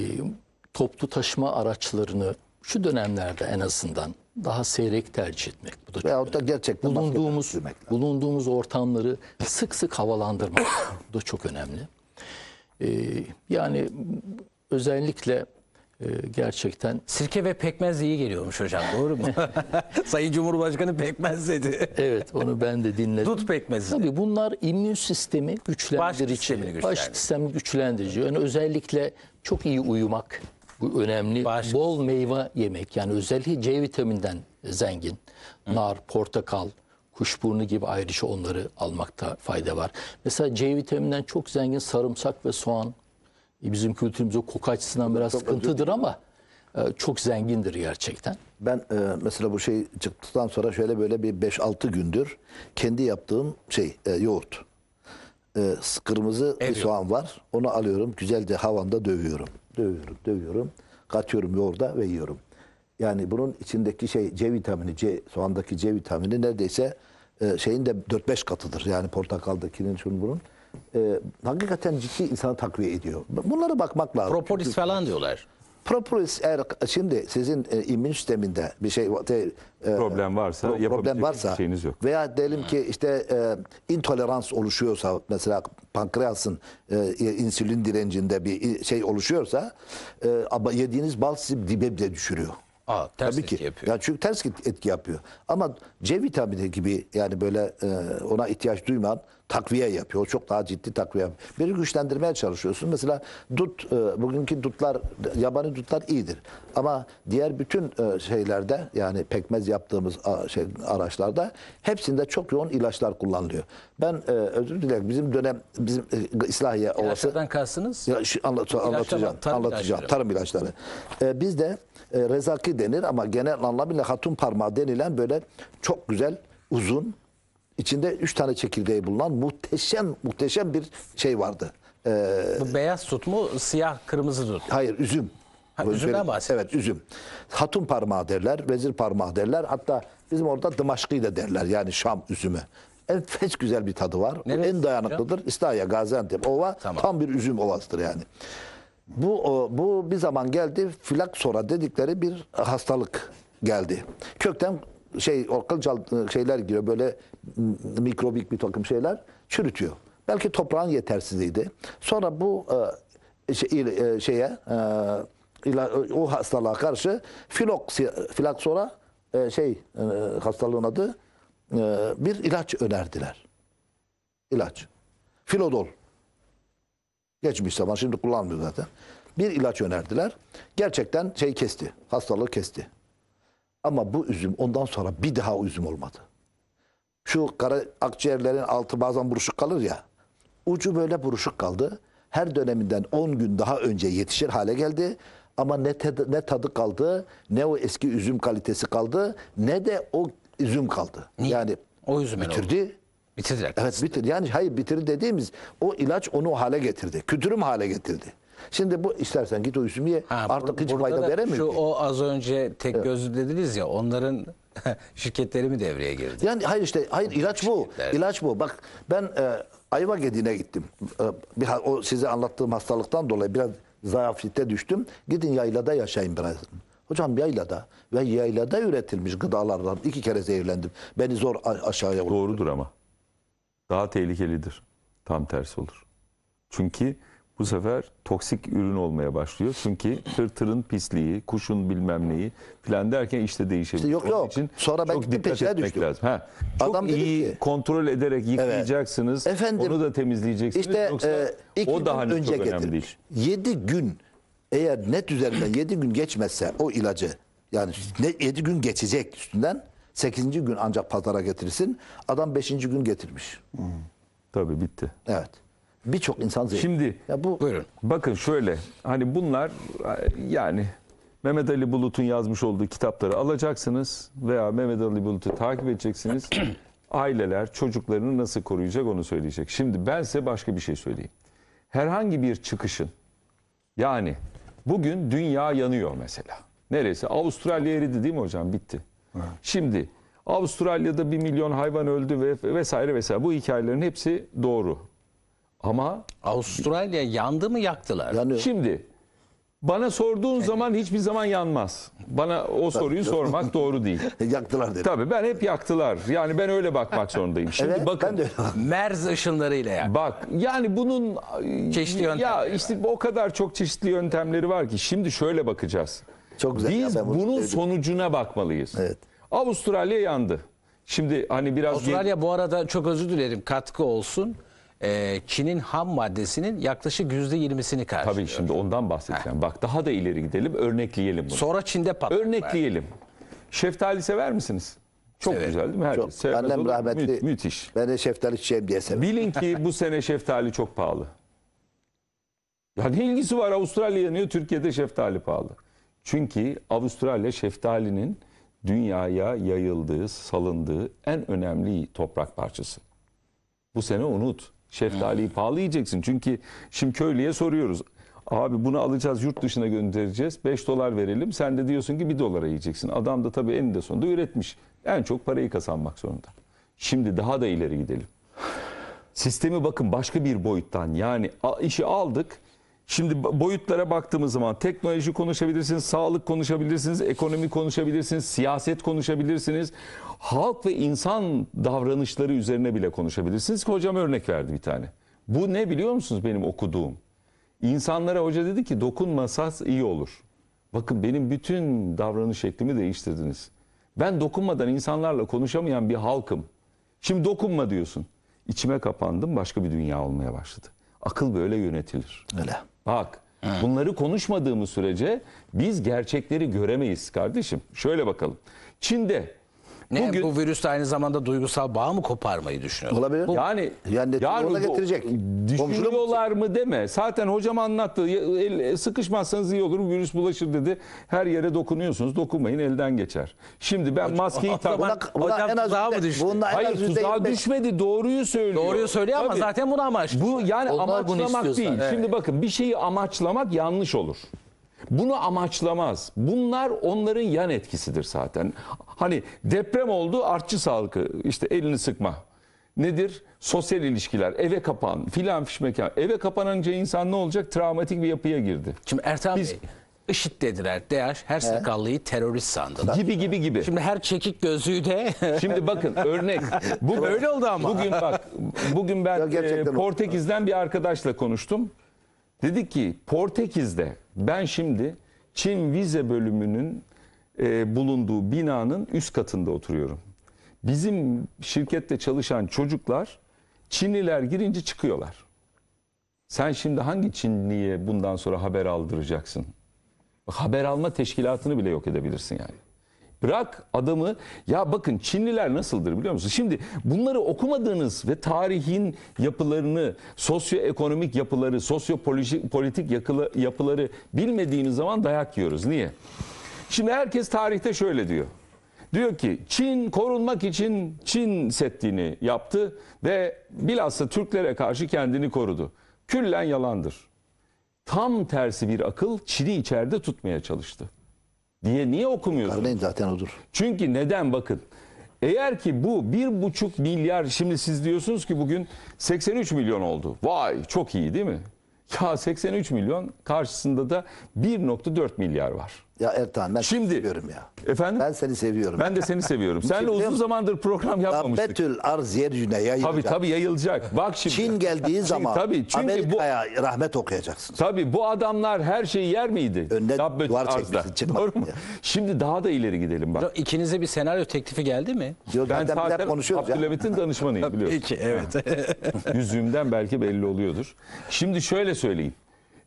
[SPEAKER 3] toplu taşıma araçlarını şu dönemlerde en azından daha seyrek tercih etmek. Bu da Veyahut da gerçekten bulunduğumuz, bulunduğumuz ortamları sık sık havalandırmak. bu da çok önemli. Ee, yani özellikle e, gerçekten... Sirke ve pekmez iyi geliyormuş hocam doğru mu? Sayın Cumhurbaşkanı pekmez dedi. evet onu ben de dinledim. Dut pekmezi. Tabii bunlar immün sistemi güçlendirici. Baş sistemini güçlendirici. Baş sistemi güçlendirici. Yani özellikle çok iyi uyumak, bu önemli. Başka. Bol meyve yemek yani özellikle C vitaminden zengin. Hı. Nar, portakal, kuşburnu gibi ayrıca onları almakta fayda var. Mesela C vitamininden çok zengin sarımsak ve soğan. E, bizim kültürümüzde koku açısından biraz çok sıkıntıdır ödüm. ama e, çok zengindir gerçekten. Ben e, mesela bu şey çıktıktan sonra şöyle böyle bir
[SPEAKER 4] 5-6 gündür kendi yaptığım şey e, yoğurt. E, kırmızı Ev bir soğan var. Onu alıyorum güzelce havanda dövüyorum dövüyorum, dövüyorum. Katıyorum yoğurda ve yiyorum. Yani bunun içindeki şey C vitamini, C, soğandaki C vitamini neredeyse e, şeyin de 4-5 katıdır. Yani portakaldakinin, şunun bunun. E, hakikaten ciddi insanı takviye ediyor. Bunlara bakmak lazım. Propolis Çünkü,
[SPEAKER 1] falan diyorlar.
[SPEAKER 4] Propolis eğer şimdi sizin e, immün sisteminde bir şey e, problem varsa pro, problem varsa şeyiniz yok. Veya diyelim ki işte e, intolerans oluşuyorsa mesela pankreasın e, insülin direncinde bir e, şey oluşuyorsa e, ama yediğiniz bal sizi dibe bile düşürüyor. Aa, ters Tabii ki. Yapıyor. Yani çünkü ters etki yapıyor. Ama C vitamini gibi yani böyle e, ona ihtiyaç duymayan takviye yapıyor. o Çok daha ciddi takviye yapıyor. Biri güçlendirmeye çalışıyorsun. Mesela dut, e, bugünkü dutlar, yabani dutlar iyidir. Ama diğer bütün e, şeylerde yani pekmez yaptığımız şey, araçlarda hepsinde çok yoğun ilaçlar kullanılıyor. Ben e, özür dilerim bizim dönem bizim İslahiye ovası. İlaçlardan kalsınız? anlat, anlatacağım. Tarım anlatacağım. Ilaçları. Tarım ilaçları. Ee, biz de rezaki denir ama genel anlamıyla hatun parmağı denilen böyle çok güzel uzun içinde üç tane çekirdeği bulunan muhteşem muhteşem bir şey vardı. Ee, Bu beyaz tut mu, siyah kırmızı tut? Hayır, üzüm. Ha, Böyle- üzümden bahsediyorsun. Evet, üzüm. Hatun parmağı derler, vezir parmağı derler. Hatta bizim orada dımaşkı da derler. Yani Şam üzümü. Enfes güzel bir tadı var. Bu en dayanıklıdır. İstahya, Gaziantep. Ova Tamam. tam bir üzüm ovasıdır yani. Bu o, bu bir zaman geldi filak sonra dedikleri bir hastalık geldi. Kökten şey o e, şeyler giriyor böyle mikrobik bir takım şeyler çürütüyor. Belki toprağın yetersizliğiydi. Sonra bu e, şey, e, şeye o hastalığa karşı filoksi, filaksora şey e, hastalığın adı bir ilaç önerdiler. İlaç. Filodol. Geçmiş zaman şimdi kullanmıyor zaten. Bir ilaç önerdiler. Gerçekten şey kesti. Hastalığı kesti. Ama bu üzüm ondan sonra bir daha üzüm olmadı. Şu kara akciğerlerin altı bazen buruşuk kalır ya. Ucu böyle buruşuk kaldı. Her döneminden 10 gün daha önce yetişir hale geldi. Ama ne, tadı, ne tadı kaldı, ne o eski üzüm kalitesi kaldı, ne de o üzüm kaldı. Niye? Yani o üzüm bitirdi. Bitirdi. Evet Bitir. Yani hayır bitirdi dediğimiz o ilaç onu o hale getirdi. Kütürüm hale getirdi. Şimdi bu istersen git uyusun diye ha, artık bur hiç fayda veremiyor. Şu
[SPEAKER 1] o az önce tek evet. gözlü dediniz ya onların şirketleri mi devreye girdi? Yani hayır işte hayır ilaç bu. İlaç bu. Bak ben e, Ayva Gedi'ne gittim. E,
[SPEAKER 4] bir, o size anlattığım hastalıktan dolayı biraz zayafiyete düştüm. Gidin yaylada yaşayın biraz. Hocam yaylada ve yaylada üretilmiş gıdalardan iki kere zehirlendim. Beni zor aşağıya vurdu.
[SPEAKER 2] Doğrudur ama. Daha tehlikelidir. Tam tersi olur. Çünkü bu sefer toksik ürün olmaya başlıyor. Çünkü tırtırın pisliği, kuşun bilmem neyi filan derken işte değişebilir. İşte yok Onun yok. Için Sonra ben çok dikkat etmek düştüm. lazım. Ha, çok Adam iyi ki, kontrol ederek yıkayacaksınız. Evet. Efendim, onu da temizleyeceksiniz. İşte, Yoksa e, o daha önce çok getirmiş. önemli değil.
[SPEAKER 4] 7 gün eğer net üzerinden 7 gün geçmezse o ilacı yani 7 gün geçecek üstünden 8. gün ancak pazara
[SPEAKER 2] getirsin Adam 5. gün getirmiş. Hmm. Tabii bitti. Evet. Birçok insan zehir. Şimdi ya bu... buyurun. Bakın şöyle hani bunlar yani Mehmet Ali Bulut'un yazmış olduğu kitapları alacaksınız veya Mehmet Ali Bulut'u takip edeceksiniz. Aileler çocuklarını nasıl koruyacak onu söyleyecek. Şimdi ben size başka bir şey söyleyeyim. Herhangi bir çıkışın yani bugün dünya yanıyor mesela. Neresi? Avustralya eridi değil mi hocam? Bitti. Şimdi Avustralya'da bir milyon hayvan öldü ve vesaire vesaire. Bu hikayelerin hepsi doğru. Ama Avustralya yandı mı yaktılar. Yanıyor. Şimdi bana sorduğun zaman hiçbir zaman yanmaz. Bana o soruyu sormak doğru değil. yaktılar dedi. Tabii ben hep yaktılar. Yani ben öyle bakmak zorundayım. Şimdi Evet, bakın ben Merz ışınlarıyla yani. Bak yani bunun Çeşitli ya yöntemleri işte o kadar çok çeşitli yöntemleri var ki şimdi şöyle bakacağız. Çok güzel Biz ben bunun sevdim. sonucuna bakmalıyız. Evet. Avustralya yandı. Şimdi hani biraz Avustralya bu arada çok özür dilerim katkı olsun e, Çin'in ham maddesinin yaklaşık %20'sini karşılıyor. Tabii şimdi ondan bahsedeceğim. Heh. Bak daha da ileri gidelim örnekleyelim bunu. Sonra Çin'de patlıyor. Örnekleyelim. Şeftali sever misiniz? Çok Severim. güzel değil mi? Herkes çok. Sevmez Annem olur. rahmetli. Mü müthiş. Ben de şeftali çiçeğim diye severim. Bilin ki bu sene şeftali çok pahalı. Ya ne ilgisi var Avustralya yanıyor Türkiye'de şeftali pahalı. Çünkü Avustralya şeftalinin dünyaya yayıldığı, salındığı en önemli toprak parçası. Bu sene unut. Şeftaliyi pahalı yiyeceksin. Çünkü şimdi köylüye soruyoruz. Abi bunu alacağız yurt dışına göndereceğiz. 5 dolar verelim. Sen de diyorsun ki 1 dolara yiyeceksin. Adam da tabii eninde sonunda üretmiş. En çok parayı kazanmak zorunda. Şimdi daha da ileri gidelim. Sistemi bakın başka bir boyuttan. Yani işi aldık. Şimdi boyutlara baktığımız zaman teknoloji konuşabilirsiniz, sağlık konuşabilirsiniz, ekonomi konuşabilirsiniz, siyaset konuşabilirsiniz halk ve insan davranışları üzerine bile konuşabilirsiniz ki hocam örnek verdi bir tane. Bu ne biliyor musunuz benim okuduğum? İnsanlara hoca dedi ki dokunmasaz iyi olur. Bakın benim bütün davranış şeklimi değiştirdiniz. Ben dokunmadan insanlarla konuşamayan bir halkım. Şimdi dokunma diyorsun. İçime kapandım başka bir dünya olmaya başladı. Akıl böyle yönetilir. Öyle. Bak bunları konuşmadığımız sürece biz gerçekleri göremeyiz kardeşim. Şöyle bakalım. Çin'de ne, Bugün, bu virüs de aynı zamanda duygusal bağ mı koparmayı düşünüyor? Olabilir. Bu, yani yani yarın getirecek. Düşünüyorlar mı deme. Zaten hocam anlattı. El, e, sıkışmazsanız iyi olur. Virüs bulaşır dedi. Her yere dokunuyorsunuz. Dokunmayın elden geçer. Şimdi ben hocam, maskeyi takan... Hocam en az tuzağa mı düştü? Hayır tuzağa düşmedi. Doğruyu söylüyor. Doğruyu söylüyor ama Tabii. zaten bunu amaç. Bu yani Onlar amaçlamak değil. Evet. Şimdi bakın bir şeyi amaçlamak yanlış olur. Bunu amaçlamaz. Bunlar onların yan etkisidir zaten. Hani deprem oldu artçı sağlıkı işte elini sıkma. Nedir? Sosyal ilişkiler, eve kapan, filan fişmekan. Eve kapanınca insan ne olacak? Travmatik bir yapıya girdi. Şimdi Ertan Biz, Bey, IŞİD dediler. DEAŞ
[SPEAKER 1] her sakallıyı terörist sandılar. Gibi gibi gibi. Şimdi her çekik gözlüğü de... Şimdi bakın örnek.
[SPEAKER 4] Bu Öyle oldu ama. Bugün bak,
[SPEAKER 2] bugün ben e, Portekiz'den bir arkadaşla konuştum. Dedik ki Portekiz'de ben şimdi Çin vize bölümünün e, bulunduğu binanın üst katında oturuyorum. Bizim şirkette çalışan çocuklar Çinliler girince çıkıyorlar. Sen şimdi hangi Çinliye bundan sonra haber aldıracaksın? Bak, haber alma teşkilatını bile yok edebilirsin yani. Bırak adamı ya bakın Çinliler nasıldır biliyor musunuz? Şimdi bunları okumadığınız ve tarihin yapılarını, sosyoekonomik yapıları, sosyopolitik yapıları bilmediğiniz zaman dayak yiyoruz. Niye? Şimdi herkes tarihte şöyle diyor. Diyor ki Çin korunmak için Çin settiğini yaptı ve bilhassa Türklere karşı kendini korudu. Küllen yalandır. Tam tersi bir akıl Çin'i içeride tutmaya çalıştı. Diye niye okumuyorsun? Karneyin zaten odur. Çünkü neden bakın. Eğer ki bu bir buçuk milyar şimdi siz diyorsunuz ki bugün 83 milyon oldu. Vay çok iyi değil mi? Ya 83 milyon karşısında da 1.4 milyar var. Ya
[SPEAKER 4] Ertan ben Şimdi, seni seviyorum ya. Efendim? Ben seni seviyorum. Ben de seni seviyorum. Seninle uzun
[SPEAKER 2] zamandır program yapmamıştık.
[SPEAKER 4] Betül arz yeryüzüne yayılacak. Tabii tabii
[SPEAKER 2] yayılacak. Bak şimdi. Çin
[SPEAKER 4] geldiği zaman Çin, tabii, çünkü Amerika'ya
[SPEAKER 2] bu, rahmet okuyacaksın. Tabii bu adamlar her şeyi yer miydi? Önüne Rabbet duvar çekmişsin. Doğru mu? Şimdi daha da ileri gidelim bak.
[SPEAKER 1] İkinize bir senaryo teklifi geldi mi? Yok, ben zaten konuşuyoruz
[SPEAKER 2] Abdülhamit'in danışmanıyım biliyorsun. İki, evet. Yüzüğümden belki belli oluyordur. Şimdi şöyle söyleyeyim.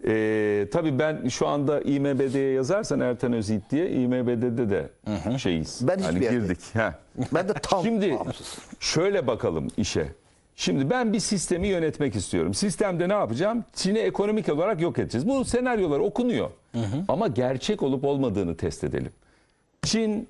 [SPEAKER 2] E, tabii ben şu anda IMBD'ye yazarsan Erten Özit diye IMBD'de de hı hı. şeyiz. Ben hani yerde. girdik. Ha. Ben de tam Şimdi şöyle bakalım işe. Şimdi ben bir sistemi yönetmek istiyorum. Sistemde ne yapacağım? Çin'i ekonomik olarak yok edeceğiz. Bu senaryolar okunuyor. Hı hı. Ama gerçek olup olmadığını test edelim. Çin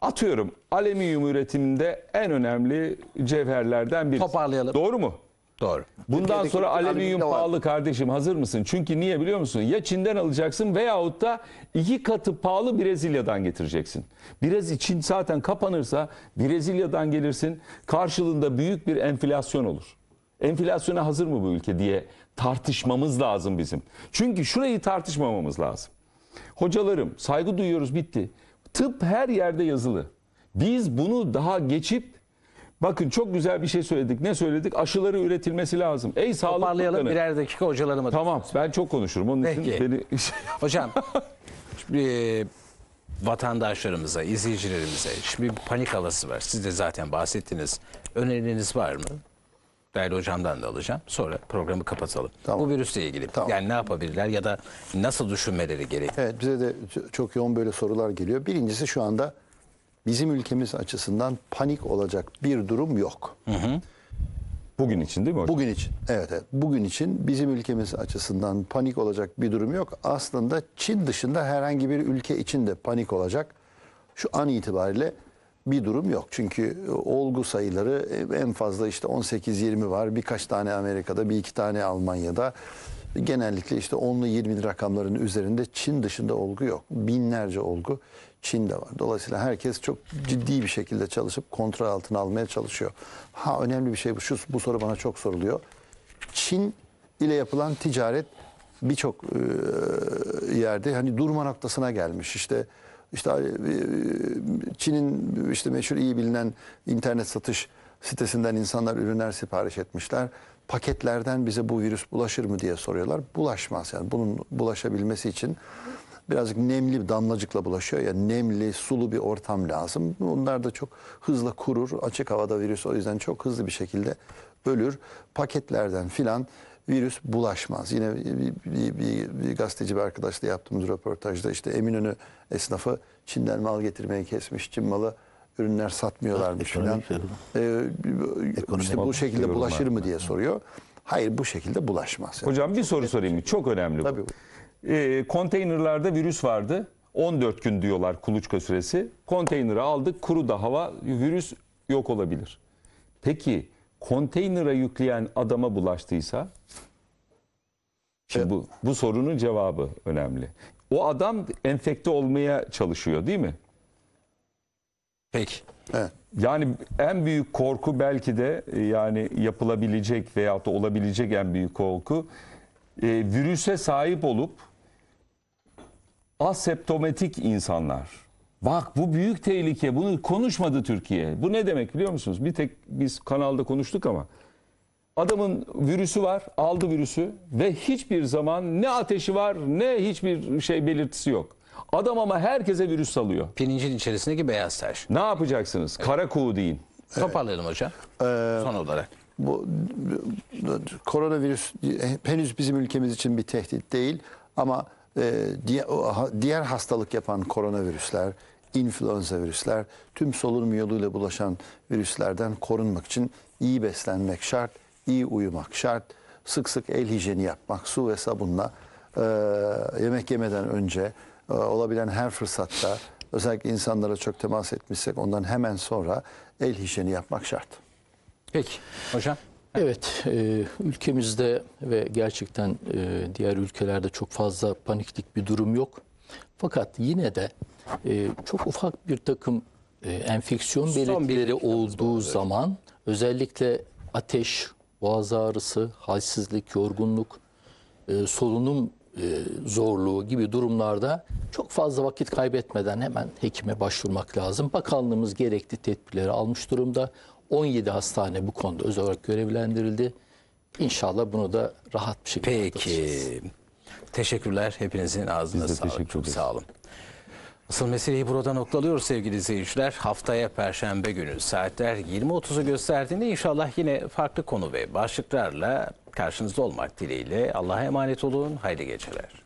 [SPEAKER 2] atıyorum alüminyum üretiminde en önemli cevherlerden biri. Toparlayalım. Doğru mu? Doğru. Bundan sonra alüminyum alüminyum pahalı kardeşim hazır mısın? Çünkü niye biliyor musun? Ya Çin'den alacaksın veyahut da iki katı pahalı Brezilya'dan getireceksin. Biraz Çin zaten kapanırsa Brezilya'dan gelirsin karşılığında büyük bir enflasyon olur. Enflasyona hazır mı bu ülke diye tartışmamız lazım bizim. Çünkü şurayı tartışmamamız lazım. Hocalarım saygı duyuyoruz bitti. Tıp her yerde yazılı. Biz bunu daha geçip Bakın çok güzel bir şey söyledik. Ne söyledik? Aşıları üretilmesi lazım. Ey sağlık Toparlayalım bakanı. birer dakika hocalarıma. Tamam ben çok konuşurum. Onun Peki. için beni... Şey Hocam e,
[SPEAKER 1] vatandaşlarımıza, izleyicilerimize şimdi bir panik havası var. Siz de zaten bahsettiniz. Öneriniz var mı? Değerli hocamdan da alacağım. Sonra programı kapatalım. Tamam. Bu virüsle ilgili. Tamam. Yani ne yapabilirler ya da nasıl düşünmeleri gerekiyor?
[SPEAKER 5] Evet bize de çok yoğun böyle sorular geliyor. Birincisi şu anda bizim ülkemiz açısından panik olacak bir durum yok.
[SPEAKER 2] Hı hı. Bugün için değil mi hocam?
[SPEAKER 5] Bugün için. Evet, evet. Bugün için bizim ülkemiz açısından panik olacak bir durum yok. Aslında Çin dışında herhangi bir ülke için de panik olacak şu an itibariyle bir durum yok. Çünkü e, olgu sayıları e, en fazla işte 18-20 var. Birkaç tane Amerika'da, bir iki tane Almanya'da. Genellikle işte 10'lu 20'li rakamların üzerinde Çin dışında olgu yok. Binlerce olgu. Çin de var. Dolayısıyla herkes çok ciddi bir şekilde çalışıp kontrol altına almaya çalışıyor. Ha önemli bir şey bu. Şu, bu soru bana çok soruluyor. Çin ile yapılan ticaret birçok e, yerde hani durma noktasına gelmiş. İşte işte e, Çin'in işte meşhur iyi bilinen internet satış sitesinden insanlar ürünler sipariş etmişler. Paketlerden bize bu virüs bulaşır mı diye soruyorlar. Bulaşmaz yani. Bunun bulaşabilmesi için birazcık nemli bir damlacıkla bulaşıyor ya nemli sulu bir ortam lazım. Bunlar da çok hızlı kurur açık havada virüs o yüzden çok hızlı bir şekilde ölür. Paketlerden filan virüs bulaşmaz. Yine bir, bir, bir, bir gazeteci bir arkadaşla yaptığımız röportajda işte Eminönü esnafı Çin'den mal getirmeyi kesmiş. Çin malı ürünler satmıyorlarmış ha, falan. Ee,
[SPEAKER 2] işte bu şekilde bulaşır mı diye
[SPEAKER 5] soruyor. Hayır bu şekilde bulaşmaz. Yani.
[SPEAKER 2] Hocam bir soru sorayım mı? Çok önemli bu. Tabii e, konteynerlarda virüs vardı. 14 gün diyorlar kuluçka süresi. Konteyneri aldık kuru da hava virüs yok olabilir. Peki konteynere yükleyen adama bulaştıysa? Şimdi bu, bu sorunun cevabı önemli. O adam enfekte olmaya çalışıyor değil mi? Peki. Evet. Yani en büyük korku belki de e, yani yapılabilecek veyahut da olabilecek en büyük korku e, virüse sahip olup Aseptomatik insanlar. Bak bu büyük tehlike. Bunu konuşmadı Türkiye. Bu ne demek biliyor musunuz? Bir tek biz kanalda konuştuk ama adamın virüsü var, aldı virüsü ve hiçbir zaman ne ateşi var ne hiçbir şey belirtisi yok. Adam ama herkese virüs salıyor. Pirincin içerisindeki beyaz taş. Ne yapacaksınız? Evet. Kara kuğu deyin. Toparlayalım
[SPEAKER 5] hocam. Ee, Son olarak. Bu koronavirüs henüz bizim ülkemiz için bir tehdit değil ama ee, diğer hastalık yapan koronavirüsler, influenza virüsler, tüm solunum yoluyla bulaşan virüslerden korunmak için iyi beslenmek şart, iyi uyumak şart, sık sık el hijyeni yapmak, su ve sabunla ee, yemek yemeden önce e, olabilen her fırsatta özellikle insanlara çok temas etmişsek ondan hemen sonra el hijyeni yapmak şart.
[SPEAKER 3] Peki hocam. Evet, e, ülkemizde ve gerçekten e, diğer ülkelerde çok fazla paniklik bir durum yok. Fakat yine de e, çok ufak bir takım e, enfeksiyon Son belirtileri olduğu zaman özellikle ateş, boğaz ağrısı, halsizlik, yorgunluk, e, solunum e, zorluğu gibi durumlarda çok fazla vakit kaybetmeden hemen hekime başvurmak lazım. Bakanlığımız gerekli tedbirleri almış durumda. 17 hastane bu konuda özel olarak görevlendirildi. İnşallah bunu da rahat bir şekilde Peki.
[SPEAKER 1] Teşekkürler. Hepinizin ağzına Biz sağlık. Çok sağ olun. Asıl meseleyi burada noktalıyoruz sevgili izleyiciler. Haftaya Perşembe günü saatler 20.30'u gösterdiğinde inşallah yine farklı konu ve başlıklarla karşınızda olmak dileğiyle. Allah'a emanet olun. Hayırlı geceler.